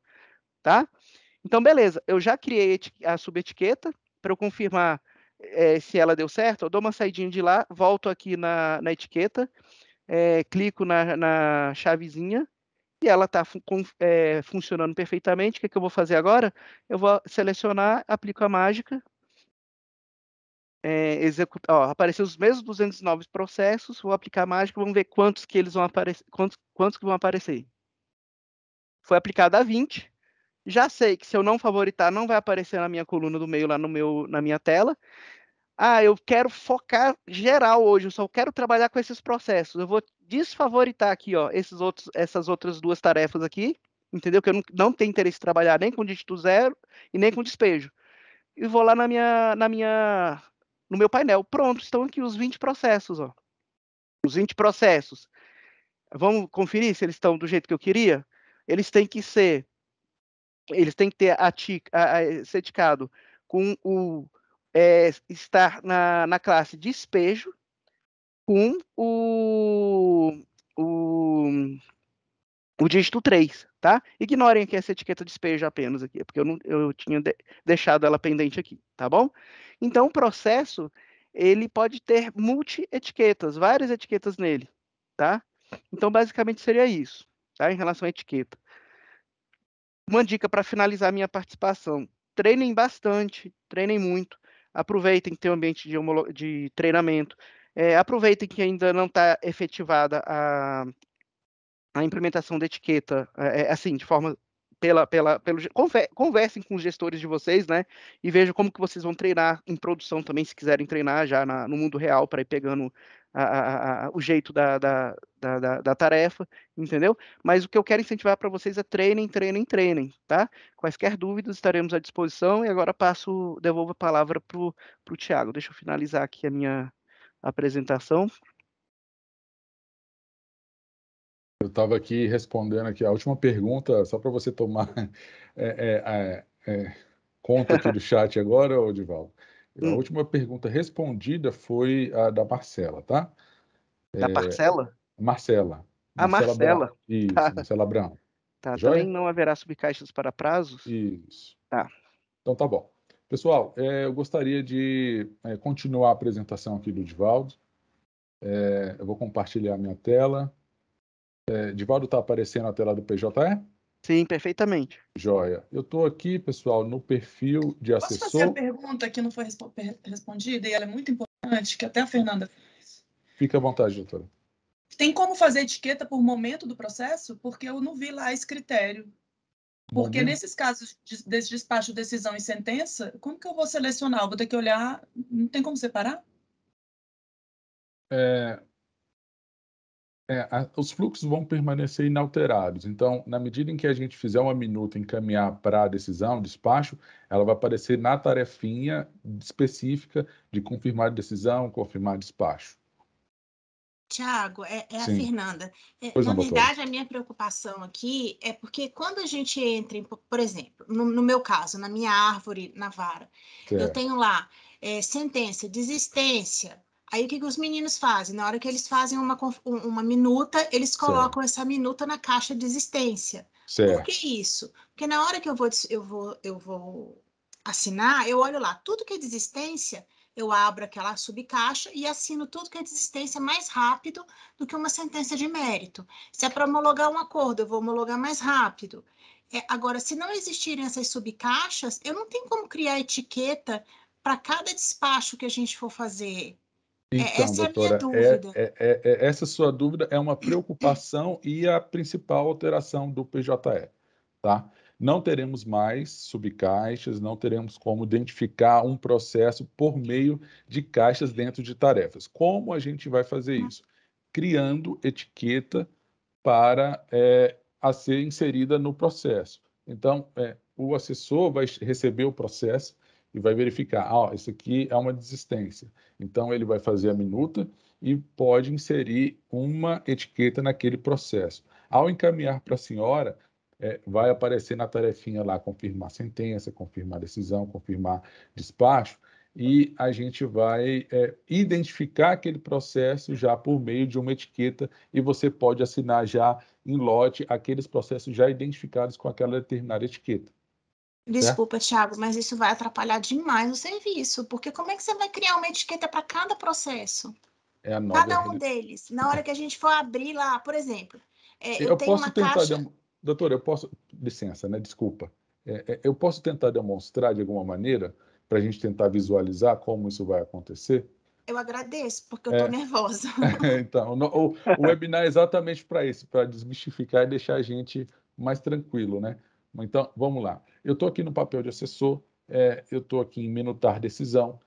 Tá? Então, beleza, eu já criei a subetiqueta para eu confirmar é, se ela deu certo, eu dou uma saidinha de lá, volto aqui na, na etiqueta, é, clico na, na chavezinha e ela está fun é, eh, funcionando perfeitamente. O que, é que eu vou fazer agora? Eu vou selecionar, aplico a mágica é, eh, executar, apareceu os mesmos 209 processos, vou aplicar mágica, vamos ver quantos que eles vão aparecer, quantos, quantos que vão aparecer. Foi aplicado a 20. Já sei que se eu não favoritar, não vai aparecer na minha coluna do meio, lá no meu, na minha tela. Ah, eu quero focar geral hoje, eu só quero trabalhar com esses processos. Eu vou desfavoritar aqui, ó, esses outros, essas outras duas tarefas aqui, entendeu? Que eu não, não tenho interesse em trabalhar nem com dígito zero e nem com despejo. E vou lá na minha, na minha no meu painel. Pronto, estão aqui os 20 processos, ó. Os 20 processos. Vamos conferir se eles estão do jeito que eu queria? Eles têm que ser eles têm que ter atic, ser com o é, estar na, na classe despejo com o, o, o dígito 3 tá? Ignorem aqui essa etiqueta despejo apenas aqui, porque eu, não, eu tinha de, deixado ela pendente aqui, tá bom? Então, o processo, ele pode ter multi-etiquetas, várias etiquetas nele, tá? Então, basicamente seria isso, tá? Em relação à etiqueta. Uma dica para finalizar minha participação. Treinem bastante, treinem muito. Aproveitem que tem um ambiente de, de treinamento. É, aproveitem que ainda não está efetivada a a implementação da etiqueta, é, é, assim, de forma pela, pela, pelo, conversem com os gestores de vocês, né? E vejam como que vocês vão treinar em produção também, se quiserem treinar já na, no mundo real para ir pegando a, a, a, o jeito da, da, da, da, tarefa, entendeu? Mas o que eu quero incentivar para vocês é treinem, treinem, treinem, tá? Quaisquer dúvidas estaremos à disposição e agora passo, devolvo a palavra para o Tiago. Deixa eu finalizar aqui a minha apresentação. Eu estava aqui respondendo aqui a última pergunta, só para você tomar é, é, é, conta aqui do chat agora, Odival. A hum. última pergunta respondida foi a da Marcela, tá? É, da Marcela? Marcela. A Marcela. Marcela. Isso, tá. Marcela Brown. Tá, tá Joia? também não haverá subcaixas para prazos? Isso. Tá. Então tá bom. Pessoal, é, eu gostaria de é, continuar a apresentação aqui do Divaldo. eu vou compartilhar a minha tela. É, Divaldo está aparecendo na tela do PJE? Sim, perfeitamente. Joia. Eu estou aqui, pessoal, no perfil de Posso assessor. Posso fazer a pergunta que não foi respondida e ela é muito importante, que até a Fernanda fez. Fique à vontade, doutora. Tem como fazer etiqueta por momento do processo? Porque eu não vi lá esse critério. Porque momento. nesses casos de, desse despacho, decisão e sentença, como que eu vou selecionar? Eu vou ter que olhar, não tem como separar? É, é, a, os fluxos vão permanecer inalterados. Então, na medida em que a gente fizer uma minuta encaminhar para a decisão, despacho, ela vai aparecer na tarefinha específica de confirmar decisão, confirmar despacho. Tiago, é, é a Fernanda. É, é na não, verdade, a minha preocupação aqui é porque quando a gente entra, em, por exemplo, no, no, meu caso, na minha árvore, na vara, certo. eu tenho lá é, sentença, desistência, Aí o que, que os meninos fazem? Na hora que eles fazem uma, uma minuta, eles colocam certo. essa minuta na caixa de existência. Certo. Por que isso? Porque na hora que eu vou, eu vou, eu vou assinar, eu olho lá, tudo que é existência, eu abro aquela subcaixa e assino tudo que é existência mais rápido do que uma sentença de mérito. Se é para homologar um acordo, eu vou homologar mais rápido. É, agora, se não existirem essas subcaixas, eu não tenho como criar etiqueta para cada despacho que a gente for fazer então, essa é doutora, é é, é, é, essa sua dúvida é uma preocupação e a principal alteração do PJE, tá? Não teremos mais subcaixas, não teremos como identificar um processo por meio de caixas dentro de tarefas. Como a gente vai fazer tá. isso? Criando etiqueta para é, a ser inserida no processo. Então, é, o assessor vai receber o processo, e vai verificar, ah, ó, isso aqui é uma desistência. Então, ele vai fazer a minuta e pode inserir uma etiqueta naquele processo. Ao encaminhar para a senhora, é, vai aparecer na tarefinha lá confirmar sentença, confirmar decisão, confirmar despacho, e a gente vai é, identificar aquele processo já por meio de uma etiqueta e você pode assinar já em lote aqueles processos já identificados com aquela determinada etiqueta. É. Desculpa, é? Thiago, mas isso vai atrapalhar demais o serviço, porque como é que você vai criar uma etiqueta para cada processo? É a cada um deles. Na hora que a gente for abrir lá, por exemplo, é, eu, eu tenho posso uma tentar caixa... Dem... Doutor, eu posso... Licença, né? Desculpa. É, é, eu posso tentar demonstrar de alguma maneira para a gente tentar visualizar como isso vai acontecer? Eu agradeço, porque eu estou é. nervosa. então, no, o, o webinar é exatamente para isso, para desmistificar e deixar a gente mais tranquilo, né? Então, vamos lá. Eu estou aqui no papel de assessor, é, eu estou aqui em minutar decisão.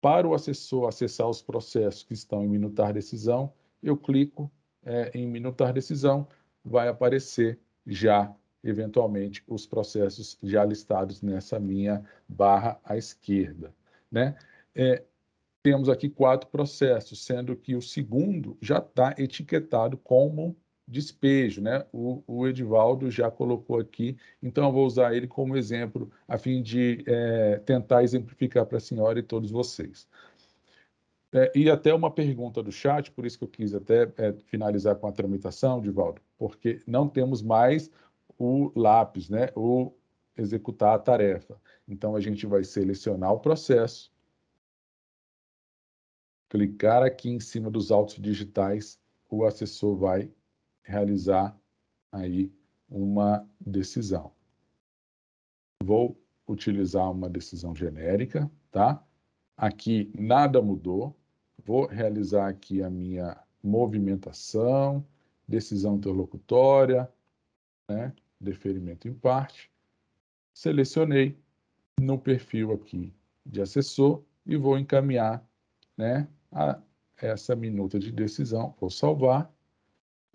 Para o assessor acessar os processos que estão em minutar decisão, eu clico é, em minutar decisão, vai aparecer já, eventualmente, os processos já listados nessa minha barra à esquerda. Né? É, temos aqui quatro processos, sendo que o segundo já está etiquetado como despejo, né? O, o, Edivaldo já colocou aqui, então eu vou usar ele como exemplo a fim de é, tentar exemplificar para a senhora e todos vocês. É, e até uma pergunta do chat, por isso que eu quis até é, finalizar com a tramitação, Edivaldo, porque não temos mais o lápis, né? O executar a tarefa. Então a gente vai selecionar o processo, clicar aqui em cima dos autos digitais, o assessor vai realizar aí uma decisão. Vou utilizar uma decisão genérica, tá? Aqui nada mudou. Vou realizar aqui a minha movimentação, decisão interlocutória, né? deferimento em parte. Selecionei no perfil aqui de assessor e vou encaminhar né, a essa minuta de decisão. Vou salvar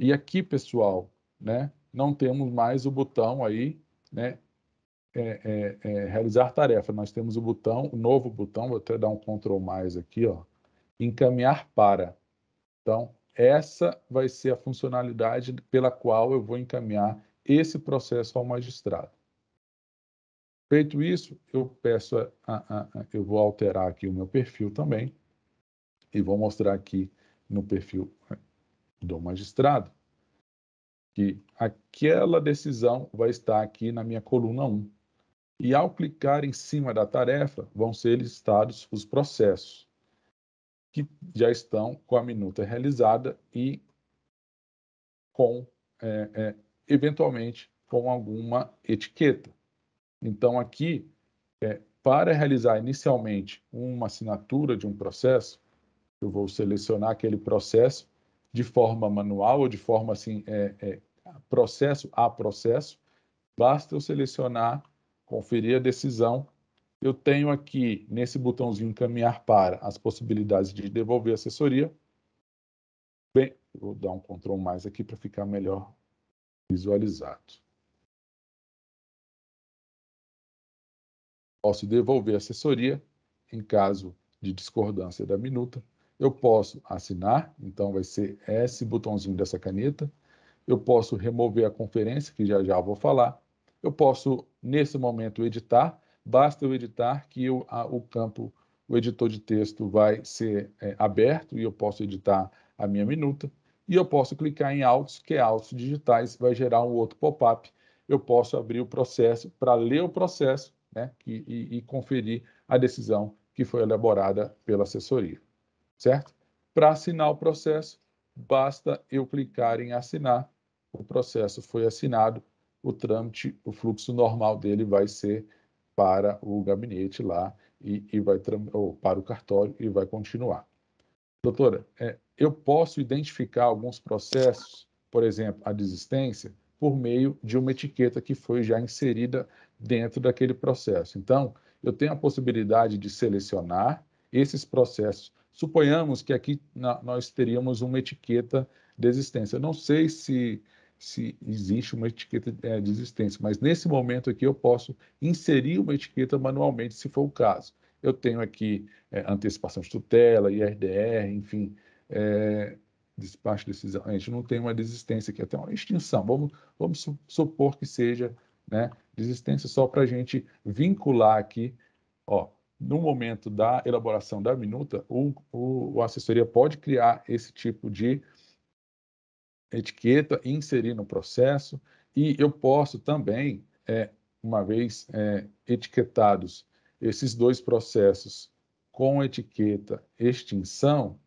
e aqui, pessoal, né, não temos mais o botão aí, né, é, é, é, realizar tarefa. Nós temos o botão, o novo botão, vou até dar um Ctrl mais aqui, ó, encaminhar para. Então, essa vai ser a funcionalidade pela qual eu vou encaminhar esse processo ao magistrado. Feito isso, eu peço, a, a, a, eu vou alterar aqui o meu perfil também e vou mostrar aqui no perfil do magistrado, que aquela decisão vai estar aqui na minha coluna 1. E ao clicar em cima da tarefa, vão ser listados os processos que já estão com a minuta realizada e com, é, é, eventualmente, com alguma etiqueta. Então, aqui, é, para realizar inicialmente uma assinatura de um processo, eu vou selecionar aquele processo de forma manual ou de forma assim, é, é, processo a processo, basta eu selecionar, conferir a decisão. Eu tenho aqui, nesse botãozinho encaminhar para, as possibilidades de devolver assessoria. Bem, vou dar um control mais aqui para ficar melhor visualizado. Posso devolver assessoria em caso de discordância da minuta. Eu posso assinar, então vai ser esse botãozinho dessa caneta. Eu posso remover a conferência, que já já vou falar. Eu posso, nesse momento, editar. Basta eu editar que eu, a, o campo, o editor de texto vai ser é, aberto e eu posso editar a minha minuta. E eu posso clicar em autos, que é autos digitais, vai gerar um outro pop-up. Eu posso abrir o processo para ler o processo né, e, e conferir a decisão que foi elaborada pela assessoria certo? Para assinar o processo, basta eu clicar em assinar, o processo foi assinado, o trâmite, o fluxo normal dele vai ser para o gabinete lá e, e vai ou para o cartório e vai continuar. Doutora, é, eu posso identificar alguns processos, por exemplo, a desistência, por meio de uma etiqueta que foi já inserida dentro daquele processo. Então, eu tenho a possibilidade de selecionar esses processos Suponhamos que aqui na, nós teríamos uma etiqueta de existência. não sei se, se existe uma etiqueta eh, de existência, mas nesse momento aqui eu posso inserir uma etiqueta manualmente, se for o caso. Eu tenho aqui é, antecipação de tutela, IRDR, enfim, é, despacho de decisão. A gente não tem uma desistência aqui, até uma extinção. Vamos, vamos supor que seja né, desistência só para a gente vincular aqui, ó, no momento da elaboração da minuta, o, o, a assessoria pode criar esse tipo de etiqueta, inserir no processo, e eu posso também, é, uma vez é, etiquetados esses dois processos com etiqueta extinção,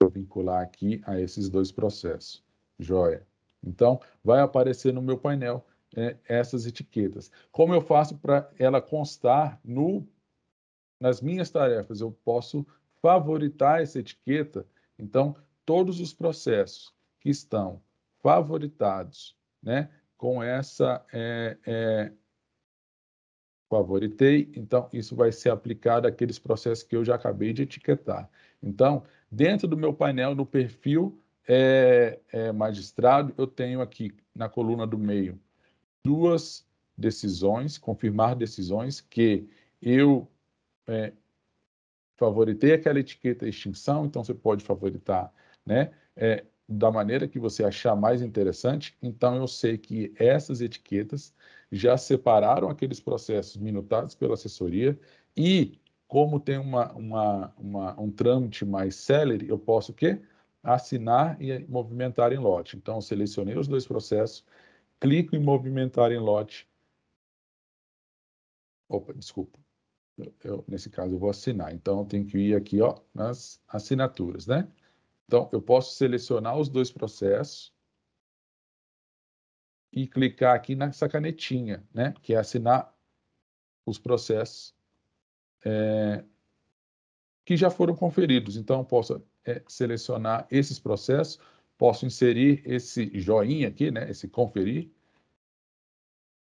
vou vincular aqui a esses dois processos. Joia. Então, vai aparecer no meu painel é, essas etiquetas. Como eu faço para ela constar no nas minhas tarefas, eu posso favoritar essa etiqueta. Então, todos os processos que estão favoritados, né, com essa é, é, favoritei, então isso vai ser aplicado àqueles processos que eu já acabei de etiquetar. Então, dentro do meu painel, no perfil é, é, magistrado, eu tenho aqui na coluna do meio duas decisões, confirmar decisões que eu é, favoritei aquela etiqueta extinção, então você pode favoritar, né? É, da maneira que você achar mais interessante. Então, eu sei que essas etiquetas já separaram aqueles processos minutados pela assessoria e, como tem uma, uma, uma um trâmite mais célere, eu posso o quê? Assinar e movimentar em lote. Então, selecionei os dois processos, clico em movimentar em lote. Opa, desculpa eu, nesse caso eu vou assinar. Então eu tenho que ir aqui, ó, nas assinaturas, né? Então eu posso selecionar os dois processos e clicar aqui nessa canetinha, né? Que é assinar os processos é, que já foram conferidos. Então eu posso é, selecionar esses processos, posso inserir esse joinha aqui, né? Esse conferir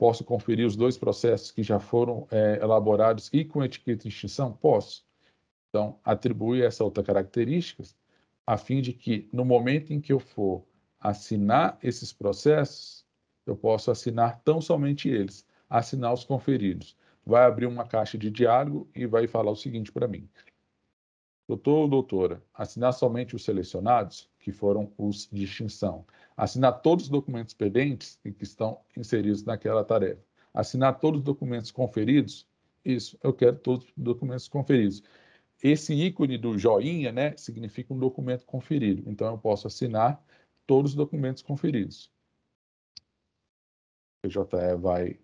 Posso conferir os dois processos que já foram é, elaborados e com etiqueta de extinção? Posso. Então, atribui essa outra característica, a fim de que, no momento em que eu for assinar esses processos, eu posso assinar tão somente eles, assinar os conferidos. Vai abrir uma caixa de diálogo e vai falar o seguinte para mim: Doutor ou doutora, assinar somente os selecionados, que foram os de extinção assinar todos os documentos pendentes e que estão inseridos naquela tarefa, assinar todos os documentos conferidos, isso, eu quero todos os documentos conferidos. Esse ícone do joinha, né, significa um documento conferido. Então, eu posso assinar todos os documentos conferidos. O PJE vai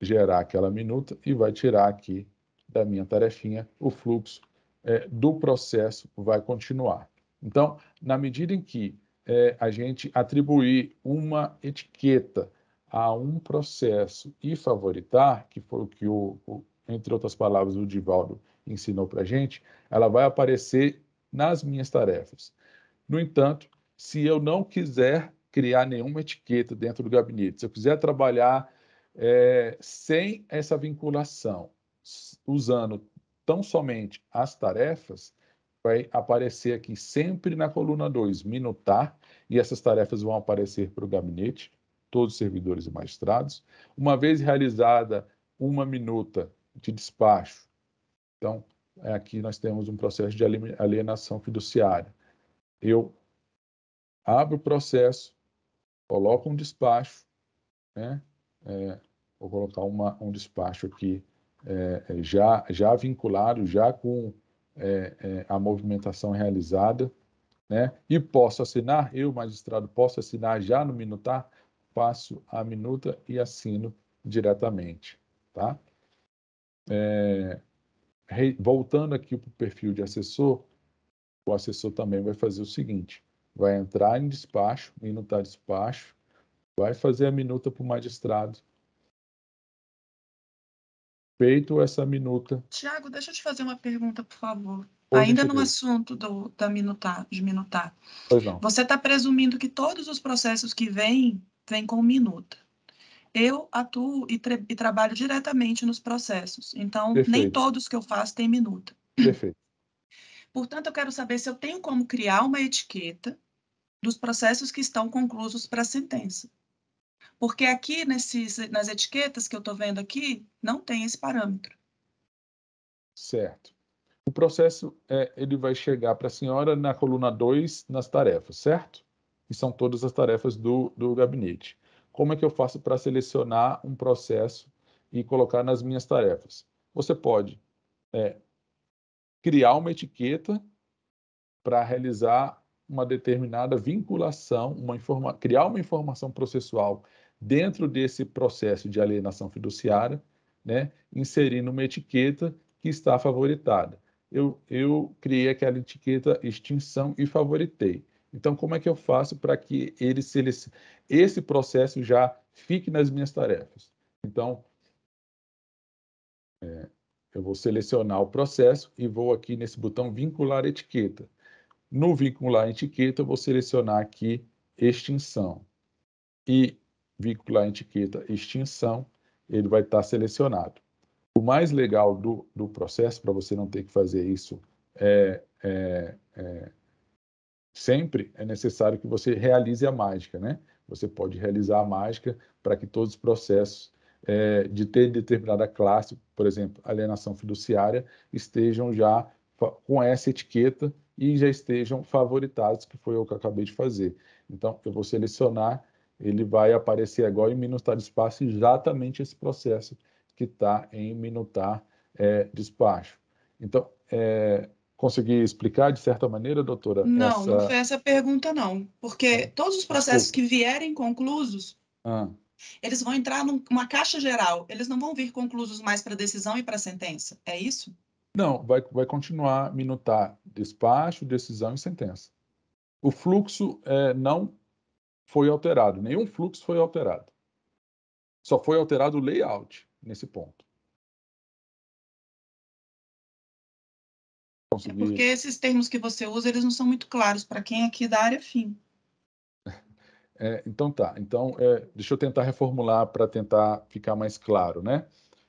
gerar aquela minuta e vai tirar aqui da minha tarefinha o fluxo é, do processo vai continuar. Então, na medida em que é, a gente atribuir uma etiqueta a um processo e favoritar, que foi o que, o, o entre outras palavras, o Divaldo ensinou para a gente, ela vai aparecer nas minhas tarefas. No entanto, se eu não quiser criar nenhuma etiqueta dentro do gabinete, se eu quiser trabalhar é, sem essa vinculação, usando tão somente as tarefas, vai aparecer aqui sempre na coluna 2, minutar, e essas tarefas vão aparecer para o gabinete, todos os servidores e magistrados. Uma vez realizada uma minuta de despacho, então é aqui nós temos um processo de alienação fiduciária. Eu abro o processo, coloco um despacho, né? É, vou colocar uma, um despacho aqui é, é já, já vinculado, já com é, é, a movimentação é realizada, né? E posso assinar, eu, magistrado, posso assinar já no minutar, passo a minuta e assino diretamente, tá? É, voltando aqui para o perfil de assessor, o assessor também vai fazer o seguinte, vai entrar em despacho, minutar despacho, vai fazer a minuta para o magistrado, feito essa minuta. Tiago, deixa eu te fazer uma pergunta, por favor. Pode Ainda no assunto do, da minutar, de minutar. Pois não. Você está presumindo que todos os processos que vêm, vêm com minuta. Eu atuo e, e trabalho diretamente nos processos, então Perfeito. nem todos que eu faço têm minuta. Perfeito. Portanto, eu quero saber se eu tenho como criar uma etiqueta dos processos que estão conclusos para a sentença. Porque aqui nesses, nas etiquetas que eu estou vendo aqui, não tem esse parâmetro. Certo. O processo é, ele vai chegar para a senhora na coluna 2, nas tarefas, certo? e são todas as tarefas do, do gabinete. Como é que eu faço para selecionar um processo e colocar nas minhas tarefas? Você pode é, criar uma etiqueta para realizar uma determinada vinculação, uma criar uma informação processual dentro desse processo de alienação fiduciária, né, inserindo uma etiqueta que está favoritada. Eu, eu criei aquela etiqueta extinção e favoritei. Então, como é que eu faço para que ele, se ele, esse processo já fique nas minhas tarefas? Então, é, eu vou selecionar o processo e vou aqui nesse botão vincular etiqueta. No vincular etiqueta, eu vou selecionar aqui extinção. E vincular a etiqueta extinção, ele vai estar selecionado. O mais legal do, do processo, para você não ter que fazer isso é, é, é, sempre, é necessário que você realize a mágica, né? Você pode realizar a mágica para que todos os processos é, de ter determinada classe, por exemplo, alienação fiduciária, estejam já com essa etiqueta e já estejam favoritados, que foi o que eu acabei de fazer. Então, eu vou selecionar ele vai aparecer agora em minutar despacho exatamente esse processo que está em minutar é, despacho. Então, é, consegui explicar de certa maneira, doutora? Não, essa... não foi essa pergunta, não. Porque ah, todos os processos que vierem conclusos, ah. eles vão entrar numa caixa geral, eles não vão vir conclusos mais para decisão e para sentença, é isso? Não, vai, vai continuar minutar despacho, decisão e sentença. O fluxo é, não foi alterado, nenhum fluxo foi alterado. Só foi alterado o layout nesse ponto. É Consegui... É porque esses termos que você usa, eles não são muito claros para quem é aqui da área fim. É, então tá, então é, deixa eu tentar reformular para tentar ficar mais claro, né?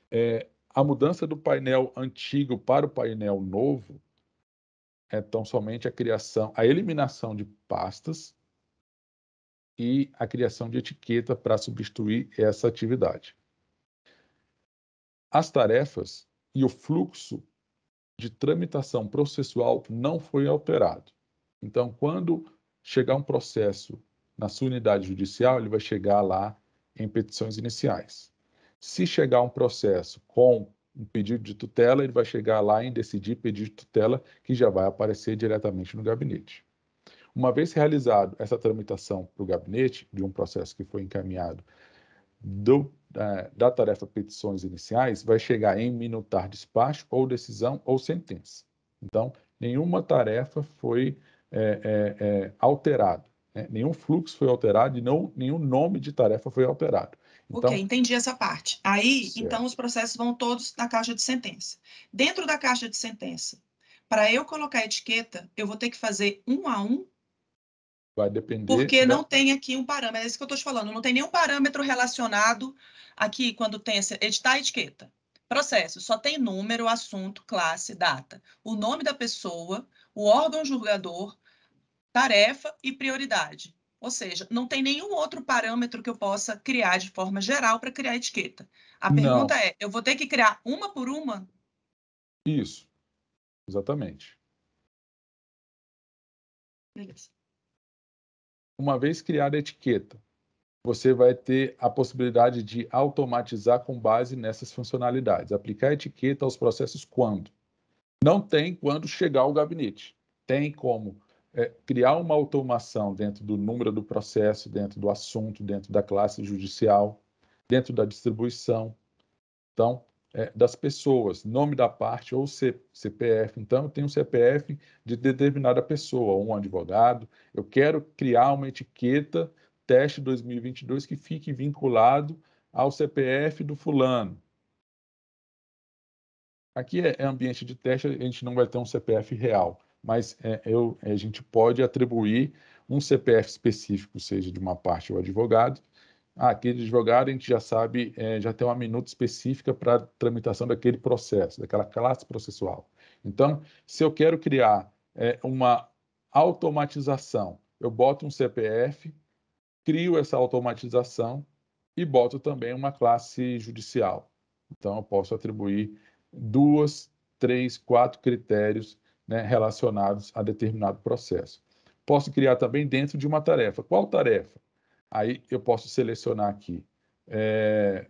É, a mudança do painel antigo para o painel novo é tão somente a criação, a eliminação de pastas e a criação de etiqueta para substituir essa atividade. As tarefas e o fluxo de tramitação processual não foi alterado. Então, quando chegar um processo na sua unidade judicial, ele vai chegar lá em petições iniciais. Se chegar um processo com um pedido de tutela, ele vai chegar lá em decidir pedido de tutela, que já vai aparecer diretamente no gabinete. Uma vez realizado essa tramitação para o gabinete, de um processo que foi encaminhado do, da, é, da tarefa petições iniciais, vai chegar em minutar despacho ou decisão ou sentença. Então, nenhuma tarefa foi é, é, é alterada, né? nenhum fluxo foi alterado e não, nenhum nome de tarefa foi alterado. Então, ok, entendi essa parte. Aí, certo. então, os processos vão todos na caixa de sentença. Dentro da caixa de sentença, para eu colocar a etiqueta, eu vou ter que fazer um a um Vai depender. Porque da... Né? não tem aqui um parâmetro, é isso que eu estou te falando, não tem nenhum parâmetro relacionado aqui quando tem esse é editar tá a etiqueta. Processo, só tem número, assunto, classe, data, o nome da pessoa, o órgão julgador, tarefa e prioridade. Ou seja, não tem nenhum outro parâmetro que eu possa criar de forma geral para criar a etiqueta. A pergunta não. é: eu vou ter que criar uma por uma? Isso, exatamente. Beleza uma vez criada a etiqueta, você vai ter a possibilidade de automatizar com base nessas funcionalidades, aplicar a etiqueta aos processos quando. Não tem quando chegar ao gabinete. Tem como é, criar uma automação dentro do número do processo, dentro do assunto, dentro da classe judicial, dentro da distribuição. Então, é, das pessoas, nome da parte ou C, CPF. Então, eu tenho um CPF de determinada pessoa, um advogado. Eu quero criar uma etiqueta teste 2022 que fique vinculado ao CPF do fulano. Aqui é, é ambiente de teste, a gente não vai ter um CPF real, mas é, eu, a gente pode atribuir um CPF específico, seja de uma parte ou advogado, ah, aquele advogado a gente já sabe, é, já tem uma minuta específica para tramitação daquele processo, daquela classe processual. Então, se eu quero criar é, uma automatização, eu boto um CPF, crio essa automatização e boto também uma classe judicial. Então, eu posso atribuir duas, três, quatro critérios né, relacionados a determinado processo. Posso criar também dentro de uma tarefa. Qual tarefa? Aí eu posso selecionar aqui, é,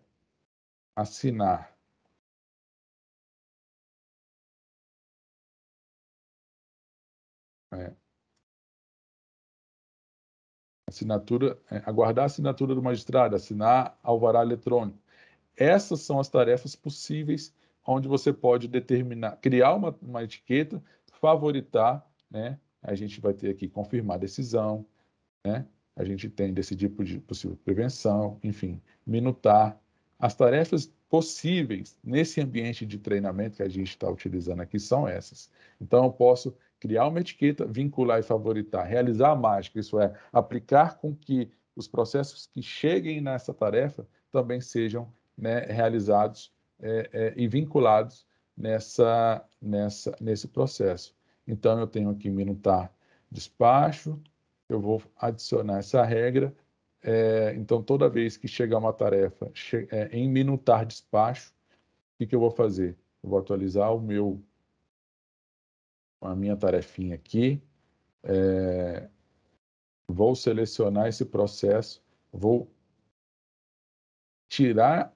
assinar. É, assinatura, é, aguardar a assinatura do magistrado, assinar alvará eletrônico. Essas são as tarefas possíveis onde você pode determinar, criar uma, uma etiqueta, favoritar, né? A gente vai ter aqui confirmar decisão, né? a gente tem desse tipo de possível prevenção, enfim, minutar as tarefas possíveis nesse ambiente de treinamento que a gente está utilizando aqui são essas. Então, eu posso criar uma etiqueta, vincular e favoritar, realizar a mágica, isso é, aplicar com que os processos que cheguem nessa tarefa também sejam né, realizados é, é, e vinculados nessa, nessa, nesse processo. Então, eu tenho aqui minutar despacho, eu vou adicionar essa regra. É, então, toda vez que chegar uma tarefa che é, em minutar despacho, o que, que eu vou fazer? Eu vou atualizar o meu, a minha tarefinha aqui, é, vou selecionar esse processo, vou tirar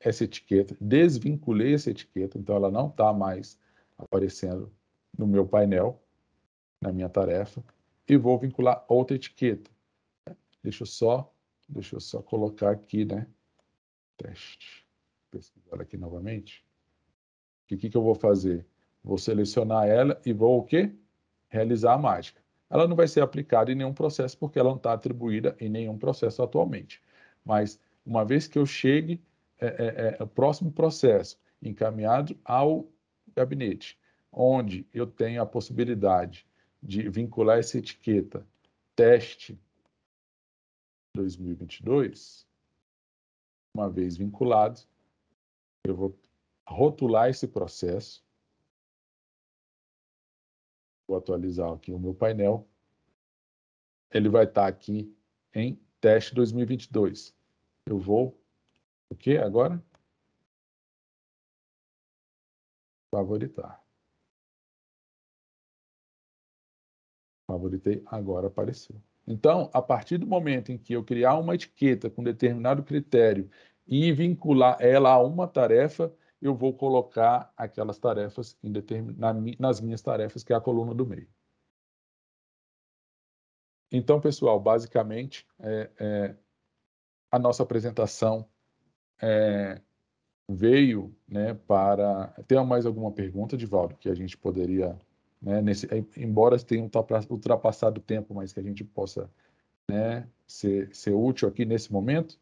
essa etiqueta, desvinculei essa etiqueta, então ela não está mais aparecendo no meu painel, na minha tarefa e vou vincular outra etiqueta. Né? Deixa eu só, deixa eu só colocar aqui, né? Teste. Pesquisar aqui novamente. O que, que eu vou fazer? Vou selecionar ela e vou o quê? Realizar a mágica. Ela não vai ser aplicada em nenhum processo, porque ela não está atribuída em nenhum processo atualmente. Mas, uma vez que eu chegue é, é, é, é próximo processo, encaminhado ao gabinete, onde eu tenho a possibilidade de vincular essa etiqueta teste 2022, uma vez vinculado, eu vou rotular esse processo. Vou atualizar aqui o meu painel. Ele vai estar tá aqui em teste 2022. Eu vou o que agora? Favoritar. Favoritei, agora apareceu. Então, a partir do momento em que eu criar uma etiqueta com determinado critério e vincular ela a uma tarefa, eu vou colocar aquelas tarefas determin... nas minhas tarefas, que é a coluna do meio. Então, pessoal, basicamente, é, é, a nossa apresentação é, veio né, para. Tem mais alguma pergunta, Divaldo, que a gente poderia né? Nesse, embora tenha ultrapassado o tempo, mas que a gente possa né, ser, ser útil aqui nesse momento,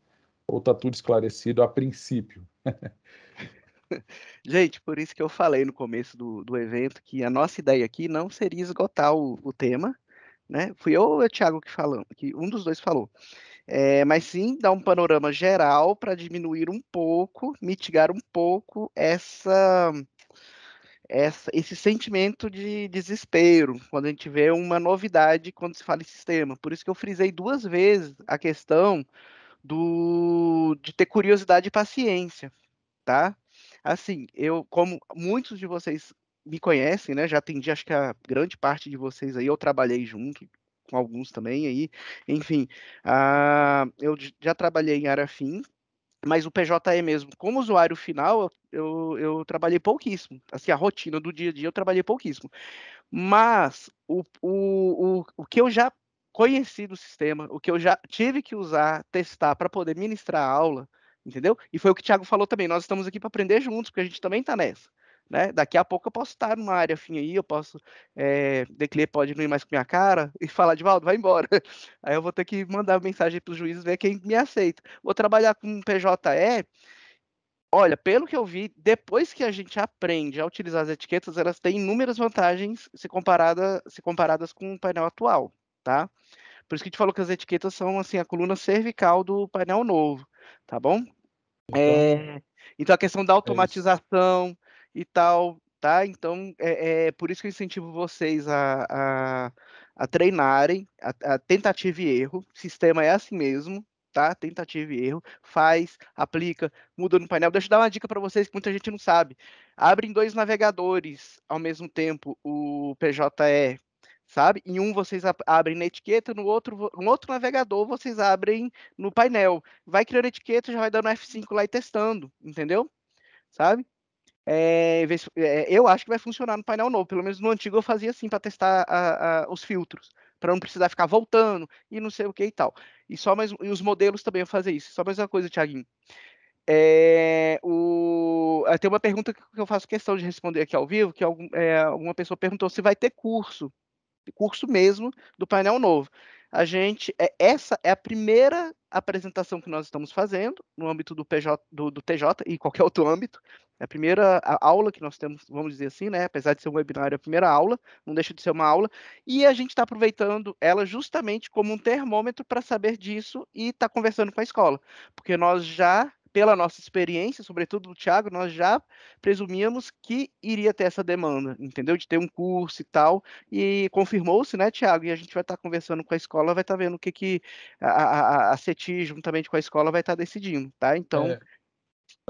ou está tudo esclarecido a princípio? Gente, por isso que eu falei no começo do, do evento que a nossa ideia aqui não seria esgotar o, o tema, né? Fui eu ou é o Thiago que falou, que um dos dois falou. É, mas sim dar um panorama geral para diminuir um pouco, mitigar um pouco essa essa, esse sentimento de desespero quando a gente vê uma novidade quando se fala em sistema. Por isso que eu frisei duas vezes a questão do, de ter curiosidade e paciência, tá? Assim, eu, como muitos de vocês me conhecem, né? Já atendi, acho que a grande parte de vocês aí, eu trabalhei junto com alguns também aí. Enfim, uh, eu já trabalhei em área fim, mas o PJE mesmo, como usuário final, eu, eu trabalhei pouquíssimo. Assim, a rotina do dia a dia eu trabalhei pouquíssimo. Mas o, o, o, o que eu já conheci do sistema, o que eu já tive que usar, testar para poder ministrar a aula, entendeu? E foi o que o Thiago falou também. Nós estamos aqui para aprender juntos, porque a gente também está nessa. Né? Daqui a pouco eu posso estar numa área fim aí, eu posso. É, Declê pode não ir mais com minha cara e falar, Divaldo, vai embora. Aí eu vou ter que mandar mensagem para os juízes ver quem me aceita. Vou trabalhar com um PJE. Olha, pelo que eu vi, depois que a gente aprende a utilizar as etiquetas, elas têm inúmeras vantagens se, comparada, se comparadas com o painel atual, tá? Por isso que a gente falou que as etiquetas são, assim, a coluna cervical do painel novo, tá bom? É, então, a questão da é automatização, e tal, tá? Então, é, é por isso que eu incentivo vocês a, a, a treinarem, a, a, tentativa e erro. sistema é assim mesmo, tá? Tentativa e erro. Faz, aplica, muda no painel. Deixa eu dar uma dica para vocês que muita gente não sabe. Abrem dois navegadores ao mesmo tempo, o PJE sabe? Em um vocês abrem na etiqueta, no outro, no outro navegador vocês abrem no painel. Vai criando etiqueta, já vai dando F5 lá e testando, entendeu? Sabe? É, é, eu acho que vai funcionar no painel novo. Pelo menos no antigo eu fazia assim para testar a, a, os filtros, para não precisar ficar voltando e não sei o que e tal. E só mais e os modelos também eu fazia isso. Só mais uma coisa, Thiaguinho. É, o, tem uma pergunta que eu faço questão de responder aqui ao vivo, que algum, é, alguma pessoa perguntou se vai ter curso, curso mesmo do painel novo a gente é, essa é a primeira apresentação que nós estamos fazendo no âmbito do PJ do, do TJ e qualquer outro âmbito. É a primeira aula que nós temos, vamos dizer assim, né? Apesar de ser um webinar, é a primeira aula, não deixa de ser uma aula. E a gente está aproveitando ela justamente como um termômetro para saber disso e está conversando com a escola, porque nós já pela nossa experiência, sobretudo do Thiago, nós já presumíamos que iria ter essa demanda, entendeu? De ter um curso e tal. E confirmou-se, né, Thiago? E a gente vai estar conversando com a escola, vai estar vendo o que, que a, a, a CETI, juntamente com a escola, vai estar decidindo, tá? Então. É.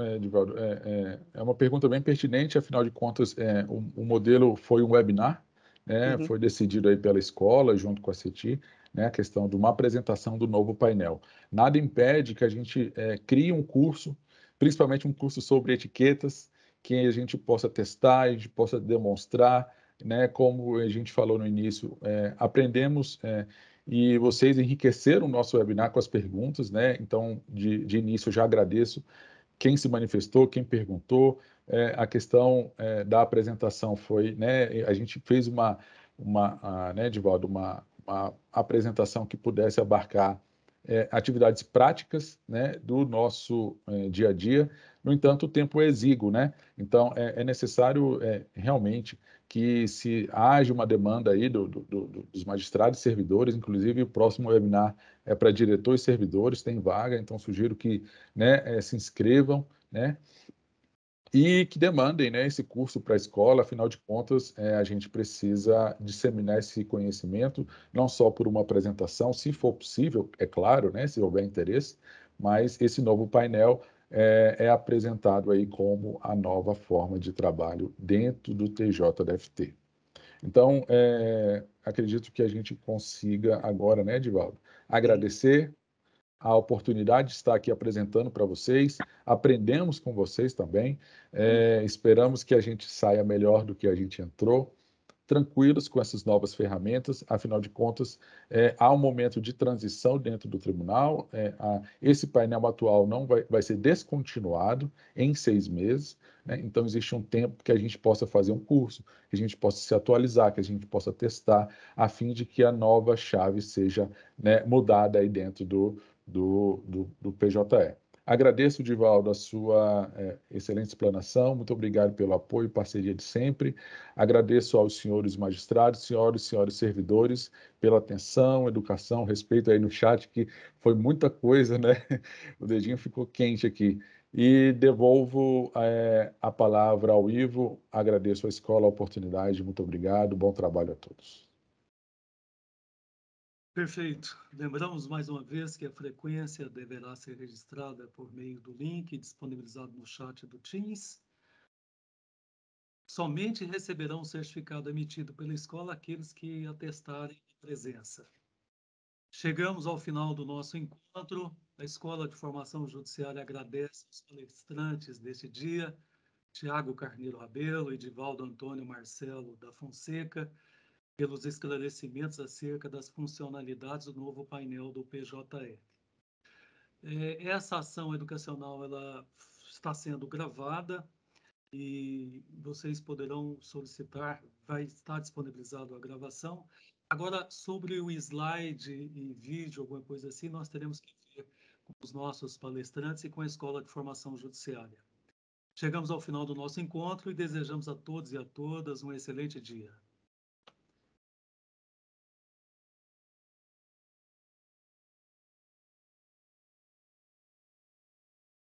É, Edivaldo, é, é, é, uma pergunta bem pertinente, afinal de contas, é, o, o modelo foi um webinar, né, uhum. foi decidido aí pela escola, junto com a CETI, né, a questão de uma apresentação do novo painel. Nada impede que a gente é, crie um curso, principalmente um curso sobre etiquetas, que a gente possa testar, a gente possa demonstrar, né, como a gente falou no início, é, aprendemos é, e vocês enriqueceram o nosso webinar com as perguntas, né? Então, de, de início, eu já agradeço quem se manifestou, quem perguntou. É, a questão é, da apresentação foi, né? A gente fez uma, uma a, né, Divaldo, uma uma apresentação que pudesse abarcar é, atividades práticas né, do nosso é, dia a dia. No entanto, o tempo é exíguo, né? Então, é, é necessário é, realmente que se haja uma demanda aí do, do, do, dos magistrados e servidores, inclusive o próximo webinar é para diretores e servidores, tem vaga, então sugiro que né, é, se inscrevam, né? e que demandem né, esse curso para a escola, afinal de contas, é, a gente precisa disseminar esse conhecimento, não só por uma apresentação, se for possível, é claro, né, se houver interesse, mas esse novo painel é, é apresentado aí como a nova forma de trabalho dentro do TJDFT. Então, é, acredito que a gente consiga agora, né, Edivaldo, agradecer a oportunidade de estar aqui apresentando para vocês. Aprendemos com vocês também. É, esperamos que a gente saia melhor do que a gente entrou, tranquilos com essas novas ferramentas. Afinal de contas, é, há um momento de transição dentro do tribunal. É, a, esse painel atual não vai, vai ser descontinuado em seis meses. Né? Então, existe um tempo que a gente possa fazer um curso, que a gente possa se atualizar, que a gente possa testar, a fim de que a nova chave seja né, mudada aí dentro do, do, do, do PJE. Agradeço, Divaldo, a sua é, excelente explanação. Muito obrigado pelo apoio e parceria de sempre. Agradeço aos senhores magistrados, senhoras e senhores servidores, pela atenção, educação, respeito aí no chat, que foi muita coisa, né? O dedinho ficou quente aqui. E devolvo é, a palavra ao Ivo. Agradeço à escola a oportunidade. Muito obrigado. Bom trabalho a todos. Perfeito. Lembramos mais uma vez que a frequência deverá ser registrada por meio do link disponibilizado no chat do Teams. Somente receberão o certificado emitido pela escola aqueles que atestarem presença. Chegamos ao final do nosso encontro. A Escola de Formação Judiciária agradece os palestrantes deste dia, Tiago Carneiro Rabelo, Edivaldo Antônio Marcelo da Fonseca, pelos esclarecimentos acerca das funcionalidades do novo painel do PJE. É, essa ação educacional ela está sendo gravada e vocês poderão solicitar, vai estar disponibilizado a gravação. Agora, sobre o slide e vídeo, alguma coisa assim, nós teremos que ver com os nossos palestrantes e com a Escola de Formação Judiciária. Chegamos ao final do nosso encontro e desejamos a todos e a todas um excelente dia.